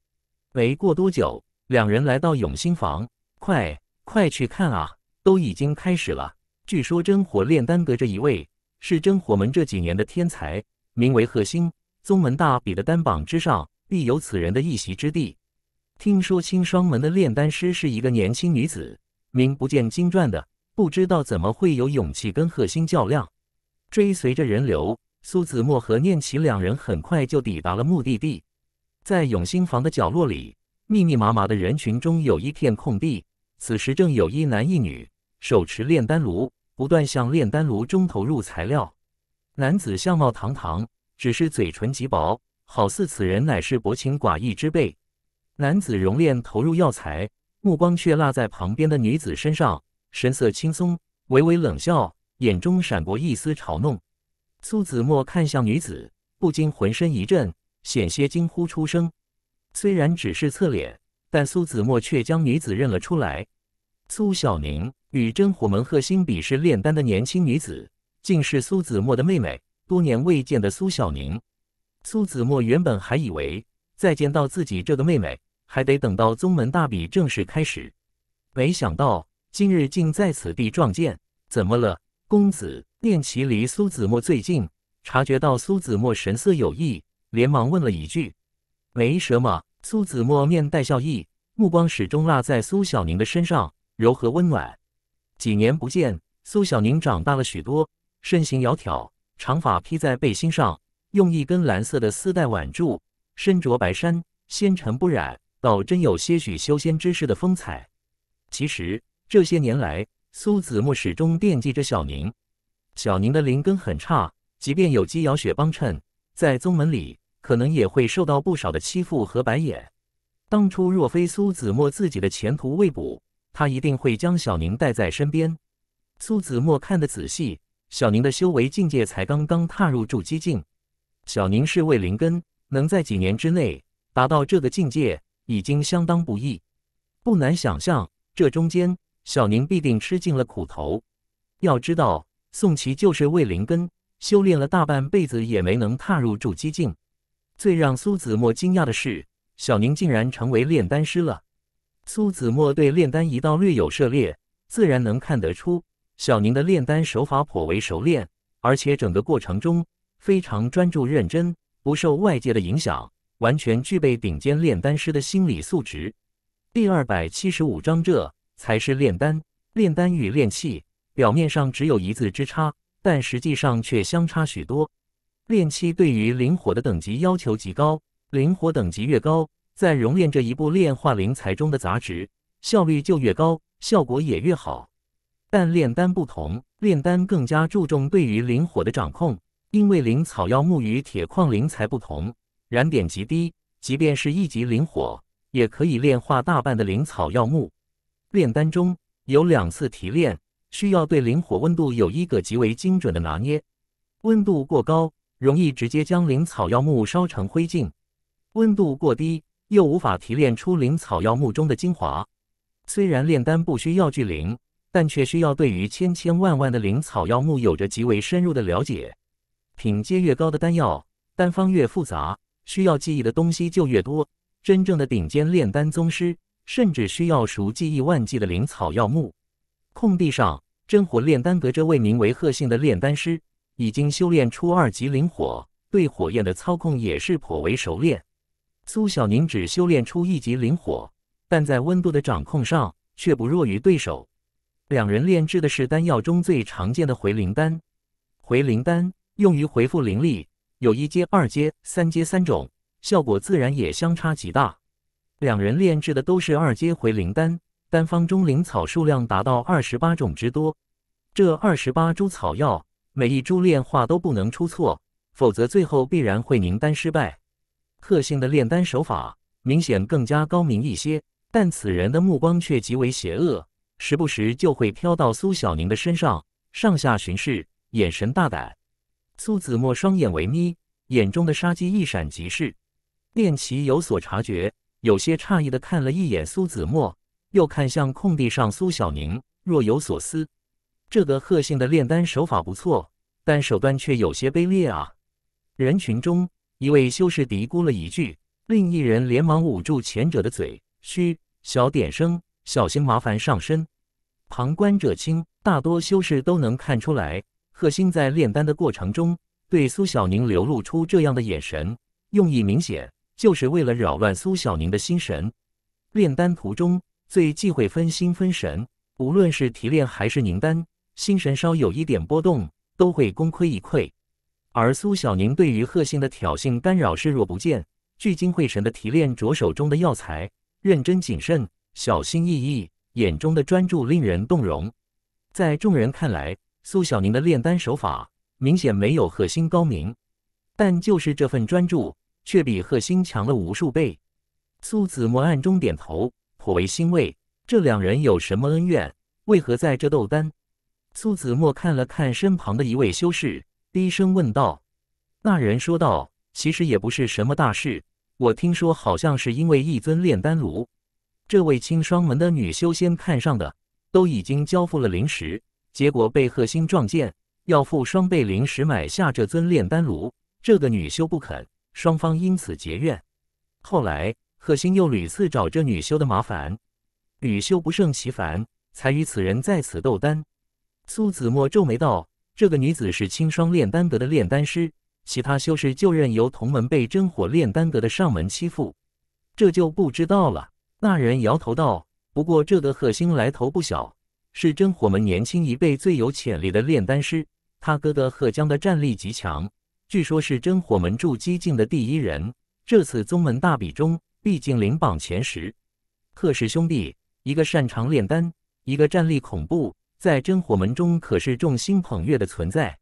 没过多久，两人来到永兴坊，快快去看啊，都已经开始了。据说真火炼丹阁这一位是真火门这几年的天才，名为贺星。宗门大比的丹榜之上必有此人的一席之地。听说青霜门的炼丹师是一个年轻女子，名不见经传的，不知道怎么会有勇气跟贺星较量。追随着人流，苏子墨和念琪两人很快就抵达了目的地。在永兴坊的角落里，密密麻麻的人群中有一片空地，此时正有一男一女手持炼丹炉。不断向炼丹炉中投入材料。男子相貌堂堂，只是嘴唇极薄，好似此人乃是薄情寡义之辈。男子熔炼投入药材，目光却落在旁边的女子身上，神色轻松，微微冷笑，眼中闪过一丝嘲弄。苏子墨看向女子，不禁浑身一震，险些惊呼出声。虽然只是侧脸，但苏子墨却将女子认了出来——苏小宁。与真火门贺星比试炼丹的年轻女子，竟是苏子墨的妹妹，多年未见的苏小宁。苏子墨原本还以为再见到自己这个妹妹，还得等到宗门大比正式开始，没想到今日竟在此地撞见。怎么了，公子？练旗离苏子墨最近，察觉到苏子墨神色有异，连忙问了一句：“没什么。”苏子墨面带笑意，目光始终落在苏小宁的身上，柔和温暖。几年不见，苏小宁长大了许多，身形窈窕，长发披在背心上，用一根蓝色的丝带挽住，身着白衫，纤尘不染，倒真有些许修仙之士的风采。其实这些年来，苏子墨始终惦记着小宁。小宁的灵根很差，即便有姬瑶雪帮衬，在宗门里可能也会受到不少的欺负和白眼。当初若非苏子墨自己的前途未卜。他一定会将小宁带在身边。苏子墨看得仔细，小宁的修为境界才刚刚踏入筑基境。小宁是位灵根，能在几年之内达到这个境界，已经相当不易。不难想象，这中间小宁必定吃尽了苦头。要知道，宋琦就是位灵根，修炼了大半辈子也没能踏入筑基境。最让苏子墨惊讶的是，小宁竟然成为炼丹师了。苏子墨对炼丹一道略有涉猎，自然能看得出小宁的炼丹手法颇为熟练，而且整个过程中非常专注认真，不受外界的影响，完全具备顶尖炼丹师的心理素质。第二百七十五章，这才是炼丹。炼丹与炼器表面上只有一字之差，但实际上却相差许多。炼器对于灵火的等级要求极高，灵火等级越高。在熔炼这一步炼化灵材中的杂质，效率就越高，效果也越好。但炼丹不同，炼丹更加注重对于灵火的掌控，因为灵草药木与铁矿灵材不同，燃点极低，即便是一级灵火也可以炼化大半的灵草药木。炼丹中有两次提炼，需要对灵火温度有一个极为精准的拿捏，温度过高容易直接将灵草药木烧成灰烬，温度过低。又无法提炼出灵草药木中的精华。虽然炼丹不需要聚灵，但却需要对于千千万万的灵草药木有着极为深入的了解。品阶越高的丹药，丹方越复杂，需要记忆的东西就越多。真正的顶尖炼丹宗师，甚至需要熟记亿万计的灵草药木。空地上，真火炼丹阁这位名为贺姓的炼丹师，已经修炼出二级灵火，对火焰的操控也是颇为熟练。苏小宁只修炼出一级灵火，但在温度的掌控上却不弱于对手。两人炼制的是丹药中最常见的回灵丹。回灵丹用于回复灵力，有一阶、二阶、三阶三种，效果自然也相差极大。两人炼制的都是二阶回灵丹，丹方中灵草数量达到二十八种之多。这二十八株草药，每一株炼化都不能出错，否则最后必然会凝丹失败。贺姓的炼丹手法明显更加高明一些，但此人的目光却极为邪恶，时不时就会飘到苏小宁的身上，上下巡视，眼神大胆。苏子墨双眼微眯，眼中的杀机一闪即逝。练奇有所察觉，有些诧异的看了一眼苏子墨，又看向空地上苏小宁，若有所思。这个贺姓的炼丹手法不错，但手段却有些卑劣啊！人群中。一位修士嘀咕了一句，另一人连忙捂住前者的嘴：“嘘，小点声，小心麻烦上身。”旁观者清，大多修士都能看出来，贺星在炼丹的过程中对苏小宁流露出这样的眼神，用意明显，就是为了扰乱苏小宁的心神。炼丹途中最忌讳分心分神，无论是提炼还是凝丹，心神稍有一点波动，都会功亏一篑。而苏小宁对于贺星的挑衅干扰视若不见，聚精会神地提炼着手中的药材，认真谨慎，小心翼翼，眼中的专注令人动容。在众人看来，苏小宁的炼丹手法明显没有贺星高明，但就是这份专注，却比贺星强了无数倍。苏子墨暗中点头，颇为欣慰。这两人有什么恩怨？为何在这斗丹？苏子墨看了看身旁的一位修士。低声问道：“那人说道，其实也不是什么大事。我听说好像是因为一尊炼丹炉，这位青霜门的女修仙看上的，都已经交付了灵石，结果被贺星撞见，要付双倍灵石买下这尊炼丹炉。这个女修不肯，双方因此结怨。后来贺星又屡次找这女修的麻烦，女修不胜其烦，才与此人在此斗丹。”苏子墨皱眉道。这个女子是青霜炼丹阁的炼丹师，其他修士就任由同门被真火炼丹阁的上门欺负，这就不知道了。那人摇头道：“不过这的贺星来头不小，是真火门年轻一辈最有潜力的炼丹师。他哥哥贺江的战力极强，据说是真火门筑基境的第一人。这次宗门大比中，毕竟领榜前十。贺氏兄弟，一个擅长炼丹，一个战力恐怖。”在真火门中可是众星捧月的存在，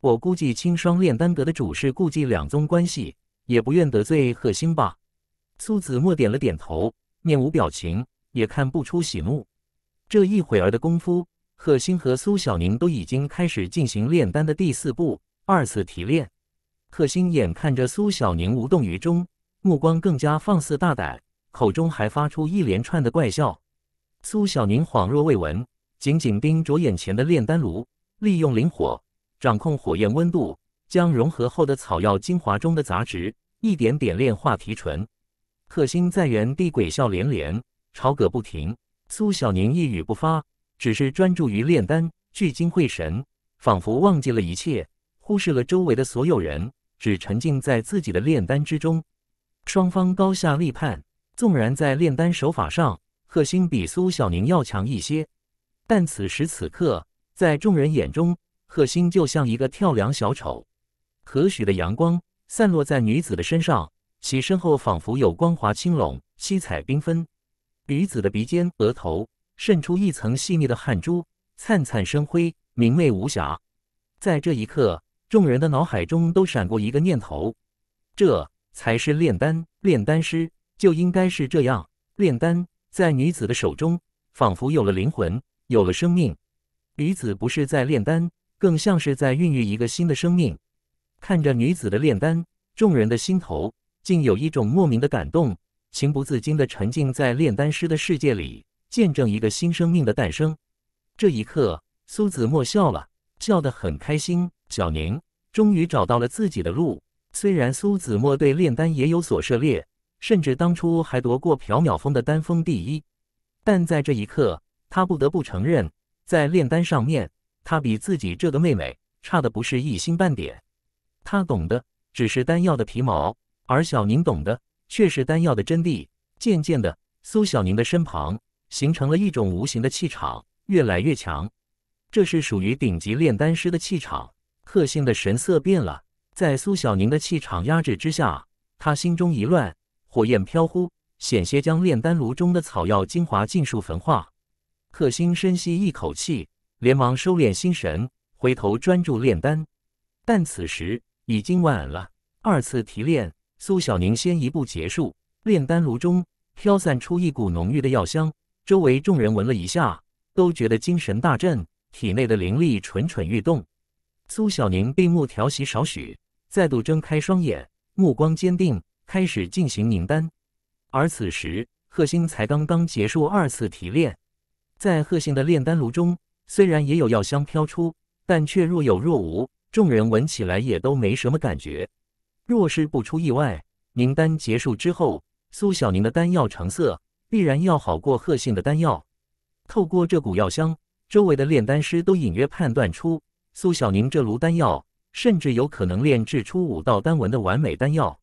我估计青霜炼丹阁的主事顾忌两宗关系，也不愿得罪贺星吧。苏子墨点了点头，面无表情，也看不出喜怒。这一会儿的功夫，贺星和苏小宁都已经开始进行炼丹的第四步二次提炼。贺星眼看着苏小宁无动于衷，目光更加放肆大胆，口中还发出一连串的怪笑。苏小宁恍若未闻。紧紧盯着眼前的炼丹炉，利用灵火掌控火焰温度，将融合后的草药精华中的杂质一点点炼化提纯。克星在原地鬼笑连连，吵个不停。苏小宁一语不发，只是专注于炼丹，聚精会神，仿佛忘记了一切，忽视了周围的所有人，只沉浸在自己的炼丹之中。双方高下立判，纵然在炼丹手法上，贺星比苏小宁要强一些。但此时此刻，在众人眼中，贺星就像一个跳梁小丑。和煦的阳光散落在女子的身上，其身后仿佛有光华青拢，七彩缤纷。女子的鼻尖、额头渗出一层细腻的汗珠，灿灿生辉，明媚无瑕。在这一刻，众人的脑海中都闪过一个念头：这才是炼丹，炼丹师就应该是这样。炼丹在女子的手中，仿佛有了灵魂。有了生命，女子不是在炼丹，更像是在孕育一个新的生命。看着女子的炼丹，众人的心头竟有一种莫名的感动，情不自禁的沉浸在炼丹师的世界里，见证一个新生命的诞生。这一刻，苏子墨笑了笑得很开心。小宁终于找到了自己的路。虽然苏子墨对炼丹也有所涉猎，甚至当初还夺过缥缈峰的丹峰第一，但在这一刻。他不得不承认，在炼丹上面，他比自己这个妹妹差的不是一星半点。他懂的只是丹药的皮毛，而小宁懂的却是丹药的真谛。渐渐的，苏小宁的身旁形成了一种无形的气场，越来越强。这是属于顶级炼丹师的气场。贺星的神色变了，在苏小宁的气场压制之下，他心中一乱，火焰飘忽，险些将炼丹炉中的草药精华尽数焚化。贺星深吸一口气，连忙收敛心神，回头专注炼丹。但此时已经晚了，二次提炼，苏小宁先一步结束。炼丹炉中飘散出一股浓郁的药香，周围众人闻了一下，都觉得精神大振，体内的灵力蠢蠢欲动。苏小宁闭目调息少许，再度睁开双眼，目光坚定，开始进行凝丹。而此时，贺星才刚刚结束二次提炼。在贺姓的炼丹炉中，虽然也有药香飘出，但却若有若无，众人闻起来也都没什么感觉。若是不出意外，凝丹结束之后，苏小宁的丹药成色必然要好过贺姓的丹药。透过这股药香，周围的炼丹师都隐约判断出，苏小宁这炉丹药甚至有可能炼制出五道丹纹的完美丹药。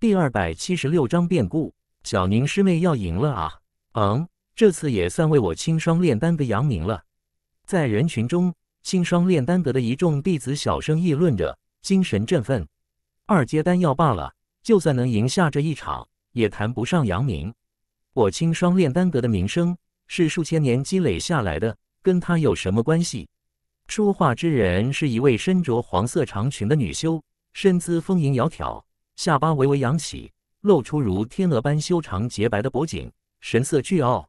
第二百七十六章变故，小宁师妹要赢了啊！嗯。这次也算为我青霜炼丹阁扬名了。在人群中，青霜炼丹阁的一众弟子小声议论着，精神振奋。二阶丹药罢了，就算能赢下这一场，也谈不上扬名。我青霜炼丹阁的名声是数千年积累下来的，跟他有什么关系？说话之人是一位身着黄色长裙的女修，身姿丰盈窈窕，下巴微微扬起，露出如天鹅般修长洁白的脖颈，神色倨傲。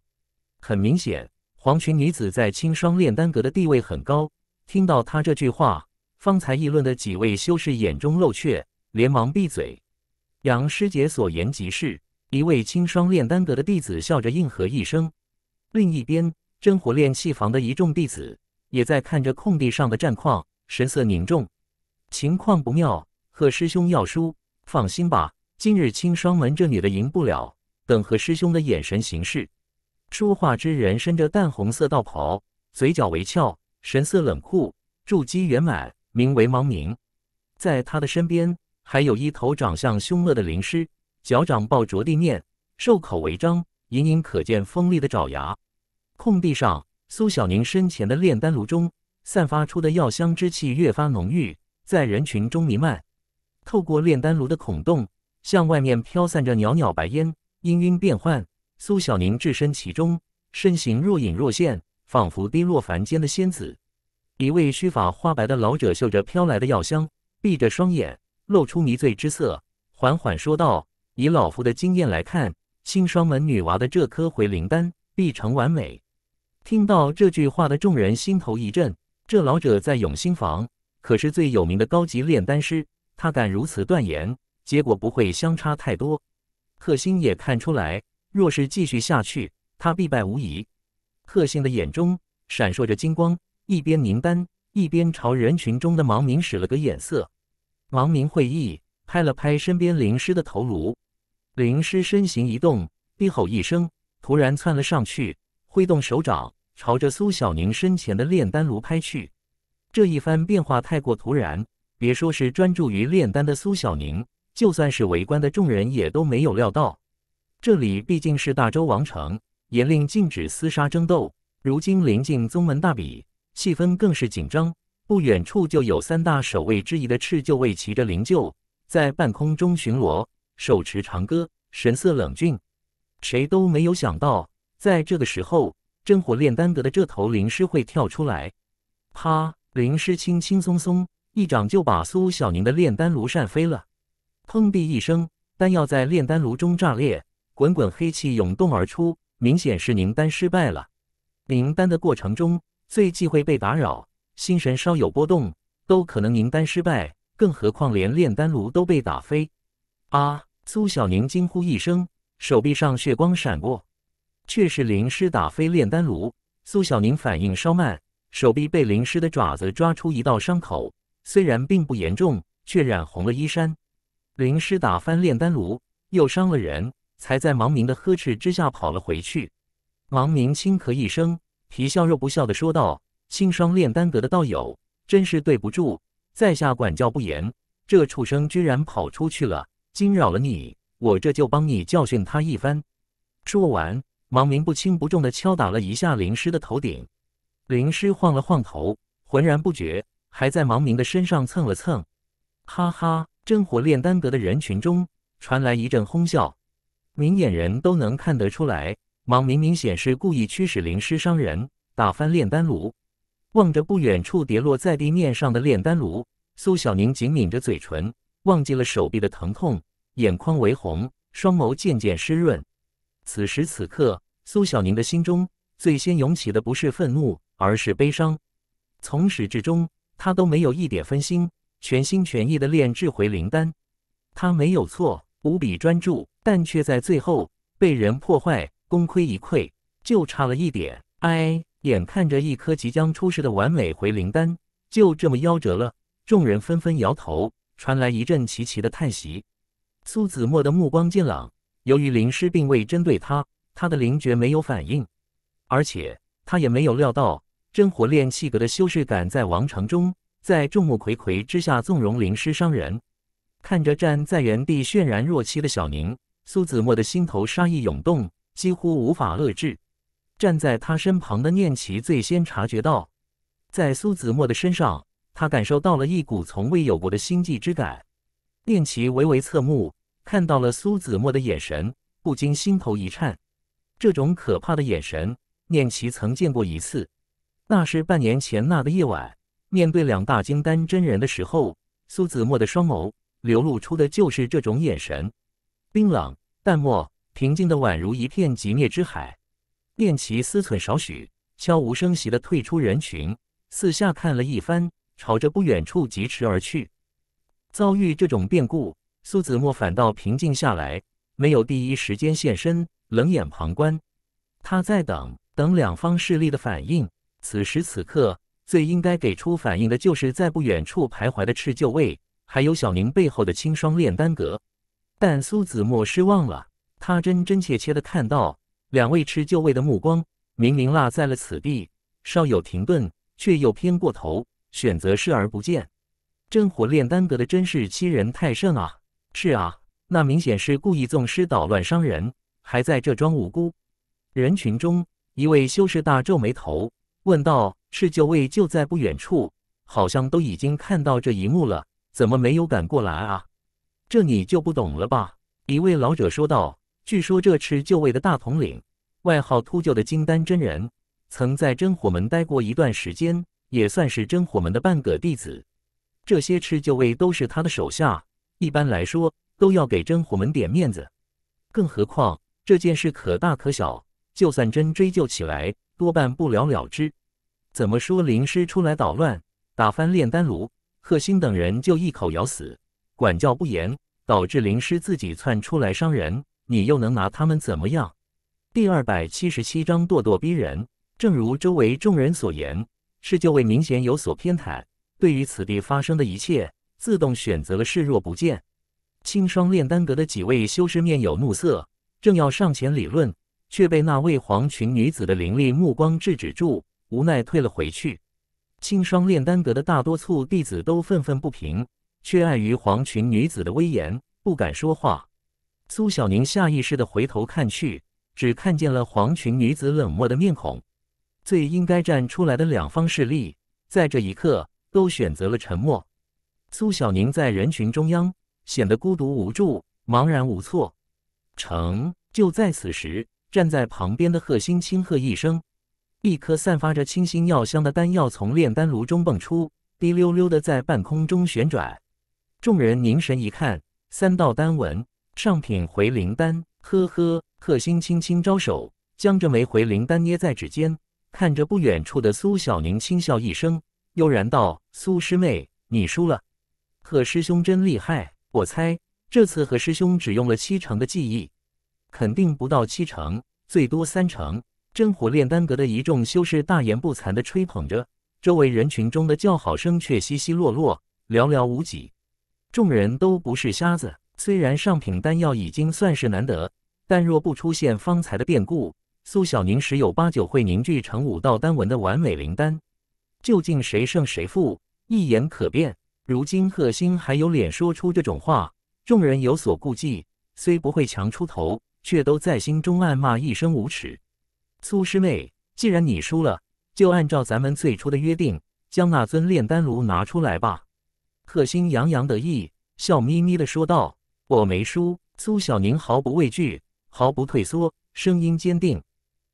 很明显，黄裙女子在青霜炼丹阁的地位很高。听到她这句话，方才议论的几位修士眼中露怯，连忙闭嘴。杨师姐所言极是。一位青霜炼丹阁的弟子笑着应和一声。另一边，真火炼气房的一众弟子也在看着空地上的战况，神色凝重。情况不妙，贺师兄要输。放心吧，今日青霜门这女的赢不了。等贺师兄的眼神行事。说话之人身着淡红色道袍，嘴角微翘，神色冷酷，筑基圆满，名为芒明。在他的身边还有一头长相凶恶的灵狮，脚掌抱着地面，兽口为张，隐隐可见锋利的爪牙。空地上，苏小宁身前的炼丹炉中散发出的药香之气越发浓郁，在人群中弥漫。透过炼丹炉的孔洞，向外面飘散着袅袅白烟，氤氲变幻。苏小宁置身其中，身形若隐若现，仿佛跌落凡间的仙子。一位须发花白的老者嗅着飘来的药香，闭着双眼，露出迷醉之色，缓缓说道：“以老夫的经验来看，青霜门女娃的这颗回灵丹必成完美。”听到这句话的众人心头一震。这老者在永兴坊可是最有名的高级炼丹师，他敢如此断言，结果不会相差太多。贺星也看出来。若是继续下去，他必败无疑。贺性的眼中闪烁着金光，一边凝丹，一边朝人群中的盲明使了个眼色。盲明会意，拍了拍身边灵师的头颅。灵师身形一动，低吼一声，突然窜了上去，挥动手掌，朝着苏小宁身前的炼丹炉拍去。这一番变化太过突然，别说是专注于炼丹的苏小宁，就算是围观的众人也都没有料到。这里毕竟是大周王城，严令禁止厮杀争斗。如今临近宗门大比，气氛更是紧张。不远处就有三大守卫之一的赤鹫卫骑着灵鹫，在半空中巡逻，手持长戈，神色冷峻。谁都没有想到，在这个时候，真火炼丹阁的这头灵狮会跳出来。啪！灵狮轻轻松松一掌就把苏小宁的炼丹炉扇飞了，砰地一声，丹药在炼丹炉中炸裂。滚滚黑气涌动而出，明显是凝丹失败了。凝丹的过程中最忌讳被打扰，心神稍有波动都可能凝丹失败，更何况连炼丹炉都被打飞！啊！苏小宁惊呼一声，手臂上血光闪过，却是灵师打飞炼丹炉。苏小宁反应稍慢，手臂被灵师的爪子抓出一道伤口，虽然并不严重，却染红了衣衫。灵师打翻炼丹炉，又伤了人。才在王明的呵斥之下跑了回去。王明轻咳一声，皮笑肉不笑的说道：“青霜炼丹阁的道友，真是对不住，在下管教不严，这畜生居然跑出去了，惊扰了你。我这就帮你教训他一番。”说完，王明不轻不重的敲打了一下灵师的头顶。灵师晃了晃头，浑然不觉，还在王明的身上蹭了蹭。哈哈！真火炼丹阁的人群中传来一阵哄笑。明眼人都能看得出来，王明明显示故意驱使灵师伤人，打翻炼丹炉。望着不远处跌落在地面上的炼丹炉，苏小宁紧抿着嘴唇，忘记了手臂的疼痛，眼眶微红，双眸渐渐湿润。此时此刻，苏小宁的心中最先涌起的不是愤怒，而是悲伤。从始至终，他都没有一点分心，全心全意的炼制回灵丹。他没有错，无比专注。但却在最后被人破坏，功亏一篑，就差了一点，哎！眼看着一颗即将出世的完美回灵丹就这么夭折了，众人纷纷摇头，传来一阵齐齐的叹息。苏子墨的目光渐冷，由于灵师并未针对他，他的灵觉没有反应，而且他也没有料到真火炼气阁的修士敢在王城中，在众目睽睽之下纵容灵师伤人。看着站在原地泫然若泣的小宁。苏子墨的心头杀意涌动，几乎无法遏制。站在他身旁的念琪最先察觉到，在苏子墨的身上，他感受到了一股从未有过的心悸之感。念琪微微侧目，看到了苏子墨的眼神，不禁心头一颤。这种可怕的眼神，念琪曾见过一次，那是半年前那个夜晚，面对两大金丹真人的时候，苏子墨的双眸流露出的就是这种眼神。冰冷、淡漠、平静的，宛如一片寂灭之海。练奇思忖少许，悄无声息地退出人群，四下看了一番，朝着不远处疾驰而去。遭遇这种变故，苏子墨反倒平静下来，没有第一时间现身，冷眼旁观。他在等，等两方势力的反应。此时此刻，最应该给出反应的就是在不远处徘徊的赤鹫卫，还有小宁背后的青霜炼丹阁。但苏子墨失望了，他真真切切的看到两位赤旧卫的目光明明落在了此地，稍有停顿，却又偏过头，选择视而不见。真火炼丹阁的真是欺人太甚啊！是啊，那明显是故意纵尸捣乱伤人，还在这装无辜。人群中，一位修士大皱眉头，问道：“赤旧卫就在不远处，好像都已经看到这一幕了，怎么没有赶过来啊？”这你就不懂了吧？一位老者说道：“据说这赤鹫卫的大统领，外号秃鹫的金丹真人，曾在真火门待过一段时间，也算是真火门的半个弟子。这些赤鹫卫都是他的手下，一般来说都要给真火门点面子。更何况这件事可大可小，就算真追究起来，多半不了了之。怎么说灵师出来捣乱，打翻炼丹炉，贺星等人就一口咬死。”管教不严，导致灵师自己窜出来伤人，你又能拿他们怎么样？第二百七十七章咄咄逼人。正如周围众人所言，是就位明显有所偏袒，对于此地发生的一切，自动选择了视若不见。青霜炼丹阁的几位修士面有怒色，正要上前理论，却被那位黄裙女子的凌厉目光制止住，无奈退了回去。青霜炼丹阁的大多数弟子都愤愤不平。却碍于黄裙女子的威严，不敢说话。苏小宁下意识地回头看去，只看见了黄裙女子冷漠的面孔。最应该站出来的两方势力，在这一刻都选择了沉默。苏小宁在人群中央显得孤独无助、茫然无措。成，就在此时，站在旁边的贺星轻喝一声，一颗散发着清新药香的丹药从炼丹炉中蹦出，滴溜溜的在半空中旋转。众人凝神一看，三道丹纹，上品回灵丹。呵呵，贺星轻轻招手，将这枚回灵丹捏在指尖，看着不远处的苏小宁，轻笑一声，悠然道：“苏师妹，你输了。贺师兄真厉害，我猜这次贺师兄只用了七成的记忆，肯定不到七成，最多三成。”真火炼丹阁的一众修士大言不惭地吹捧着，周围人群中的叫好声却稀稀落落，寥寥无几。众人都不是瞎子，虽然上品丹药已经算是难得，但若不出现方才的变故，苏小宁十有八九会凝聚成五道丹纹的完美灵丹。究竟谁胜谁负，一言可辩。如今贺星还有脸说出这种话，众人有所顾忌，虽不会强出头，却都在心中暗骂一声无耻。苏师妹，既然你输了，就按照咱们最初的约定，将那尊炼丹炉拿出来吧。克星洋洋得意，笑眯眯地说道：“我没输。”苏小宁毫不畏惧，毫不退缩，声音坚定。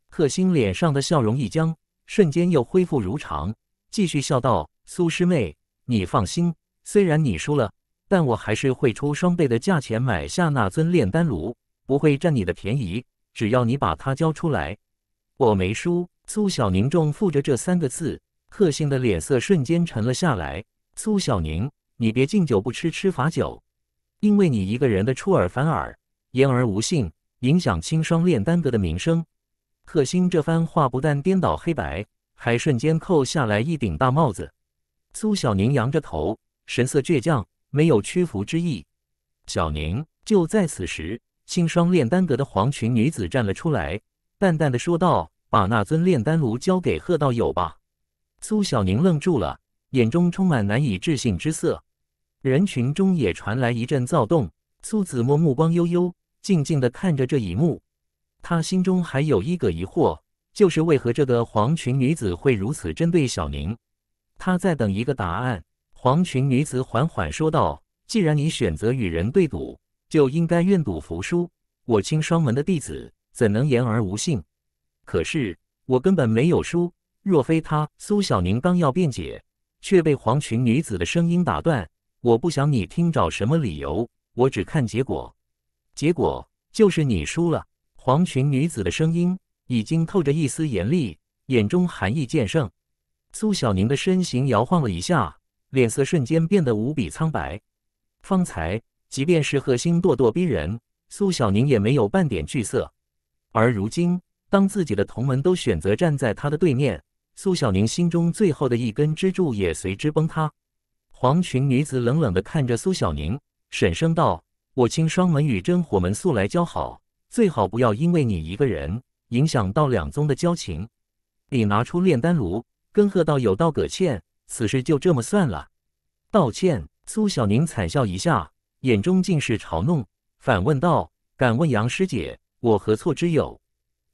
克星脸上的笑容一僵，瞬间又恢复如常，继续笑道：“苏师妹，你放心，虽然你输了，但我还是会出双倍的价钱买下那尊炼丹炉，不会占你的便宜。只要你把它交出来。”“我没输。”苏小宁重复着这三个字，克星的脸色瞬间沉了下来。苏小宁。你别敬酒不吃吃罚酒，因为你一个人的出尔反尔、言而无信，影响青霜炼丹阁的名声。贺星这番话不但颠倒黑白，还瞬间扣下来一顶大帽子。苏小宁扬着头，神色倔强，没有屈服之意。小宁就在此时，青霜炼丹阁的黄裙女子站了出来，淡淡的说道：“把那尊炼丹炉交给贺道友吧。”苏小宁愣住了，眼中充满难以置信之色。人群中也传来一阵躁动。苏子墨目光悠悠，静静的看着这一幕。他心中还有一个疑惑，就是为何这个黄裙女子会如此针对小宁？他在等一个答案。黄裙女子缓缓说道：“既然你选择与人对赌，就应该愿赌服输。我亲双门的弟子怎能言而无信？可是我根本没有输。若非他……”苏小宁刚要辩解，却被黄裙女子的声音打断。我不想你听找什么理由，我只看结果。结果就是你输了。黄裙女子的声音已经透着一丝严厉，眼中寒意渐盛。苏小宁的身形摇晃了一下，脸色瞬间变得无比苍白。方才，即便是贺星咄咄逼人，苏小宁也没有半点惧色。而如今，当自己的同门都选择站在他的对面，苏小宁心中最后的一根支柱也随之崩塌。黄裙女子冷冷地看着苏小宁，沈声道：“我清霜门与真火门素来交好，最好不要因为你一个人影响到两宗的交情。”你拿出炼丹炉，跟贺道友道个歉，此事就这么算了。道歉？苏小宁惨笑一下，眼中尽是嘲弄，反问道：“敢问杨师姐，我何错之有？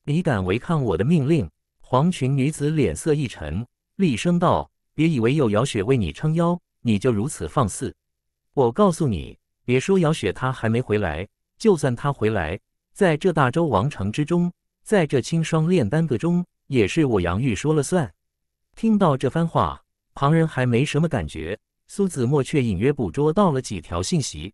你敢违抗我的命令？”黄裙女子脸色一沉，厉声道：“别以为有姚雪为你撑腰。”你就如此放肆！我告诉你，别说姚雪她还没回来，就算她回来，在这大周王城之中，在这青霜炼丹阁中，也是我杨玉说了算。听到这番话，旁人还没什么感觉，苏子墨却隐约捕捉到了几条信息：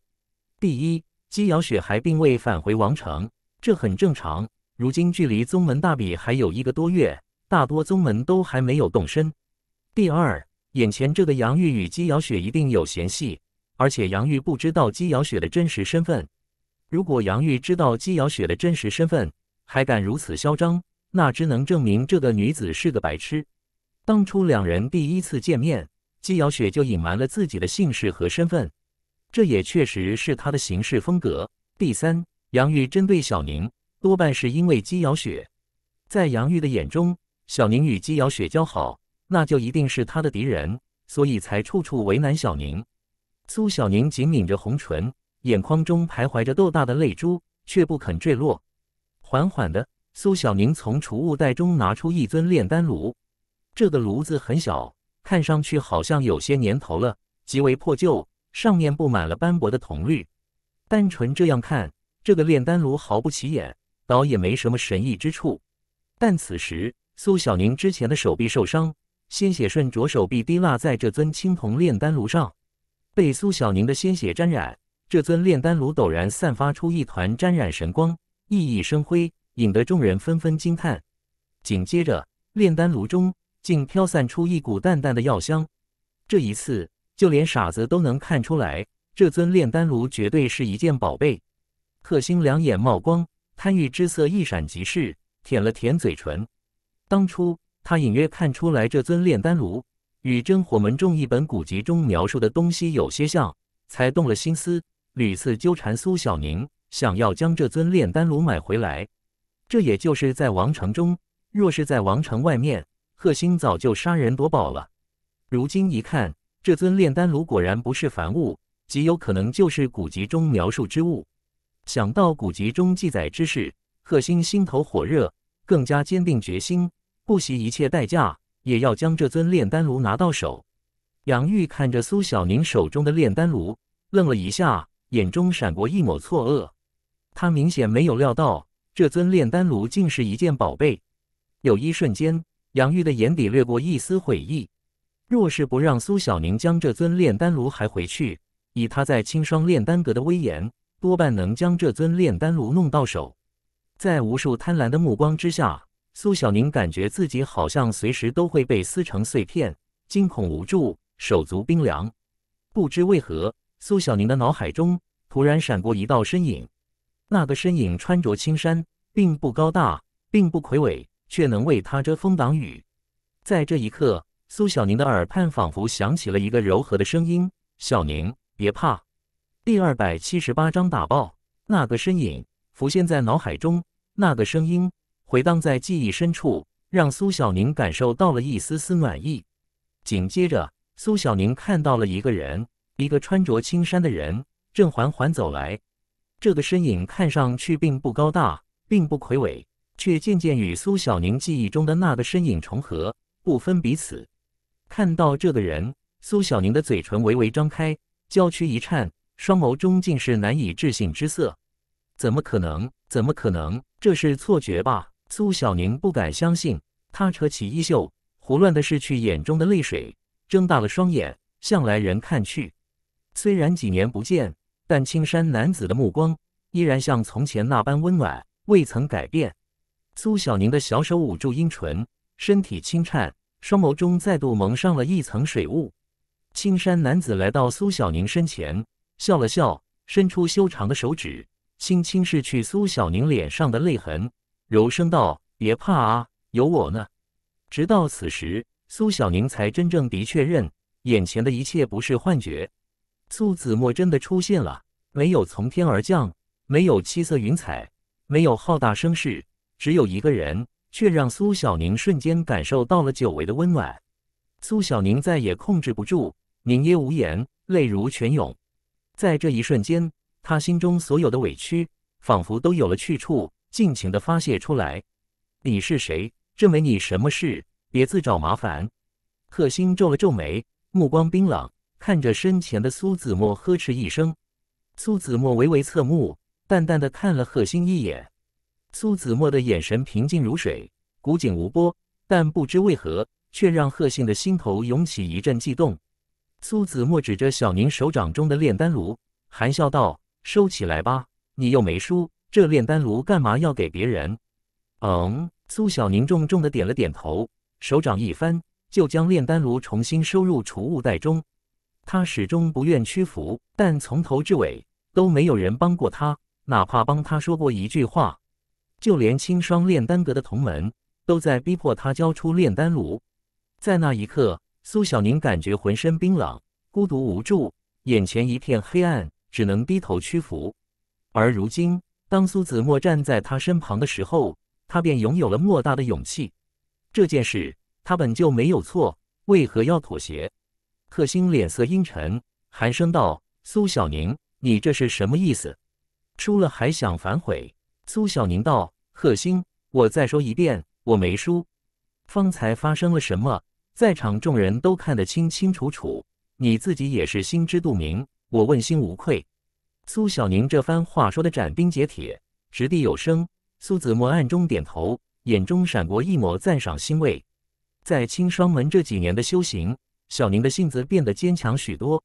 第一，姬姚雪还并未返回王城，这很正常，如今距离宗门大比还有一个多月，大多宗门都还没有动身；第二。眼前这个杨玉与姬瑶雪一定有嫌隙，而且杨玉不知道姬瑶雪的真实身份。如果杨玉知道姬瑶雪的真实身份，还敢如此嚣张，那只能证明这个女子是个白痴。当初两人第一次见面，姬瑶雪就隐瞒了自己的姓氏和身份，这也确实是她的行事风格。第三，杨玉针对小宁，多半是因为姬瑶雪。在杨玉的眼中，小宁与姬瑶雪交好。那就一定是他的敌人，所以才处处为难小宁。苏小宁紧抿着红唇，眼眶中徘徊着豆大的泪珠，却不肯坠落。缓缓的，苏小宁从储物袋中拿出一尊炼丹炉。这个炉子很小，看上去好像有些年头了，极为破旧，上面布满了斑驳的铜绿。单纯这样看，这个炼丹炉毫不起眼，倒也没什么神异之处。但此时，苏小宁之前的手臂受伤。鲜血顺着手臂滴落在这尊青铜炼丹炉上，被苏小宁的鲜血沾染。这尊炼丹炉陡然散发出一团沾染神光，熠熠生辉，引得众人纷纷惊叹。紧接着，炼丹炉中竟飘散出一股淡淡的药香。这一次，就连傻子都能看出来，这尊炼丹炉绝对是一件宝贝。贺星两眼冒光，贪欲之色一闪即逝，舔了舔嘴唇。当初。他隐约看出来这尊炼丹炉与真火门中一本古籍中描述的东西有些像，才动了心思，屡次纠缠苏小宁，想要将这尊炼丹炉买回来。这也就是在王城中，若是在王城外面，贺星早就杀人夺宝了。如今一看，这尊炼丹炉果然不是凡物，极有可能就是古籍中描述之物。想到古籍中记载之事，贺星心头火热，更加坚定决心。不惜一切代价也要将这尊炼丹炉拿到手。杨玉看着苏小宁手中的炼丹炉，愣了一下，眼中闪过一抹错愕。他明显没有料到这尊炼丹炉竟是一件宝贝。有一瞬间，杨玉的眼底掠过一丝悔意。若是不让苏小宁将这尊炼丹炉还回去，以他在青霜炼丹阁的威严，多半能将这尊炼丹炉弄到手。在无数贪婪的目光之下。苏小宁感觉自己好像随时都会被撕成碎片，惊恐无助，手足冰凉。不知为何，苏小宁的脑海中突然闪过一道身影，那个身影穿着青衫，并不高大，并不魁伟，却能为他遮风挡雨。在这一刻，苏小宁的耳畔仿佛响起了一个柔和的声音：“小宁，别怕。”第二百七十八章打爆。那个身影浮现在脑海中，那个声音。回荡在记忆深处，让苏小宁感受到了一丝丝暖意。紧接着，苏小宁看到了一个人，一个穿着青衫的人正缓缓走来。这个身影看上去并不高大，并不魁伟，却渐渐与苏小宁记忆中的那个身影重合，不分彼此。看到这个人，苏小宁的嘴唇微微张开，娇躯一颤，双眸中尽是难以置信之色：怎么可能？怎么可能？这是错觉吧？苏小宁不敢相信，她扯起衣袖，胡乱的拭去眼中的泪水，睁大了双眼向来人看去。虽然几年不见，但青山男子的目光依然像从前那般温暖，未曾改变。苏小宁的小手捂住阴唇，身体轻颤，双眸中再度蒙上了一层水雾。青山男子来到苏小宁身前，笑了笑，伸出修长的手指，轻轻拭去苏小宁脸上的泪痕。柔声道：“别怕啊，有我呢。”直到此时，苏小宁才真正的确认眼前的一切不是幻觉，苏子墨真的出现了。没有从天而降，没有七色云彩，没有浩大声势，只有一个人，却让苏小宁瞬间感受到了久违的温暖。苏小宁再也控制不住，凝噎无言，泪如泉涌。在这一瞬间，他心中所有的委屈仿佛都有了去处。尽情的发泄出来！你是谁？这没你什么事，别自找麻烦。贺星皱了皱眉，目光冰冷，看着身前的苏子墨，呵斥一声。苏子墨微微侧目，淡淡的看了贺星一眼。苏子墨的眼神平静如水，古井无波，但不知为何，却让贺星的心头涌起一阵悸动。苏子墨指着小宁手掌中的炼丹炉，含笑道：“收起来吧，你又没输。”这炼丹炉干嘛要给别人？嗯，苏小宁重重的点了点头，手掌一翻，就将炼丹炉重新收入储物袋中。他始终不愿屈服，但从头至尾都没有人帮过他，哪怕帮他说过一句话。就连青霜炼丹阁的同门都在逼迫他交出炼丹炉。在那一刻，苏小宁感觉浑身冰冷，孤独无助，眼前一片黑暗，只能低头屈服。而如今，当苏子墨站在他身旁的时候，他便拥有了莫大的勇气。这件事他本就没有错，为何要妥协？贺星脸色阴沉，寒声道：“苏小宁，你这是什么意思？输了还想反悔？”苏小宁道：“贺星，我再说一遍，我没输。方才发生了什么，在场众人都看得清清楚楚，你自己也是心知肚明，我问心无愧。”苏小宁这番话说的斩钉截铁，掷地有声。苏子墨暗中点头，眼中闪过一抹赞赏欣慰。在青霜门这几年的修行，小宁的性子变得坚强许多。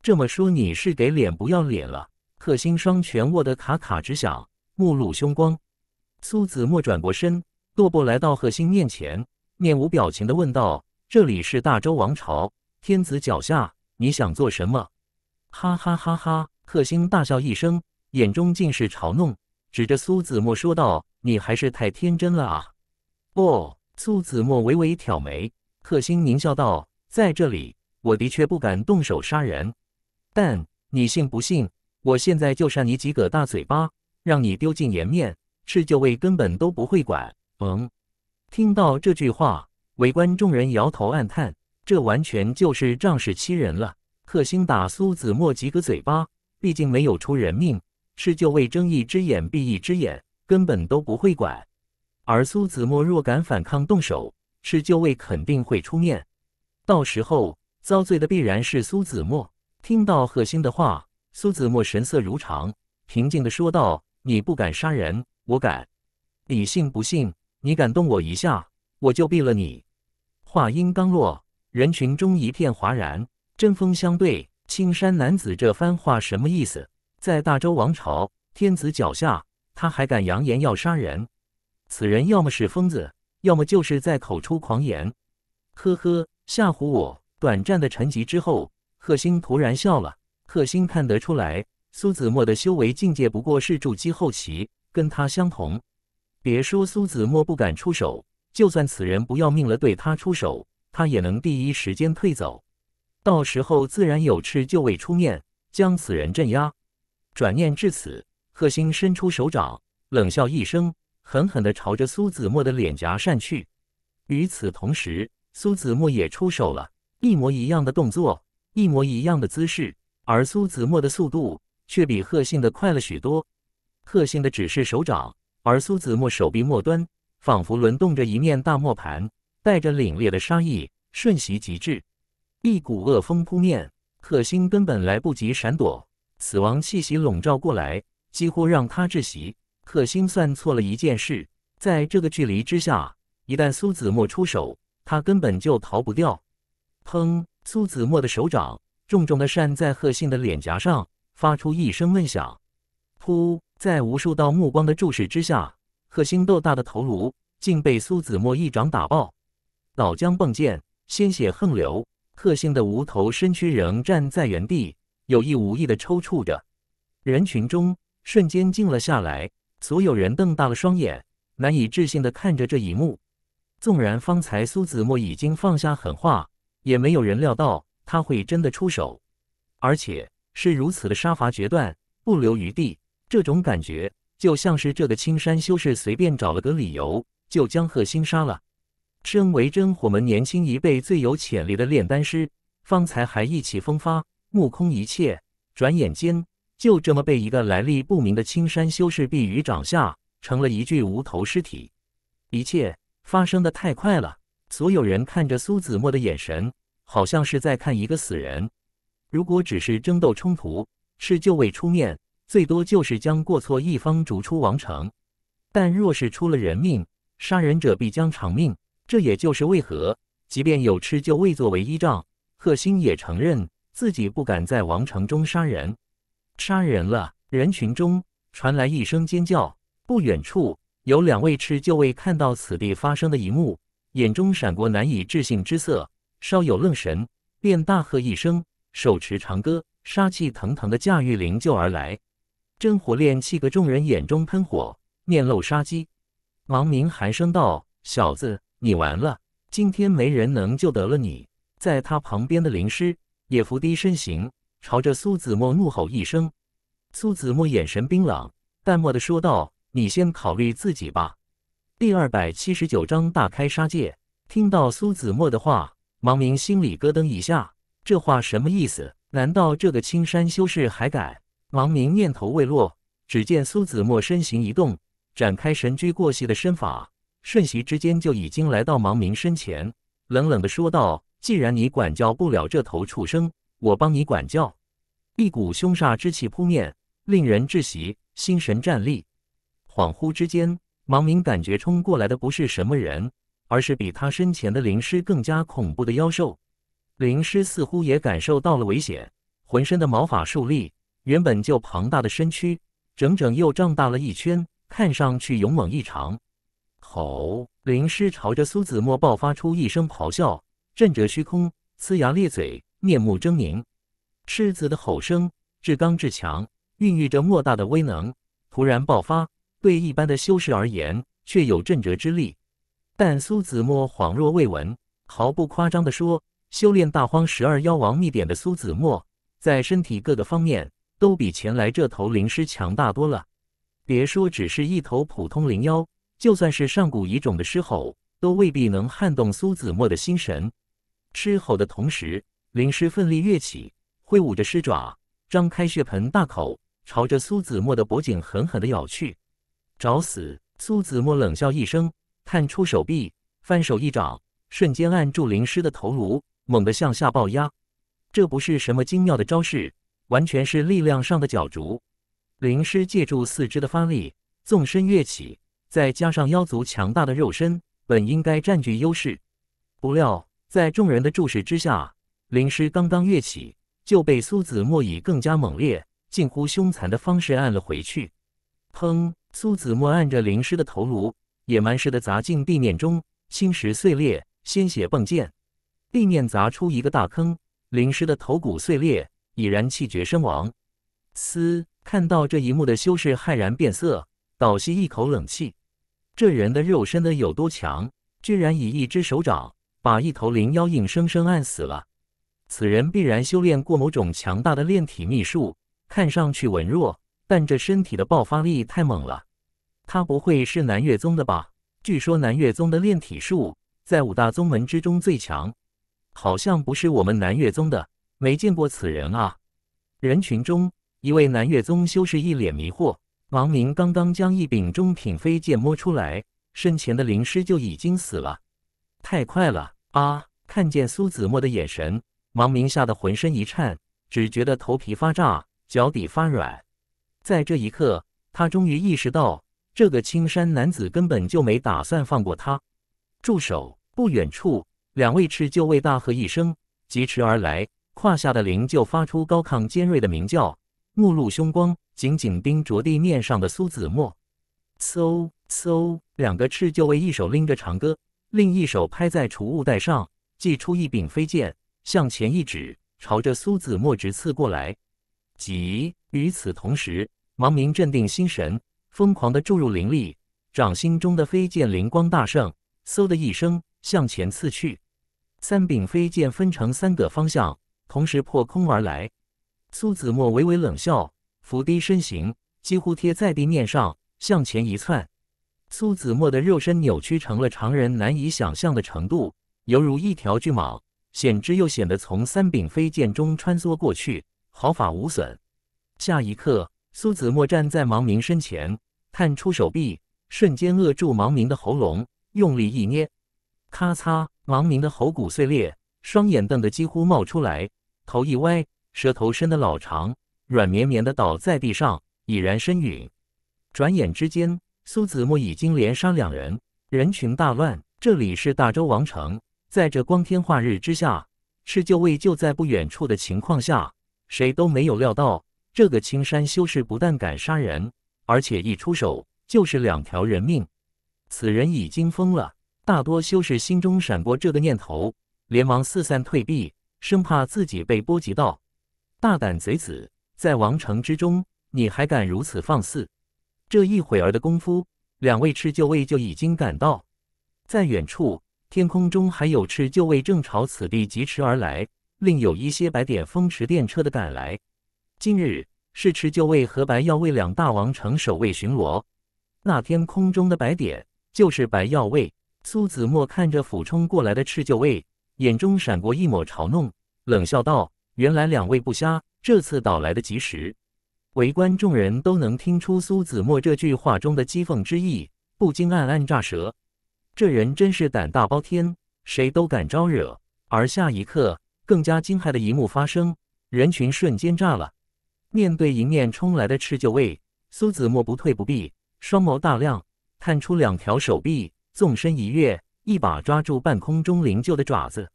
这么说，你是给脸不要脸了？贺星双拳握得卡卡直响，目露凶光。苏子墨转过身，踱步来到贺星面前，面无表情的问道：“这里是大周王朝，天子脚下，你想做什么？”哈哈哈哈！克星大笑一声，眼中尽是嘲弄，指着苏子墨说道：“你还是太天真了啊！”哦，苏子墨微微挑眉。克星狞笑道：“在这里，我的确不敢动手杀人，但你信不信，我现在就扇你几个大嘴巴，让你丢尽颜面。赤九卫根本都不会管。”嗯，听到这句话，围观众人摇头暗叹：这完全就是仗势欺人了。克星打苏子墨几个嘴巴。毕竟没有出人命，是就为睁一只眼闭一只眼，根本都不会管。而苏子墨若敢反抗动手，是就位肯定会出面，到时候遭罪的必然是苏子墨。听到贺星的话，苏子墨神色如常，平静的说道：“你不敢杀人，我敢。你信不信？你敢动我一下，我就毙了你。”话音刚落，人群中一片哗然，针锋相对。青山男子这番话什么意思？在大周王朝天子脚下，他还敢扬言要杀人？此人要么是疯子，要么就是在口出狂言。呵呵，吓唬我！短暂的沉寂之后，贺星突然笑了。贺星看得出来，苏子墨的修为境界不过是筑基后期，跟他相同。别说苏子墨不敢出手，就算此人不要命了对他出手，他也能第一时间退走。到时候自然有赤就位出面将此人镇压。转念至此，贺星伸出手掌，冷笑一声，狠狠地朝着苏子墨的脸颊扇去。与此同时，苏子墨也出手了，一模一样的动作，一模一样的姿势，而苏子墨的速度却比贺信的快了许多。贺信的只是手掌，而苏子墨手臂末端仿佛轮动着一面大磨盘，带着凛冽的杀意，瞬息即至。一股恶风扑面，贺星根本来不及闪躲，死亡气息笼罩过来，几乎让他窒息。贺星算错了一件事，在这个距离之下，一旦苏子墨出手，他根本就逃不掉。砰！苏子墨的手掌重重地扇在贺信的脸颊上，发出一声闷响。噗！在无数道目光的注视之下，贺星豆大的头颅竟被苏子墨一掌打爆，脑浆迸溅，鲜血横流。贺星的无头身躯仍站在原地，有意无意的抽搐着。人群中瞬间静了下来，所有人瞪大了双眼，难以置信的看着这一幕。纵然方才苏子墨已经放下狠话，也没有人料到他会真的出手，而且是如此的杀伐决断，不留余地。这种感觉就像是这个青山修士随便找了个理由，就将贺星杀了。身为真火门年轻一辈最有潜力的炼丹师，方才还意气风发、目空一切，转眼间就这么被一个来历不明的青山修士毙于掌下，成了一具无头尸体。一切发生的太快了，所有人看着苏子墨的眼神，好像是在看一个死人。如果只是争斗冲突，是就未出面，最多就是将过错一方逐出王城；但若是出了人命，杀人者必将偿命。这也就是为何，即便有赤就卫作为依仗，贺星也承认自己不敢在王城中杀人。杀人了！人群中传来一声尖叫。不远处有两位赤就卫看到此地发生的一幕，眼中闪过难以置信之色，稍有愣神，便大喝一声，手持长戈，杀气腾腾的驾驭灵柩而来。真火炼气阁众人眼中喷火，面露杀机。王明寒声道：“小子。”你完了，今天没人能救得了你。在他旁边的灵师也伏低身形，朝着苏子墨怒吼一声。苏子墨眼神冰冷，淡漠的说道：“你先考虑自己吧。”第二百七十九章大开杀戒。听到苏子墨的话，王明心里咯噔一下，这话什么意思？难道这个青山修士还敢？王明念头未落，只见苏子墨身形一动，展开神驹过隙的身法。瞬息之间就已经来到盲明身前，冷冷地说道：“既然你管教不了这头畜生，我帮你管教。”一股凶煞之气扑面，令人窒息，心神战栗。恍惚之间，盲明感觉冲过来的不是什么人，而是比他身前的灵师更加恐怖的妖兽。灵师似乎也感受到了危险，浑身的毛发竖立，原本就庞大的身躯整整又胀大了一圈，看上去勇猛异常。吼！灵狮朝着苏子墨爆发出一声咆哮，震折虚空，呲牙咧嘴，面目狰狞。狮子的吼声至刚至强，孕育着莫大的威能，突然爆发，对一般的修士而言，却有震折之力。但苏子墨恍若未闻，毫不夸张地说，修炼《大荒十二妖王秘典》的苏子墨，在身体各个方面都比前来这头灵狮强大多了。别说只是一头普通灵妖。就算是上古遗种的狮吼，都未必能撼动苏子墨的心神。狮吼的同时，灵狮奋力跃起，挥舞着狮爪，张开血盆大口，朝着苏子墨的脖颈狠狠地咬去。找死！苏子墨冷笑一声，探出手臂，翻手一掌，瞬间按住灵狮的头颅，猛地向下抱压。这不是什么精妙的招式，完全是力量上的角逐。灵狮借助四肢的发力，纵身跃起。再加上妖族强大的肉身，本应该占据优势。不料，在众人的注视之下，灵师刚刚跃起，就被苏子墨以更加猛烈、近乎凶残的方式按了回去。砰！苏子墨按着灵师的头颅，野蛮似的砸进地面中，青石碎裂，鲜血迸溅，地面砸出一个大坑。灵师的头骨碎裂，已然气绝身亡。嘶！看到这一幕的修士骇然变色，倒吸一口冷气。这人的肉身的有多强？居然以一只手掌把一头灵妖硬生生按死了。此人必然修炼过某种强大的炼体秘术。看上去文弱，但这身体的爆发力太猛了。他不会是南岳宗的吧？据说南岳宗的炼体术在五大宗门之中最强。好像不是我们南岳宗的，没见过此人啊。人群中，一位南岳宗修士一脸迷惑。王明刚刚将一柄中品飞剑摸出来，身前的灵师就已经死了。太快了啊！看见苏子墨的眼神，王明吓得浑身一颤，只觉得头皮发炸，脚底发软。在这一刻，他终于意识到，这个青山男子根本就没打算放过他。住手！不远处，两位赤鹫卫大喝一声，疾驰而来，胯下的灵鹫发出高亢尖锐的鸣叫，目露凶光。紧紧盯着地面上的苏子墨，嗖嗖，两个赤鹫卫一手拎着长戈，另一手拍在储物袋上，祭出一柄飞剑，向前一指，朝着苏子墨直刺过来。急！与此同时，王明镇定心神，疯狂地注入灵力，掌心中的飞剑灵光大盛，嗖的一声向前刺去。三柄飞剑分成三个方向，同时破空而来。苏子墨微微冷笑。伏低身形，几乎贴在地面上向前一窜，苏子墨的肉身扭曲成了常人难以想象的程度，犹如一条巨蟒，险之又险的从三柄飞剑中穿梭过去，毫发无损。下一刻，苏子墨站在盲明身前，探出手臂，瞬间扼住盲明的喉咙，用力一捏，咔嚓！盲明的喉骨碎裂，双眼瞪得几乎冒出来，头一歪，舌头伸得老长。软绵绵的倒在地上，已然身陨。转眼之间，苏子墨已经连杀两人，人群大乱。这里是大周王城，在这光天化日之下，赤旧卫就在不远处的情况下，谁都没有料到，这个青山修士不但敢杀人，而且一出手就是两条人命。此人已经疯了，大多修士心中闪过这个念头，连忙四散退避，生怕自己被波及到。大胆贼子！在王城之中，你还敢如此放肆？这一会儿的功夫，两位赤鹫卫就已经赶到。在远处天空中，还有赤鹫卫正朝此地疾驰而来，另有一些白点风驰电掣的赶来。今日是赤鹫卫和白曜卫两大王城守卫巡逻，那天空中的白点就是白曜卫。苏子墨看着俯冲过来的赤鹫卫，眼中闪过一抹嘲弄，冷笑道。原来两位不瞎，这次倒来的及时。围观众人都能听出苏子墨这句话中的讥讽之意，不禁暗暗炸舌。这人真是胆大包天，谁都敢招惹。而下一刻，更加惊骇的一幕发生，人群瞬间炸了。面对迎面冲来的赤鹫卫，苏子墨不退不避，双眸大亮，探出两条手臂，纵身一跃，一把抓住半空中灵鹫的爪子。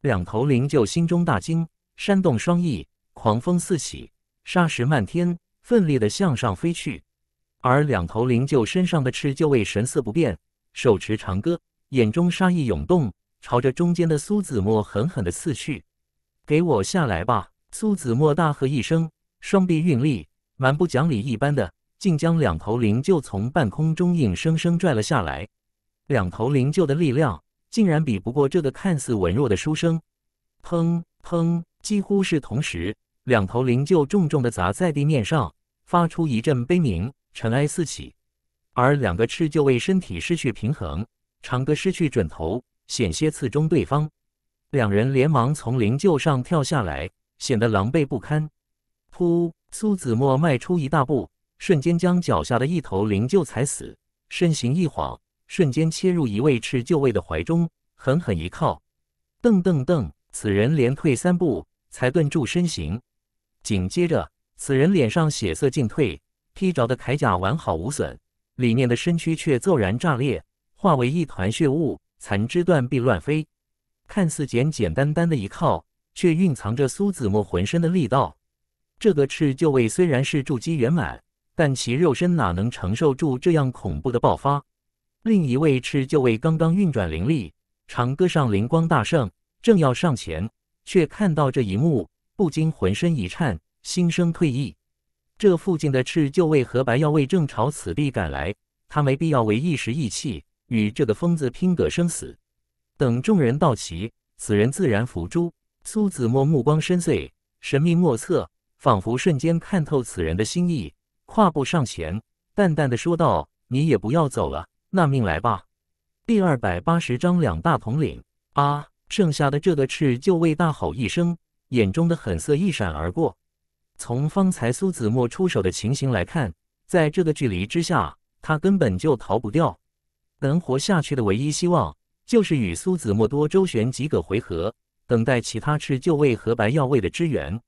两头灵鹫心中大惊。扇动双翼，狂风四起，沙石漫天，奋力的向上飞去。而两头灵鹫身上的赤鹫位神色不变，手持长戈，眼中杀意涌动，朝着中间的苏子墨狠狠的刺去。“给我下来吧！”苏子墨大喝一声，双臂运力，蛮不讲理一般的，竟将两头灵鹫从半空中硬生生拽了下来。两头灵鹫的力量，竟然比不过这个看似文弱的书生。砰砰！几乎是同时，两头灵鹫重重地砸在地面上，发出一阵悲鸣，尘埃四起。而两个赤鹫卫身体失去平衡，长歌失去准头，险些刺中对方。两人连忙从灵柩上跳下来，显得狼狈不堪。噗！苏子墨迈出一大步，瞬间将脚下的一头灵柩踩死，身形一晃，瞬间切入一位赤鹫卫的怀中，狠狠一靠。噔噔噔！此人连退三步。才顿住身形，紧接着，此人脸上血色尽褪，披着的铠甲完好无损，里面的身躯却骤然炸裂，化为一团血雾，残肢断臂乱飞。看似简简单单的一靠，却蕴藏着苏子墨浑身的力道。这个赤就位虽然是筑基圆满，但其肉身哪能承受住这样恐怖的爆发？另一位赤就位刚刚运转灵力，长歌上灵光大盛，正要上前。却看到这一幕，不禁浑身一颤，心生退意。这附近的赤就为何白要为正朝此地赶来？他没必要为一时意气与这个疯子拼个生死。等众人到齐，此人自然伏诛。苏子墨目光深邃，神秘莫测，仿佛瞬间看透此人的心意。跨步上前，淡淡的说道：“你也不要走了，那命来吧。”第二百八十章两大统领。啊。剩下的这个赤鹫卫大吼一声，眼中的狠色一闪而过。从方才苏子墨出手的情形来看，在这个距离之下，他根本就逃不掉。能活下去的唯一希望，就是与苏子墨多周旋几个回合，等待其他赤鹫卫和白药卫的支援。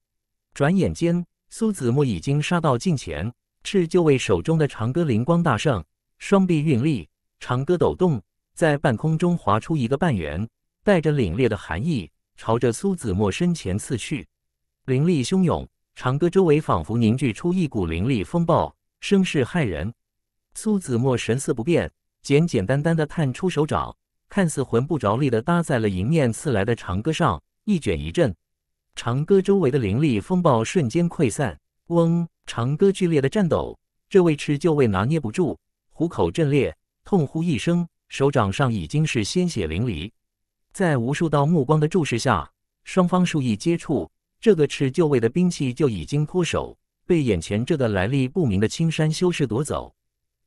转眼间，苏子墨已经杀到近前，赤鹫卫手中的长戈灵光大盛，双臂运力，长戈抖动，在半空中划出一个半圆。带着凛冽的寒意，朝着苏子墨身前刺去，灵力汹涌，长歌周围仿佛凝聚出一股灵力风暴，声势骇人。苏子墨神色不变，简简单单的探出手掌，看似浑不着力的搭在了迎面刺来的长歌上，一卷一震，长歌周围的灵力风暴瞬间溃散。嗡，长歌剧烈的颤抖，这位吃就位拿捏不住，虎口震裂，痛呼一声，手掌上已经是鲜血淋漓。在无数道目光的注视下，双方数意接触，这个持旧位的兵器就已经脱手，被眼前这个来历不明的青山修士夺走。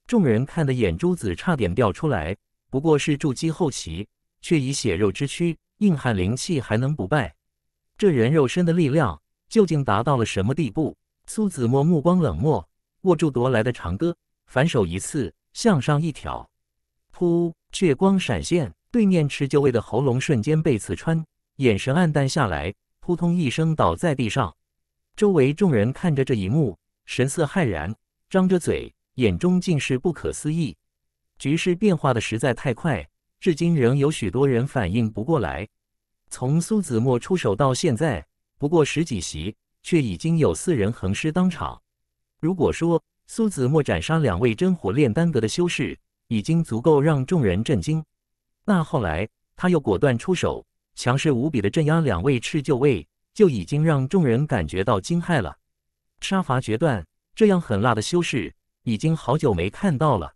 众人看的眼珠子差点掉出来。不过是筑基后期，却以血肉之躯硬汉灵气还能不败？这人肉身的力量究竟达到了什么地步？苏子墨目光冷漠，握住夺来的长戈，反手一刺，向上一挑，噗，血光闪现。对面持酒位的喉咙瞬间被刺穿，眼神暗淡下来，扑通一声倒在地上。周围众人看着这一幕，神色骇然，张着嘴，眼中尽是不可思议。局势变化的实在太快，至今仍有许多人反应不过来。从苏子墨出手到现在，不过十几席，却已经有四人横尸当场。如果说苏子墨斩杀两位真火炼丹阁的修士，已经足够让众人震惊。那后来，他又果断出手，强势无比的镇压两位赤鹫卫，就已经让众人感觉到惊骇了。杀伐决断，这样狠辣的修士，已经好久没看到了。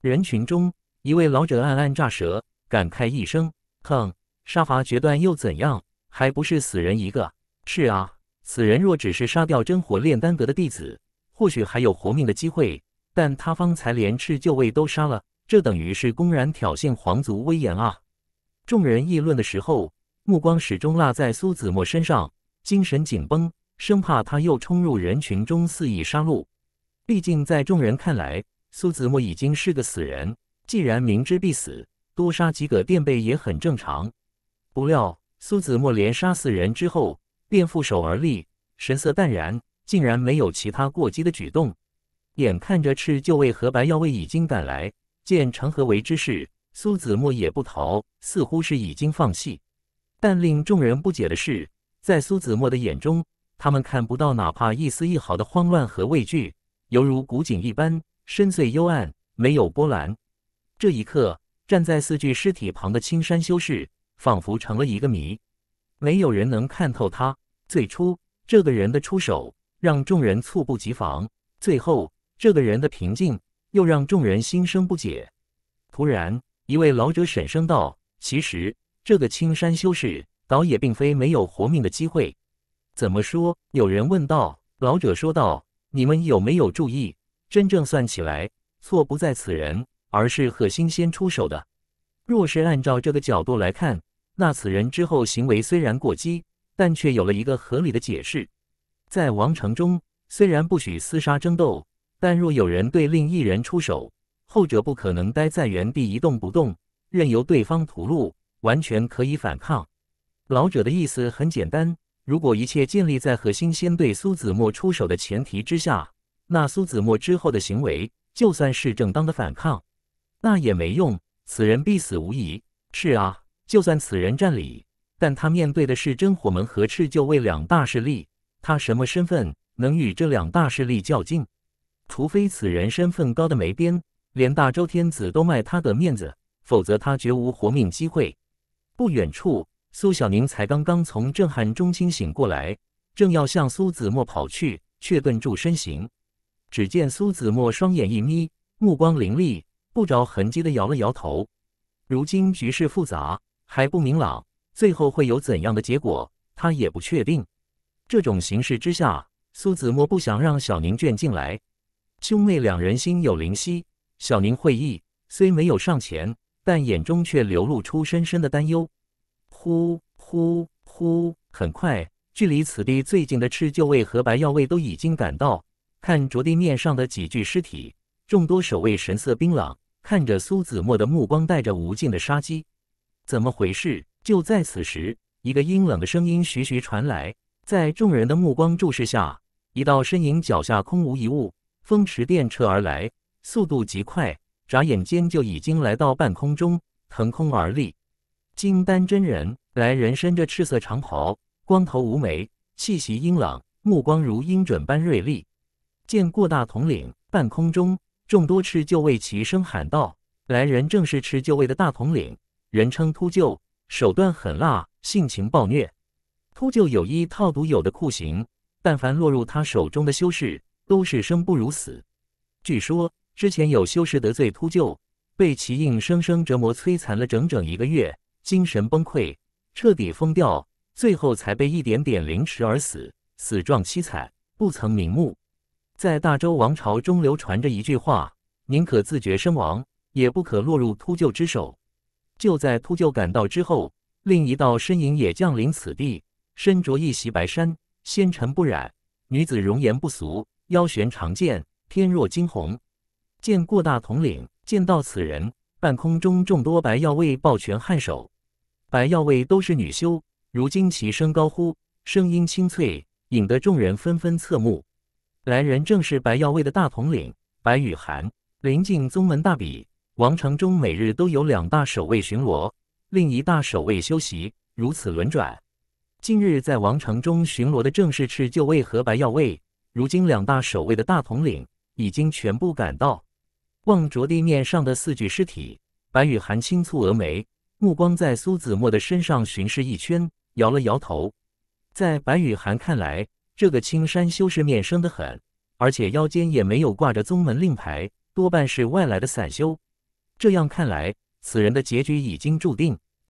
人群中，一位老者暗暗炸舌，感慨一声：“哼，杀伐决断又怎样？还不是死人一个。”是啊，此人若只是杀掉真火炼丹阁的弟子，或许还有活命的机会，但他方才连赤鹫卫都杀了。这等于是公然挑衅皇族威严啊！众人议论的时候，目光始终落在苏子墨身上，精神紧绷，生怕他又冲入人群中肆意杀戮。毕竟在众人看来，苏子墨已经是个死人，既然明知必死，多杀几个垫背也很正常。不料苏子墨连杀死人之后，便负手而立，神色淡然，竟然没有其他过激的举动。眼看着赤就位和白药卫已经赶来。见成何为之事，苏子墨也不逃，似乎是已经放弃。但令众人不解的是，在苏子墨的眼中，他们看不到哪怕一丝一毫的慌乱和畏惧，犹如古井一般深邃幽暗，没有波澜。这一刻，站在四具尸体旁的青山修士，仿佛成了一个谜，没有人能看透他。最初，这个人的出手让众人猝不及防；最后，这个人的平静。又让众人心生不解。突然，一位老者沈声道：“其实这个青山修士倒也并非没有活命的机会。”怎么说？有人问道。老者说道：“你们有没有注意？真正算起来，错不在此人，而是贺新先出手的。若是按照这个角度来看，那此人之后行为虽然过激，但却有了一个合理的解释。在王城中，虽然不许厮杀争斗。”但若有人对另一人出手，后者不可能待在原地一动不动，任由对方屠戮，完全可以反抗。老者的意思很简单：，如果一切建立在何心先对苏子墨出手的前提之下，那苏子墨之后的行为就算是正当的反抗，那也没用，此人必死无疑。是啊，就算此人占理，但他面对的是真火门和赤鹫卫两大势力，他什么身份能与这两大势力较劲？除非此人身份高的没边，连大周天子都卖他的面子，否则他绝无活命机会。不远处，苏小宁才刚刚从震撼中清醒过来，正要向苏子墨跑去，却顿住身形。只见苏子墨双眼一眯，目光凌厉，不着痕迹的摇了摇头。如今局势复杂，还不明朗，最后会有怎样的结果，他也不确定。这种形势之下，苏子墨不想让小宁卷进来。兄妹两人心有灵犀，小宁会意，虽没有上前，但眼中却流露出深深的担忧。呼呼呼！很快，距离此地最近的赤鹫卫和白药卫都已经赶到。看着地面上的几具尸体，众多守卫神色冰冷，看着苏子墨的目光带着无尽的杀机。怎么回事？就在此时，一个阴冷的声音徐徐传来，在众人的目光注视下，一道身影脚下空无一物。风驰电掣而来，速度极快，眨眼间就已经来到半空中，腾空而立。金丹真人，来人身着赤色长袍，光头无眉，气息阴朗，目光如鹰隼般锐利。见过大统领，半空中众多赤鹫为齐声喊道：“来人正是赤鹫卫的大统领，人称秃鹫，手段狠辣，性情暴虐。秃鹫有一套独有的酷刑，但凡落入他手中的修士。”都是生不如死。据说之前有修士得罪秃鹫，被其硬生生折磨摧残了整整一个月，精神崩溃，彻底疯掉，最后才被一点点凌迟而死，死状凄惨，不曾瞑目。在大周王朝中流传着一句话：“宁可自绝身亡，也不可落入秃鹫之手。”就在秃鹫赶到之后，另一道身影也降临此地，身着一袭白衫，纤尘不染，女子容颜不俗。腰悬长剑，天若惊鸿。见过大统领，见到此人，半空中众多白药卫抱拳颔首。白药卫都是女修，如今齐声高呼，声音清脆，引得众人纷纷侧目。来人正是白药卫的大统领白雨涵。临近宗门大比，王城中每日都有两大守卫巡逻，另一大守卫休息，如此轮转。近日在王城中巡逻的正是赤鹫卫和白药卫。如今两大守卫的大统领已经全部赶到，望着地面上的四具尸体，白雨涵轻蹙峨眉，目光在苏子墨的身上巡视一圈，摇了摇头。在白雨涵看来，这个青山修士面生的很，而且腰间也没有挂着宗门令牌，多半是外来的散修。这样看来，此人的结局已经注定。